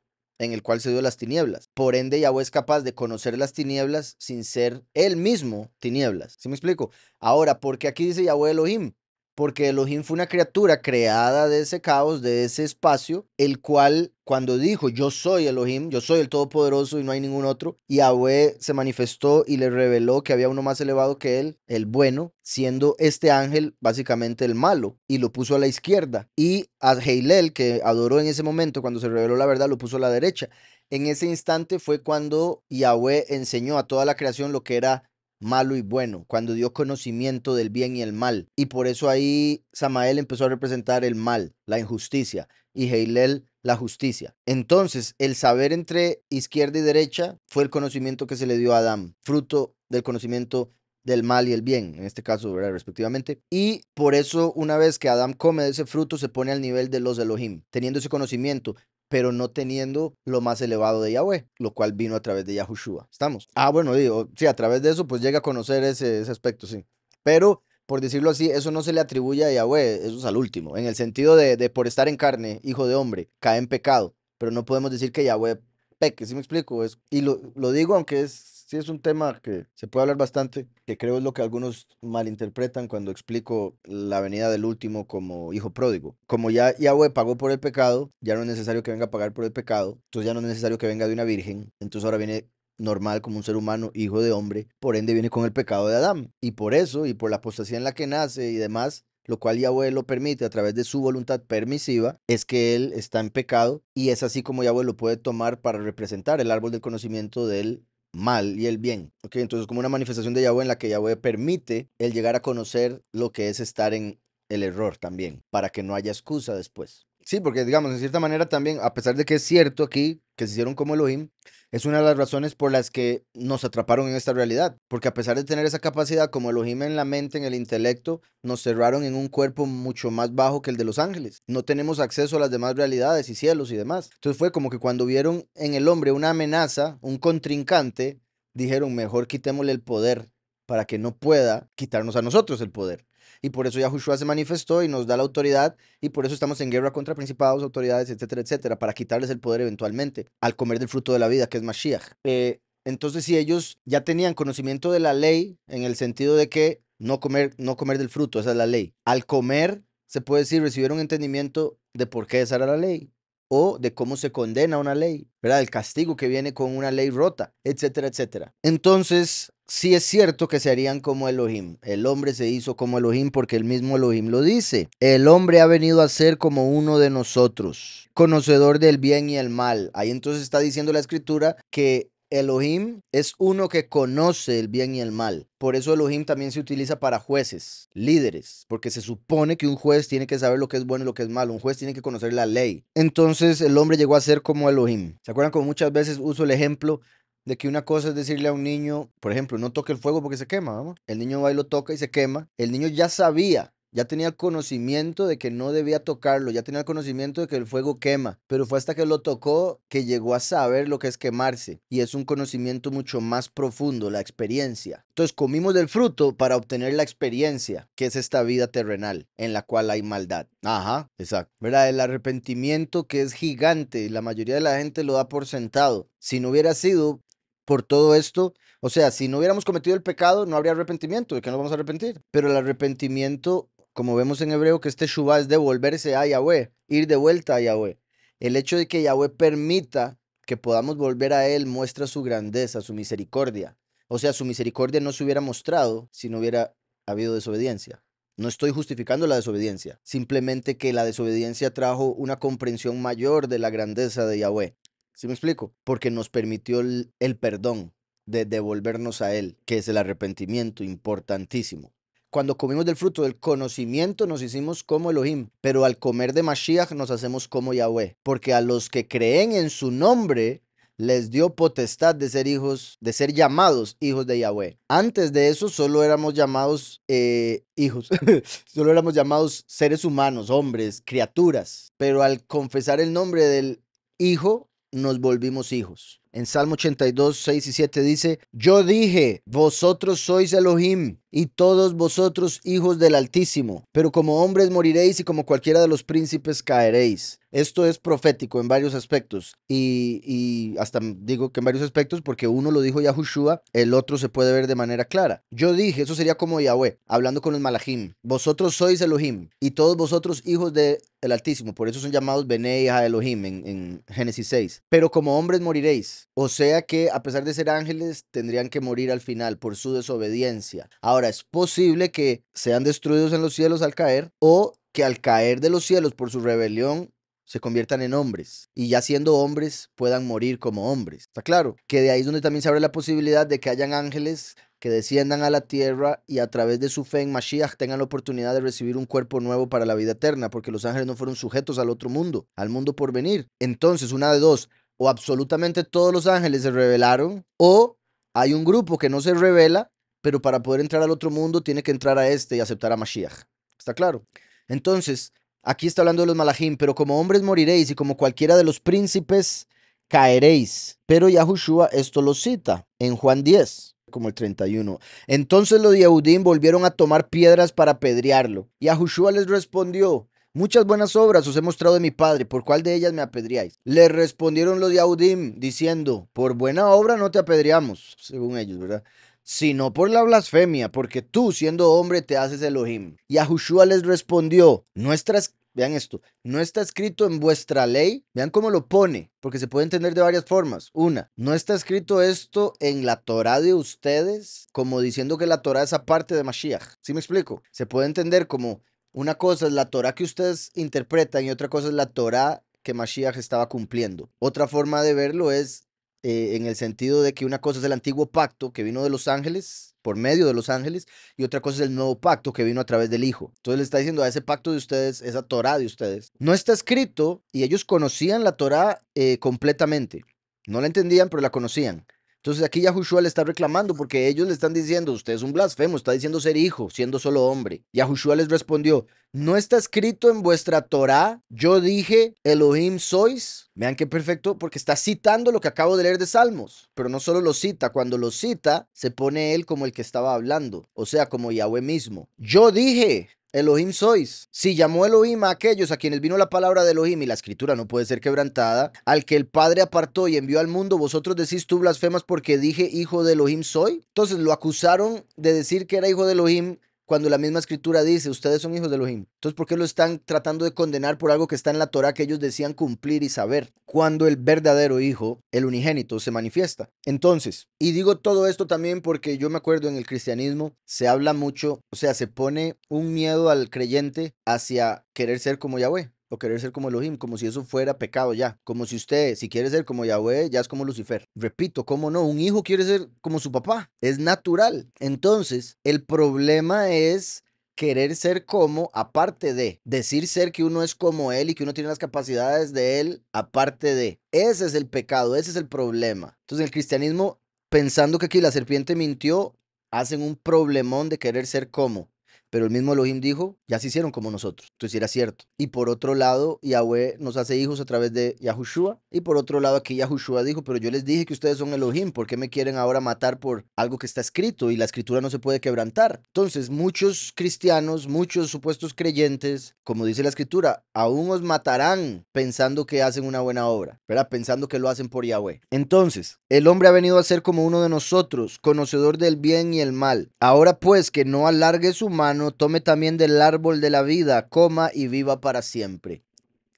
en el cual se dio las tinieblas. Por ende, Yahweh es capaz de conocer las tinieblas sin ser él mismo tinieblas. ¿Sí me explico? Ahora, ¿por qué aquí dice Yahweh Elohim? porque Elohim fue una criatura creada de ese caos, de ese espacio, el cual cuando dijo, yo soy Elohim, yo soy el Todopoderoso y no hay ningún otro, Yahweh se manifestó y le reveló que había uno más elevado que él, el bueno, siendo este ángel básicamente el malo, y lo puso a la izquierda. Y a Heilel, que adoró en ese momento cuando se reveló la verdad, lo puso a la derecha. En ese instante fue cuando Yahweh enseñó a toda la creación lo que era malo y bueno, cuando dio conocimiento del bien y el mal. Y por eso ahí Samael empezó a representar el mal, la injusticia, y Heilel la justicia. Entonces, el saber entre izquierda y derecha fue el conocimiento que se le dio a Adán, fruto del conocimiento del mal y el bien, en este caso, respectivamente. Y por eso, una vez que Adán come de ese fruto, se pone al nivel de los Elohim, teniendo ese conocimiento pero no teniendo lo más elevado de Yahweh, lo cual vino a través de Yahushua. ¿Estamos? Ah, bueno, digo, sí, a través de eso, pues llega a conocer ese, aspecto, sí. Pero por decirlo así, eso no se le atribuye a Yahweh, eso es al último, en el sentido de, por estar en carne, hijo de hombre, cae en pecado, pero no podemos decir que Yahweh peque, ¿sí me explico? y lo, lo digo aunque es sí es un tema que se puede hablar bastante, que creo es lo que algunos malinterpretan cuando explico la venida del último como hijo pródigo. Como ya Yahweh pagó por el pecado, ya no es necesario que venga a pagar por el pecado, entonces ya no es necesario que venga de una virgen, entonces ahora viene normal como un ser humano, hijo de hombre, por ende viene con el pecado de Adán. Y por eso, y por la apostasía en la que nace y demás, lo cual Yahweh lo permite a través de su voluntad permisiva, es que él está en pecado y es así como Yahweh lo puede tomar para representar el árbol del conocimiento del mal y el bien. ¿ok? Entonces como una manifestación de Yahweh en la que Yahweh permite el llegar a conocer lo que es estar en el error también, para que no haya excusa después. Sí, porque digamos, en cierta manera también, a pesar de que es cierto aquí que se hicieron como Elohim, es una de las razones por las que nos atraparon en esta realidad. Porque a pesar de tener esa capacidad como Elohim en la mente, en el intelecto, nos cerraron en un cuerpo mucho más bajo que el de los ángeles. No tenemos acceso a las demás realidades y cielos y demás. Entonces fue como que cuando vieron en el hombre una amenaza, un contrincante, dijeron, mejor quitémosle el poder para que no pueda quitarnos a nosotros el poder y por eso Yahushua se manifestó y nos da la autoridad y por eso estamos en guerra contra principados, autoridades, etcétera, etcétera, para quitarles el poder eventualmente al comer del fruto de la vida, que es Mashiach. Eh, entonces, si ellos ya tenían conocimiento de la ley en el sentido de que no comer, no comer del fruto, esa es la ley. Al comer, se puede decir, recibieron entendimiento de por qué esa era la ley o de cómo se condena una ley, ¿verdad? El castigo que viene con una ley rota, etcétera, etcétera. Entonces, sí es cierto que se harían como Elohim. El hombre se hizo como Elohim porque el mismo Elohim lo dice. El hombre ha venido a ser como uno de nosotros, conocedor del bien y el mal. Ahí entonces está diciendo la escritura que Elohim es uno que conoce el bien y el mal. Por eso Elohim también se utiliza para jueces, líderes, porque se supone que un juez tiene que saber lo que es bueno y lo que es malo. Un juez tiene que conocer la ley. Entonces el hombre llegó a ser como Elohim. ¿Se acuerdan como muchas veces uso el ejemplo de que una cosa es decirle a un niño, por ejemplo, no toque el fuego porque se quema, El niño va y lo toca y se quema. El niño ya sabía ya tenía conocimiento de que no debía tocarlo, ya tenía el conocimiento de que el fuego quema, pero fue hasta que lo tocó que llegó a saber lo que es quemarse y es un conocimiento mucho más profundo, la experiencia. Entonces comimos del fruto para obtener la experiencia, que es esta vida terrenal en la cual hay maldad. Ajá, exacto. ¿Verdad? El arrepentimiento que es gigante, la mayoría de la gente lo da por sentado. Si no hubiera sido por todo esto, o sea, si no hubiéramos cometido el pecado, no habría arrepentimiento, ¿de qué nos vamos a arrepentir? Pero el arrepentimiento como vemos en hebreo, que este Shubá es devolverse a Yahweh, ir de vuelta a Yahweh. El hecho de que Yahweh permita que podamos volver a Él muestra su grandeza, su misericordia. O sea, su misericordia no se hubiera mostrado si no hubiera habido desobediencia. No estoy justificando la desobediencia, simplemente que la desobediencia trajo una comprensión mayor de la grandeza de Yahweh. ¿Sí me explico? Porque nos permitió el, el perdón de devolvernos a Él, que es el arrepentimiento importantísimo cuando comimos del fruto del conocimiento nos hicimos como Elohim, pero al comer de Mashiach nos hacemos como Yahweh, porque a los que creen en su nombre les dio potestad de ser hijos, de ser llamados hijos de Yahweh. Antes de eso solo éramos llamados eh, hijos, solo éramos llamados seres humanos, hombres, criaturas, pero al confesar el nombre del Hijo nos volvimos hijos. En Salmo 82, 6 y 7 dice, Yo dije, vosotros sois Elohim y todos vosotros hijos del Altísimo, pero como hombres moriréis y como cualquiera de los príncipes caeréis. Esto es profético en varios aspectos y, y, hasta digo que en varios aspectos porque uno lo dijo Yahushua, el otro se puede ver de manera clara. Yo dije, eso sería como Yahweh, hablando con los malahim. vosotros sois Elohim y todos vosotros hijos del Altísimo, por eso son llamados Bene a Elohim en, en Génesis 6. Pero como hombres moriréis, o sea que a pesar de ser ángeles tendrían que morir al final por su desobediencia. Ahora es posible que sean destruidos en los cielos al caer o que al caer de los cielos por su rebelión se conviertan en hombres y ya siendo hombres puedan morir como hombres. Está claro que de ahí es donde también se abre la posibilidad de que hayan ángeles que desciendan a la tierra y a través de su fe en Mashiach tengan la oportunidad de recibir un cuerpo nuevo para la vida eterna, porque los ángeles no fueron sujetos al otro mundo, al mundo por venir. Entonces, una de dos, o absolutamente todos los ángeles se revelaron, o hay un grupo que no se revela, pero para poder entrar al otro mundo tiene que entrar a este y aceptar a Mashiach. ¿Está claro? Entonces, Aquí está hablando de los malahim, pero como hombres moriréis y como cualquiera de los príncipes caeréis. Pero Yahushua esto lo cita en Juan 10, como el 31. Entonces los Yehudim volvieron a tomar piedras para apedrearlo. Y Yahushua les respondió, Muchas buenas obras os he mostrado de mi Padre, ¿por cuál de ellas me apedreáis? Le respondieron los de Audim, diciendo, por buena obra no te apedreamos, según ellos, ¿verdad? sino por la blasfemia, porque tú siendo hombre te haces Elohim. Y a Joshua les respondió, nuestras Vean esto, no está escrito en vuestra ley, vean cómo lo pone, porque se puede entender de varias formas. Una, no está escrito esto en la Torah de ustedes, como diciendo que la Torah es aparte de Mashiach. ¿Sí me explico? Se puede entender como una cosa es la Torah que ustedes interpretan y otra cosa es la Torah que Mashiach estaba cumpliendo. Otra forma de verlo es eh, en el sentido de que una cosa es el antiguo pacto que vino de los ángeles, por medio de los ángeles, y otra cosa es el nuevo pacto que vino a través del Hijo. Entonces le está diciendo a ese pacto de ustedes, esa Torah de ustedes, no está escrito y ellos conocían la Torah eh, completamente. No la entendían, pero la conocían. Entonces aquí Yahushua le está reclamando porque ellos le están diciendo, usted es un blasfemo, está diciendo ser hijo, siendo solo hombre. Yahushua les respondió, ¿no está escrito en vuestra Torá, yo dije, Elohim sois? Vean qué perfecto, porque está citando lo que acabo de leer de Salmos, pero no solo lo cita, cuando lo cita se pone él como el que estaba hablando, o sea, como Yahweh mismo. Yo dije, Elohim sois. Si llamó Elohim a aquellos a quienes vino la palabra de Elohim y la escritura no puede ser quebrantada, al que el Padre apartó y envió al mundo, vosotros decís tú blasfemas porque dije hijo de Elohim soy. Entonces lo acusaron de decir que era hijo de Elohim cuando la misma escritura dice, ustedes son hijos de Elohim. Entonces, ¿por qué lo están tratando de condenar por algo que está en la Torah que ellos decían cumplir y saber? Cuando el verdadero hijo, el unigénito, se manifiesta. Entonces, y digo todo esto también porque yo me acuerdo en el cristianismo se habla mucho, o sea, se pone un miedo al creyente hacia querer ser como Yahweh o querer ser como Elohim, como si eso fuera pecado ya, como si usted, si quiere ser como Yahweh, ya es como Lucifer. Repito, ¿cómo no? Un hijo quiere ser como su papá, es natural. Entonces, el problema es querer ser como, aparte de, decir ser que uno es como él y que uno tiene las capacidades de él, aparte de. Ese es el pecado, ese es el problema. Entonces, el cristianismo, pensando que aquí la serpiente mintió, hacen un problemón de querer ser como. Pero el mismo Elohim dijo, ya se hicieron como nosotros. Entonces era cierto. Y por otro lado, Yahweh nos hace hijos a través de Yahushua. Y por otro lado, aquí Yahushua dijo, pero yo les dije que ustedes son Elohim, ¿por qué me quieren ahora matar por algo que está escrito? Y la escritura no se puede quebrantar. Entonces, muchos cristianos, muchos supuestos creyentes, como dice la escritura, aún os matarán pensando que hacen una buena obra, pero Pensando que lo hacen por Yahweh. Entonces, el hombre ha venido a ser como uno de nosotros, conocedor del bien y el mal. Ahora pues, que no alargue su mano tome también del árbol de la vida, coma y viva para siempre.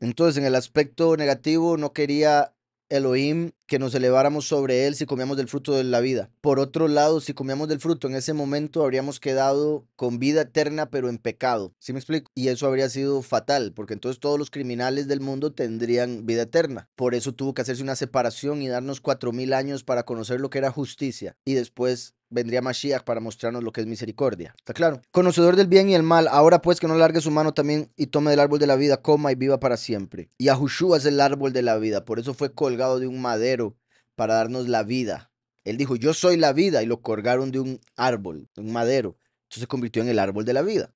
Entonces, en el aspecto negativo, no quería Elohim que nos eleváramos sobre él si comíamos del fruto de la vida. Por otro lado, si comíamos del fruto en ese momento, habríamos quedado con vida eterna, pero en pecado. ¿Sí me explico? Y eso habría sido fatal, porque entonces todos los criminales del mundo tendrían vida eterna. Por eso tuvo que hacerse una separación y darnos cuatro mil años para conocer lo que era justicia. Y después vendría Mashiach para mostrarnos lo que es misericordia. ¿Está claro? Conocedor del bien y el mal, ahora pues que no alargue su mano también y tome del árbol de la vida, coma y viva para siempre. Y Ahushua es el árbol de la vida, por eso fue colgado de un madero para darnos la vida. Él dijo, yo soy la vida y lo colgaron de un árbol, de un madero. Entonces se convirtió en el árbol de la vida.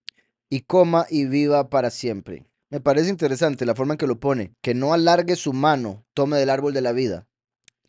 Y coma y viva para siempre. Me parece interesante la forma en que lo pone, que no alargue su mano, tome del árbol de la vida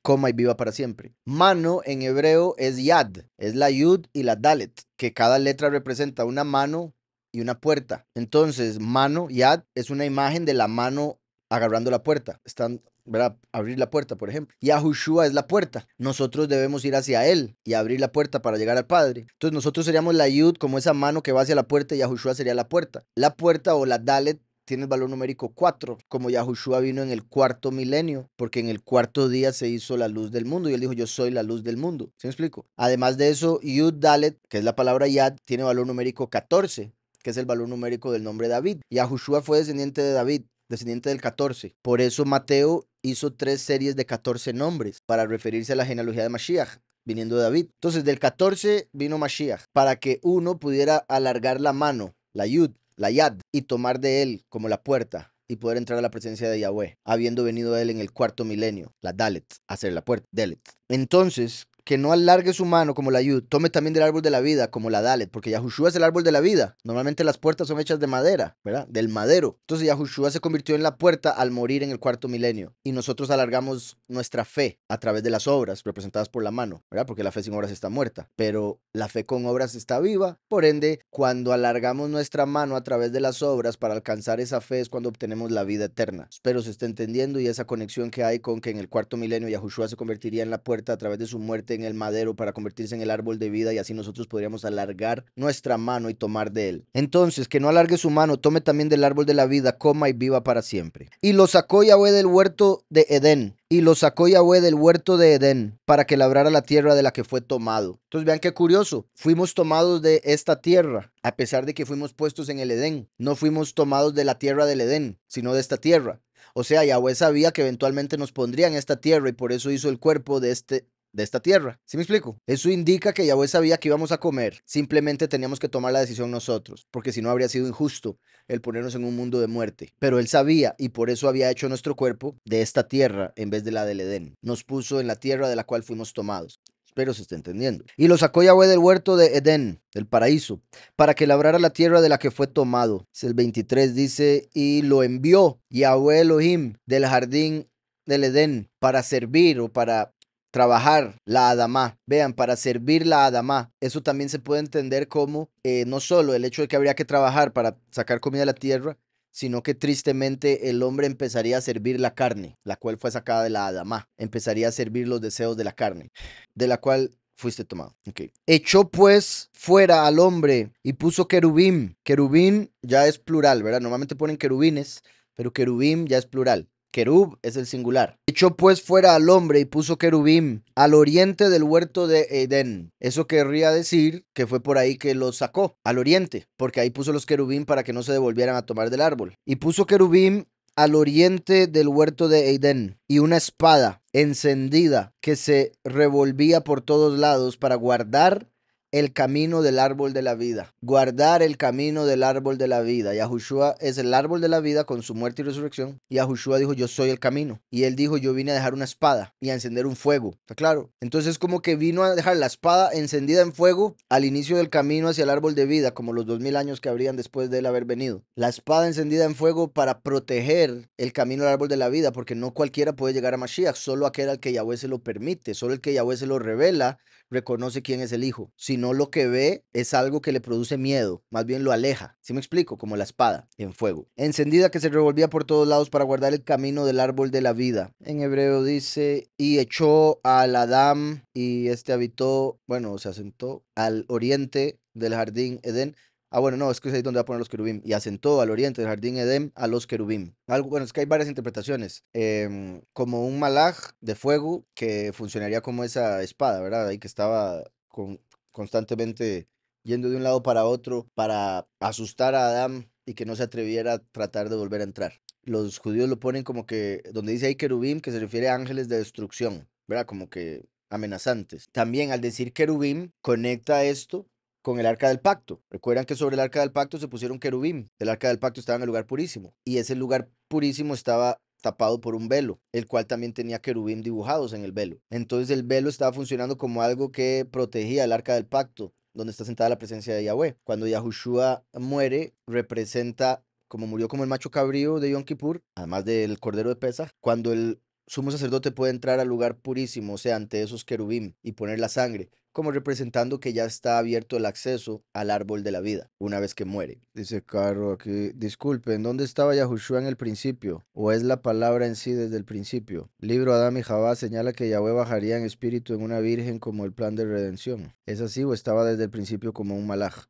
coma y viva para siempre. Mano en hebreo es yad, es la yud y la dalet, que cada letra representa una mano y una puerta. Entonces, mano, yad, es una imagen de la mano agarrando la puerta. Están ¿verdad? abrir la puerta, por ejemplo. Yahushua es la puerta. Nosotros debemos ir hacia Él y abrir la puerta para llegar al Padre. Entonces nosotros seríamos la Yud como esa mano que va hacia la puerta y Yahushua sería la puerta. La puerta o la Dalet tiene el valor numérico 4, como Yahushua vino en el cuarto milenio, porque en el cuarto día se hizo la luz del mundo y él dijo, yo soy la luz del mundo. ¿se me explico? Además de eso, Yud Dalet, que es la palabra Yad, tiene valor numérico 14, que es el valor numérico del nombre David. Yahushua fue descendiente de David, descendiente del 14. Por eso Mateo hizo tres series de 14 nombres para referirse a la genealogía de Mashiach viniendo de David. Entonces, del 14 vino Mashiach para que uno pudiera alargar la mano, la yud, la Yad, y tomar de él como la puerta y poder entrar a la presencia de Yahweh, habiendo venido él en el cuarto milenio, la Dalet, hacer la puerta, Dalet. Entonces, que no alargue su mano como la yud, tome también del árbol de la vida como la dalet, porque Yahushua es el árbol de la vida. Normalmente las puertas son hechas de madera, ¿verdad? Del madero. Entonces Yahushua se convirtió en la puerta al morir en el cuarto milenio y nosotros alargamos nuestra fe a través de las obras representadas por la mano, ¿verdad? Porque la fe sin obras está muerta, pero la fe con obras está viva. Por ende, cuando alargamos nuestra mano a través de las obras para alcanzar esa fe es cuando obtenemos la vida eterna. Espero se esté entendiendo y esa conexión que hay con que en el cuarto milenio Yahushua se convertiría en la puerta a través de su muerte en el madero para convertirse en el árbol de vida y así nosotros podríamos alargar nuestra mano y tomar de él. Entonces, que no alargue su mano, tome también del árbol de la vida, coma y viva para siempre. Y lo sacó Yahweh del huerto de Edén. Y lo sacó Yahweh del huerto de Edén para que labrara la tierra de la que fue tomado. Entonces vean qué curioso. Fuimos tomados de esta tierra, a pesar de que fuimos puestos en el Edén. No fuimos tomados de la tierra del Edén, sino de esta tierra. O sea, Yahweh sabía que eventualmente nos pondría en esta tierra y por eso hizo el cuerpo de este de esta tierra. ¿Sí me explico? Eso indica que Yahweh sabía que íbamos a comer, simplemente teníamos que tomar la decisión nosotros, porque si no habría sido injusto el ponernos en un mundo de muerte. Pero él sabía y por eso había hecho nuestro cuerpo de esta tierra en vez de la del Edén. Nos puso en la tierra de la cual fuimos tomados. Espero se esté entendiendo. Y lo sacó Yahweh del huerto de Edén, del paraíso, para que labrara la tierra de la que fue tomado. El 23 dice, y lo envió Yahweh Elohim del jardín del Edén para servir o para trabajar la Adama. Vean, para servir la Adama, eso también se puede entender como eh, no solo el hecho de que habría que trabajar para sacar comida de la tierra, sino que tristemente el hombre empezaría a servir la carne, la cual fue sacada de la Adama. Empezaría a servir los deseos de la carne, de la cual fuiste tomado. Echó pues fuera al hombre y puso querubín. Querubín ya es plural, ¿verdad? Normalmente ponen querubines, pero querubín ya es plural. Querub es el singular. Echó pues fuera al hombre y puso querubim al oriente del huerto de Edén. Eso querría decir que fue por ahí que los sacó, al oriente, porque ahí puso los querubim para que no se devolvieran a tomar del árbol. Y puso querubim al oriente del huerto de Edén y una espada encendida que se revolvía por todos lados para guardar el camino del árbol de la vida, guardar el camino del árbol de la vida. Yahushua es el árbol de la vida con su muerte y resurrección. Yahushua dijo, yo soy el camino. Y él dijo, yo vine a dejar una espada y a encender un fuego. ¿Está claro? Entonces como que vino a dejar la espada encendida en fuego al inicio del camino hacia el árbol de vida, como los dos mil años que habrían después de él haber venido. La espada encendida en fuego para proteger el camino al árbol de la vida, porque no cualquiera puede llegar a Mashiach, solo aquel al que Yahweh se lo permite, solo el que Yahweh se lo revela, reconoce quién es el Hijo. Si no lo que ve es algo que le produce miedo, más bien lo aleja. ¿Sí me explico? Como la espada en fuego. Encendida que se revolvía por todos lados para guardar el camino del árbol de la vida. En hebreo dice, y echó al Adán y este habitó, bueno, se asentó al oriente del jardín Edén. Ah, bueno, no, es que es ahí donde va a poner los querubín. Y asentó al oriente del jardín Edén a los querubín. Algo, bueno, es que hay varias interpretaciones. Em, como un malaj de fuego que funcionaría como esa espada, ¿verdad? Ahí que estaba con, constantemente yendo de un lado para otro para asustar a Adán y que no se atreviera a tratar de volver a entrar. Los judíos lo ponen como que, donde dice hay querubim, que se refiere a ángeles de destrucción, ¿verdad? Como que amenazantes. También al decir querubim, conecta esto con el arca del pacto. Recuerdan que sobre el arca del pacto se pusieron querubim. El arca del pacto estaba en el lugar purísimo y ese lugar purísimo estaba tapado por un velo, el cual también tenía querubín dibujados en el velo. Entonces el velo estaba funcionando como algo que protegía el arca del pacto, donde está sentada la presencia de Yahweh. Cuando Yahushua muere, representa como murió como el macho cabrío de Yom Kippur, además del cordero de Pesach, cuando el sumo sacerdote puede entrar al lugar purísimo, o sea, ante esos querubín y poner la sangre como representando que ya está abierto el acceso al árbol de la vida una vez que muere. Dice Carro aquí, disculpen, ¿dónde estaba Yahushua en el principio? ¿O es la palabra en sí desde el principio? Libro Adam y Jabá señala que Yahweh bajaría en espíritu en una virgen como el plan de redención. ¿Es así o estaba desde el principio como un malaj?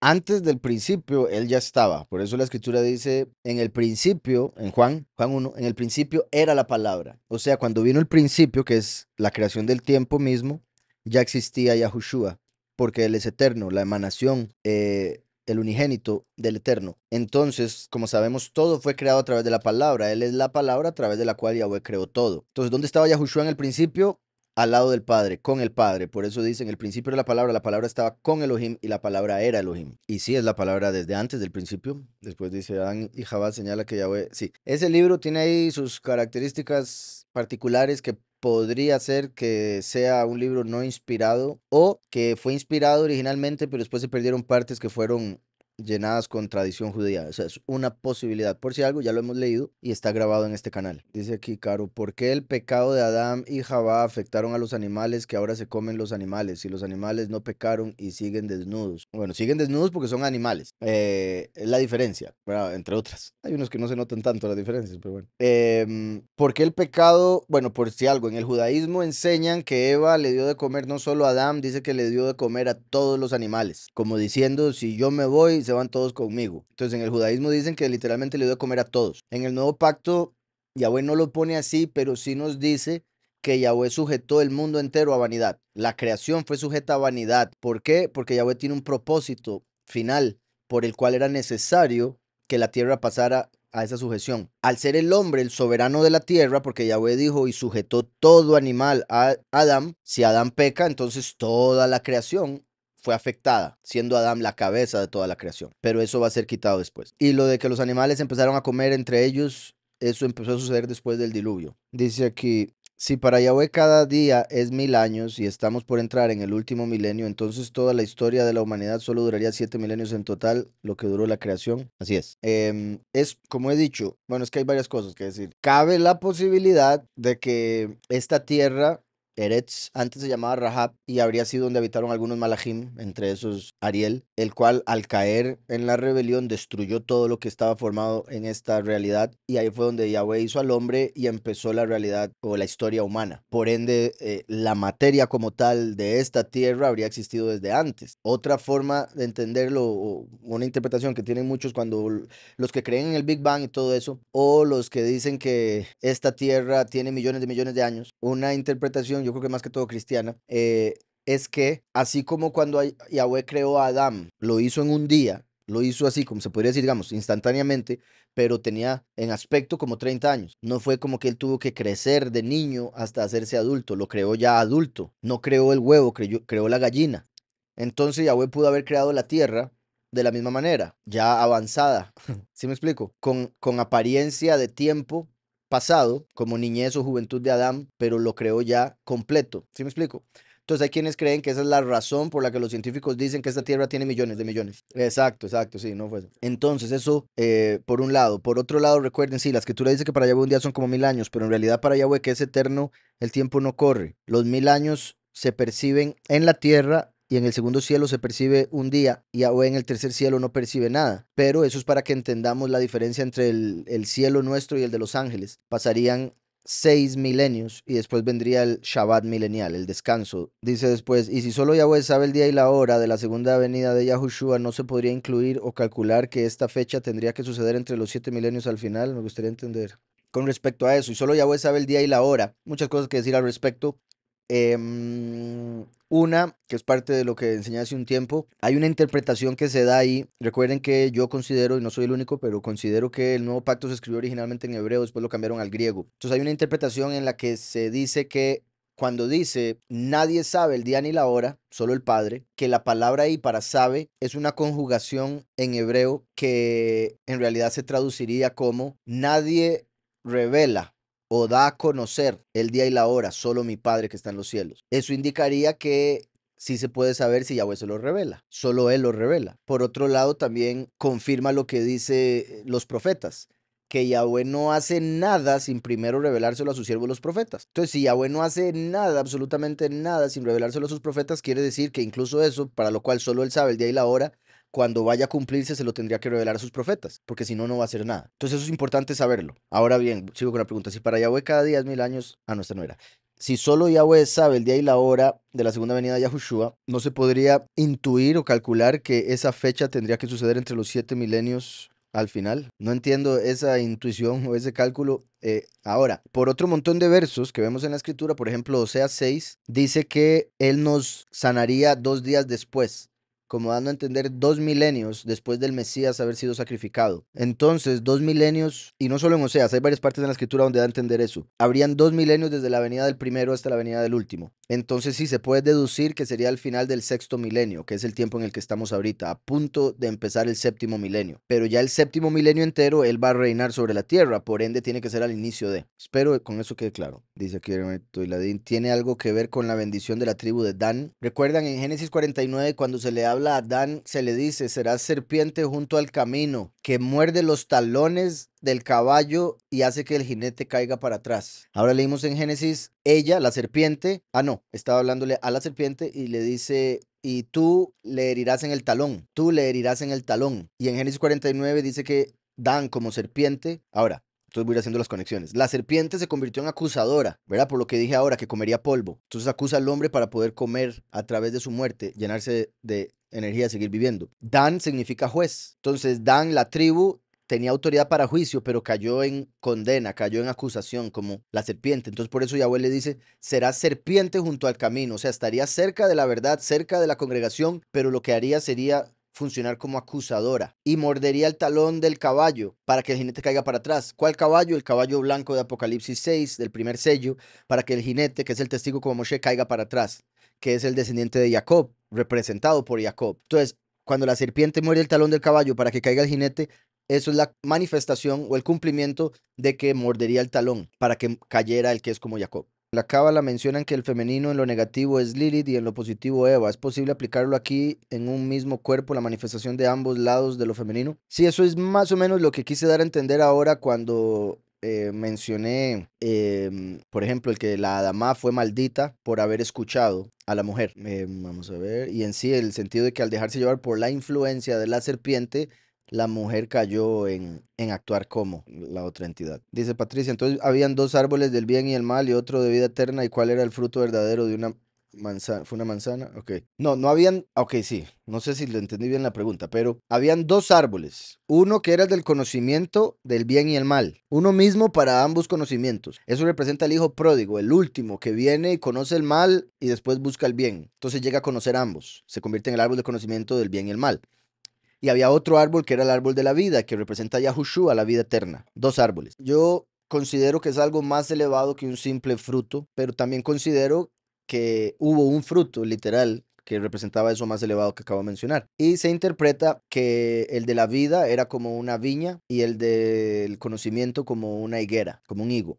Antes del principio, él ya estaba. Por eso la escritura dice, en el principio, en Juan, Juan 1, en el principio era la palabra. O sea, cuando vino el principio, que es la creación del tiempo mismo, ya existía Yahushua, porque Él es eterno, la emanación, eh, el unigénito del eterno. Entonces, como sabemos, todo fue creado a través de la palabra. Él es la palabra a través de la cual Yahweh creó todo. Entonces, ¿dónde estaba Yahushua en el principio? Al lado del Padre, con el Padre. Por eso dicen, el principio de la palabra, la palabra estaba con Elohim y la palabra era Elohim. Y sí, es la palabra desde antes del principio. Después dice Adán y Jabal señala que Yahweh... Sí, ese libro tiene ahí sus características particulares que podría ser que sea un libro no inspirado o que fue inspirado originalmente, pero después se perdieron partes que fueron llenadas con tradición judía. O sea, es una posibilidad. Por si algo, ya lo hemos leído y está grabado en este canal. Dice aquí, Caro, ¿por qué el pecado de Adán y Jabá afectaron a los animales que ahora se comen los animales? Si los animales no pecaron y siguen desnudos. Bueno, siguen desnudos porque son animales. Eh, es la diferencia, entre otras. Hay unos que no se notan tanto las diferencias, pero bueno. Em, ¿Por qué el pecado? Bueno, por si algo, en el judaísmo enseñan que Eva le dio de comer no solo a Adán, dice que le dio de comer a todos los animales. Como diciendo, si yo me voy, se van todos conmigo. Entonces en el judaísmo dicen que literalmente le dio a comer a todos. En el nuevo pacto, Yahweh no lo pone así, pero sí nos dice que Yahweh sujetó el mundo entero a vanidad. La creación fue sujeta a vanidad. ¿Por qué? Porque Yahweh tiene un propósito final por el cual era necesario que la tierra pasara a esa sujeción. Al ser el hombre el soberano de la tierra, porque Yahweh dijo y sujetó todo animal a Adán, si Adán peca, entonces toda la creación fue afectada, siendo Adán la cabeza de toda la creación. Pero eso va a ser quitado después. Y lo de que los animales empezaron a comer entre ellos, eso empezó a suceder después del diluvio. Dice aquí, si para Yahweh cada día es mil años y estamos por entrar en el último milenio, entonces toda la historia de la humanidad solo duraría siete milenios en total, lo que duró la creación. Así es. Em, es, como he dicho, bueno, es que hay varias cosas que decir. Cabe la posibilidad de que esta tierra Eretz antes se llamaba Rahab y habría sido donde habitaron algunos malajim, entre esos Ariel, el cual al caer en la rebelión destruyó todo lo que estaba formado en esta realidad y ahí fue donde Yahweh hizo al hombre y empezó la realidad o la historia humana. Por ende, eh, la materia como tal de esta tierra habría existido desde antes. Otra forma de entenderlo, o una interpretación que tienen muchos cuando los que creen en el Big Bang y todo eso, o los que dicen que esta tierra tiene millones de millones de años, una interpretación yo creo que más que todo cristiana, eh, es que así como cuando Yahweh creó a Adán, lo hizo en un día, lo hizo así, como se podría decir, digamos, instantáneamente, pero tenía en aspecto como 30 años. No fue como que él tuvo que crecer de niño hasta hacerse adulto, lo creó ya adulto. No creó el huevo, creó la gallina. Entonces Yahweh pudo haber creado la tierra de la misma manera, ya avanzada, ¿sí me explico? Con, con apariencia de tiempo pasado como niñez o juventud de Adán, pero lo creó ya completo. ¿Sí me explico? Entonces hay quienes creen que esa es la razón por la que los científicos dicen que esta Tierra tiene millones de millones. Exacto, exacto, sí, no fue eso. Entonces eso, eh, por un lado. Por otro lado, recuerden, sí, la escritura dice que para Yahweh un día son como mil años, pero en realidad para Yahweh que es eterno, el tiempo no corre. Los mil años se perciben en la Tierra y en el segundo cielo se percibe un día y Yahweh en el tercer cielo no percibe nada. Pero eso es para que entendamos la diferencia entre el, cielo nuestro y el de los ángeles. Pasarían seis milenios y después vendría el Shabbat milenial, el descanso. Dice después, y si solo Yahweh sabe el día y la hora de la segunda venida de Yahushua, no se podría incluir o calcular que esta fecha tendría que suceder entre los siete milenios al final, me gustaría entender. Con respecto a eso, y solo Yahweh sabe el día y la hora, muchas cosas que decir al respecto, Em, una, que es parte de lo que enseñé hace un tiempo, hay una interpretación que se da ahí. Recuerden que yo considero, y no soy el único, pero considero que el nuevo pacto se escribió originalmente en hebreo, después lo cambiaron al griego. Entonces hay una interpretación en la que se dice que cuando dice nadie sabe el día ni la hora, solo el Padre, que la palabra ahí para sabe es una conjugación en hebreo que en realidad se traduciría como nadie revela o da a conocer el día y la hora, solo mi Padre que está en los cielos. Eso indicaría que sí se puede saber si Yahweh se lo revela, solo Él lo revela. Por otro lado, también confirma lo que dicen eh, los profetas, que Yahweh no hace nada sin primero revelárselo a sus siervos los profetas. Entonces, si Yahweh no hace nada, absolutamente nada, sin revelárselo a sus profetas, quiere decir que incluso eso, para lo cual solo él sabe el día y la hora, cuando vaya a cumplirse se lo tendría que revelar a sus profetas, porque si no, no va a hacer nada. Entonces eso es importante saberlo. Ahora bien, sigo con la pregunta, si para Yahweh cada día mil años, a nuestra esta Si solo Yahweh sabe el día y la hora de la segunda venida de Yahushua, no se podría intuir o calcular que esa fecha tendría que suceder entre los siete milenios al final. No entiendo esa intuición o ese cálculo. Eh, ahora, por otro montón de versos que vemos en la escritura, por ejemplo, Osea 6, dice que Él nos sanaría dos días después como dando a entender dos milenios después del Mesías haber sido sacrificado. Entonces, dos milenios, y no solo en Oseas, hay varias partes en la escritura donde da a entender eso. Habrían dos milenios desde la venida del primero hasta la venida del último. Entonces sí, se puede deducir que sería el final del sexto milenio, que es el tiempo en el que estamos ahorita, a punto de empezar el séptimo milenio. Pero ya el séptimo milenio entero, él va a reinar sobre la tierra, por ende tiene que ser al inicio de. Espero con eso quede claro. Dice aquí Toiladín, tiene algo que ver con la bendición de la tribu de Dan. Recuerdan en Génesis 49, cuando se le habla a Dan, se le dice, serás serpiente junto al camino, que muerde los talones del caballo y hace que el jinete caiga para atrás. Ahora leímos en Génesis, ella, la serpiente, ah no, estaba hablándole a la serpiente y le dice, y tú le herirás en el talón, tú le herirás en el talón. Y en Génesis 49 dice que Dan como serpiente, ahora, entonces voy a ir haciendo las conexiones. La serpiente se convirtió en acusadora, ¿verdad? Por lo que dije ahora, que comería polvo. Entonces acusa al hombre para poder comer a través de su muerte, llenarse de energía, seguir viviendo. Dan significa juez. Entonces Dan, la tribu, tenía autoridad para juicio, pero cayó en condena, cayó en acusación como la serpiente. Entonces por eso Yahweh le dice, será serpiente junto al camino, o sea, estaría cerca de la verdad, cerca de la congregación, pero lo que haría sería funcionar como acusadora y mordería el talón del caballo para que el jinete caiga para atrás. ¿Cuál caballo? El caballo blanco de Apocalipsis 6, del primer sello, para que el jinete, que es el testigo como Moshe, caiga para atrás, que es el descendiente de Jacob, representado por Jacob. Entonces, cuando la serpiente muerde el talón del caballo para que caiga el jinete, eso es la manifestación o el cumplimiento de que mordería el talón para que cayera el que es como Jacob. La cábala menciona que el femenino en lo negativo es Lilith y en lo positivo Eva. ¿Es posible aplicarlo aquí en un mismo cuerpo, la manifestación de ambos lados de lo femenino? Sí, eso es más o menos lo que quise dar a entender ahora cuando eh, mencioné, em, por ejemplo, el que la dama fue maldita por haber escuchado a la mujer. Em, vamos a ver. Y en sí, el sentido de que al dejarse llevar por la influencia de la serpiente, la mujer cayó en, actuar como la otra entidad. Dice Patricia, entonces habían dos árboles del bien y el mal y otro de vida eterna y cuál era el fruto verdadero de una manzana. ¿Fue una manzana? Ok. No, no habían, ok, sí, no sé si lo entendí bien la pregunta, pero habían dos árboles. Uno que era del conocimiento del bien y el mal. Uno mismo para ambos conocimientos. Eso representa al hijo pródigo, el último que viene y conoce el mal y después busca el bien. Entonces llega a conocer ambos. Se convierte en el árbol del conocimiento del bien y el mal y había otro árbol que era el árbol de la vida, que representa a Yahushua, la vida eterna. Dos árboles. Yo considero que es algo más elevado que un simple fruto, pero también considero que hubo un fruto literal que representaba eso más elevado que acabo de mencionar. Y se interpreta que el de la vida era como una viña y el del conocimiento como una higuera, como un higo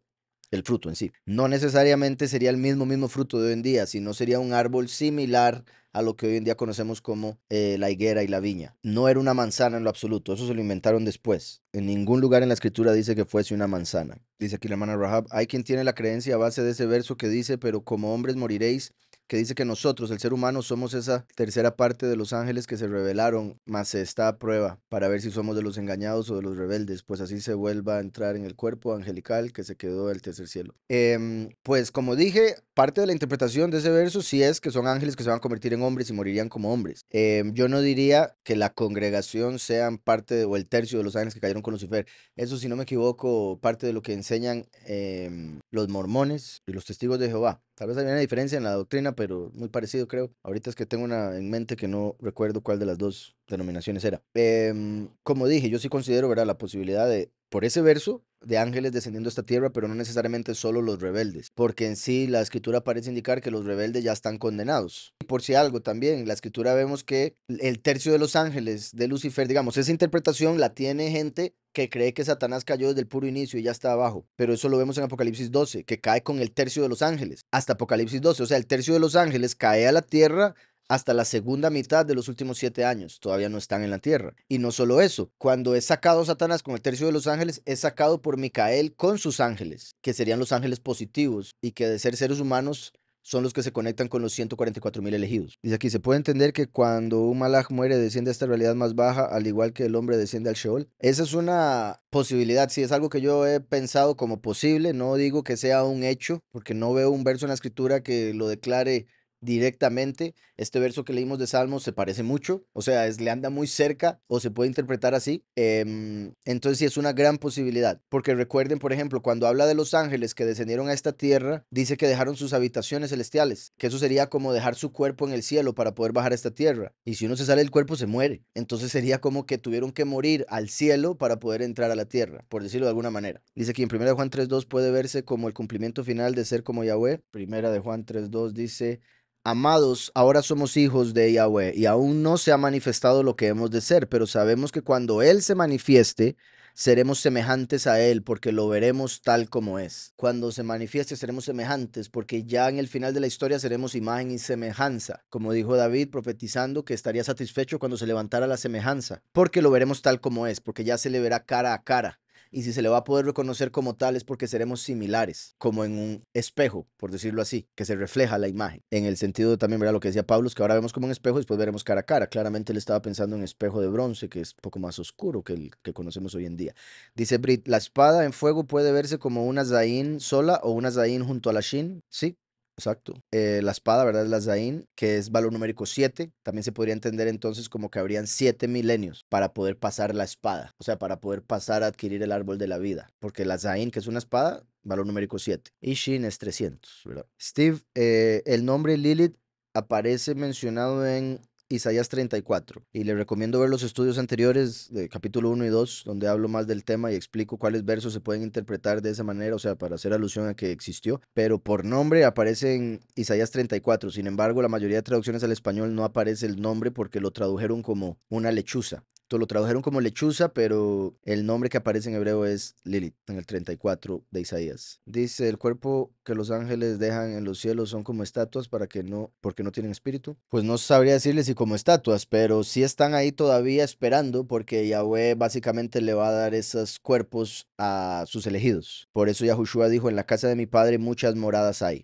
el fruto en sí. No necesariamente sería el mismo mismo fruto de hoy en día, sino sería un árbol similar a lo que hoy en día conocemos como eh, la higuera y la viña. No era una manzana en lo absoluto, eso se lo inventaron después. En ningún lugar en la escritura dice que fuese una manzana. Dice aquí la hermana Rahab, hay quien tiene la creencia a base de ese verso que dice, pero como hombres moriréis que dice que nosotros, el ser humano, somos esa tercera parte de los ángeles que se rebelaron, más se está a prueba para ver si somos de los engañados o de los rebeldes, pues así se vuelva a entrar en el cuerpo angelical que se quedó del tercer cielo. Em, pues como dije, parte de la interpretación de ese verso sí es que son ángeles que se van a convertir en hombres y morirían como hombres. Em, yo no diría que la congregación sean parte o el tercio de los ángeles que cayeron con Lucifer. Eso, si no me equivoco, parte de lo que enseñan em, los mormones y los testigos de Jehová. Tal vez haya una diferencia en la doctrina, pero muy parecido creo. Ahorita es que tengo una en mente que no recuerdo cuál de las dos denominaciones era. Em, como dije, yo sí considero ¿verdad? la posibilidad de, por ese verso, de ángeles descendiendo a esta tierra, pero no necesariamente solo los rebeldes, porque en sí la escritura parece indicar que los rebeldes ya están condenados. Y por si algo también, en la escritura vemos que el tercio de los ángeles de Lucifer, digamos, esa interpretación la tiene gente que cree que Satanás cayó desde el puro inicio y ya está abajo. Pero eso lo vemos en Apocalipsis 12, que cae con el tercio de los ángeles, hasta Apocalipsis 12. O sea, el tercio de los ángeles cae a la tierra hasta la segunda mitad de los últimos siete años. Todavía no están en la tierra. Y no solo eso, cuando es sacado Satanás con el tercio de los ángeles, es sacado por Micael con sus ángeles, que serían los ángeles positivos y que de ser seres humanos son los que se conectan con los 144.000 mil elegidos. Dice aquí, se puede entender que cuando un malaj muere desciende a esta realidad más baja, al igual que el hombre desciende al Sheol. Esa es una posibilidad, si es algo que yo he pensado como posible, no digo que sea un hecho, porque no veo un verso en la escritura que lo declare directamente. Este verso que leímos de Salmos se parece mucho, o sea, es, le anda muy cerca o se puede interpretar así. Em, entonces sí es una gran posibilidad, porque recuerden, por ejemplo, cuando habla de los ángeles que descendieron a esta tierra, dice que dejaron sus habitaciones celestiales, que eso sería como dejar su cuerpo en el cielo para poder bajar a esta tierra. Y si uno se sale del cuerpo, se muere. Entonces sería como que tuvieron que morir al cielo para poder entrar a la tierra, por decirlo de alguna manera. Dice que en 1 Juan 3.2 puede verse como el cumplimiento final de ser como Yahweh. Primera de Juan 3.2 dice, Amados, ahora somos hijos de Yahweh y aún no se ha manifestado lo que hemos de ser, pero sabemos que cuando Él se manifieste, seremos semejantes a Él porque lo veremos tal como es. Cuando se manifieste seremos semejantes porque ya en el final de la historia seremos imagen y semejanza, como dijo David profetizando que estaría satisfecho cuando se levantara la semejanza, porque lo veremos tal como es, porque ya se le verá cara a cara y si se le va a poder reconocer como tal es porque seremos similares, como en un espejo, por decirlo así, que se refleja la imagen. En el sentido también, ¿verdad? Lo que decía Pablo, es que ahora vemos como un espejo y después veremos cara a cara. Claramente él estaba pensando en un espejo de bronce, que es un poco más oscuro que el que conocemos hoy en día. Dice Brit, la espada en fuego puede verse como una Zain sola o una Zain junto a la Shin, ¿sí? Exacto. Eh, la espada, ¿verdad? Es la Zain, que es valor numérico 7. También se podría entender entonces como que habrían 7 milenios para poder pasar la espada, o sea, para poder pasar a adquirir el árbol de la vida. Porque la Zain, que es una espada, valor numérico 7. Y Shin es 300, ¿verdad? Steve, eh, el nombre Lilith aparece mencionado en Isaías 34. Y le recomiendo ver los estudios anteriores, de capítulo 1 y 2, donde hablo más del tema y explico cuáles versos se pueden interpretar de esa manera, o sea, para hacer alusión a que existió. Pero por nombre aparece en Isaías 34. Sin embargo, la mayoría de traducciones al español no aparece el nombre porque lo tradujeron como una lechuza. Entonces lo tradujeron como lechuza, pero el nombre que aparece en hebreo es Lilith, en el 34 de Isaías. Dice, el cuerpo que los ángeles dejan en los cielos son como estatuas para que no, porque no tienen espíritu. Pues no sabría decirles si como estatuas, pero sí están ahí todavía esperando porque Yahweh básicamente le va a dar esos cuerpos a sus elegidos. Por eso Yahushua dijo, en la casa de mi padre muchas moradas hay.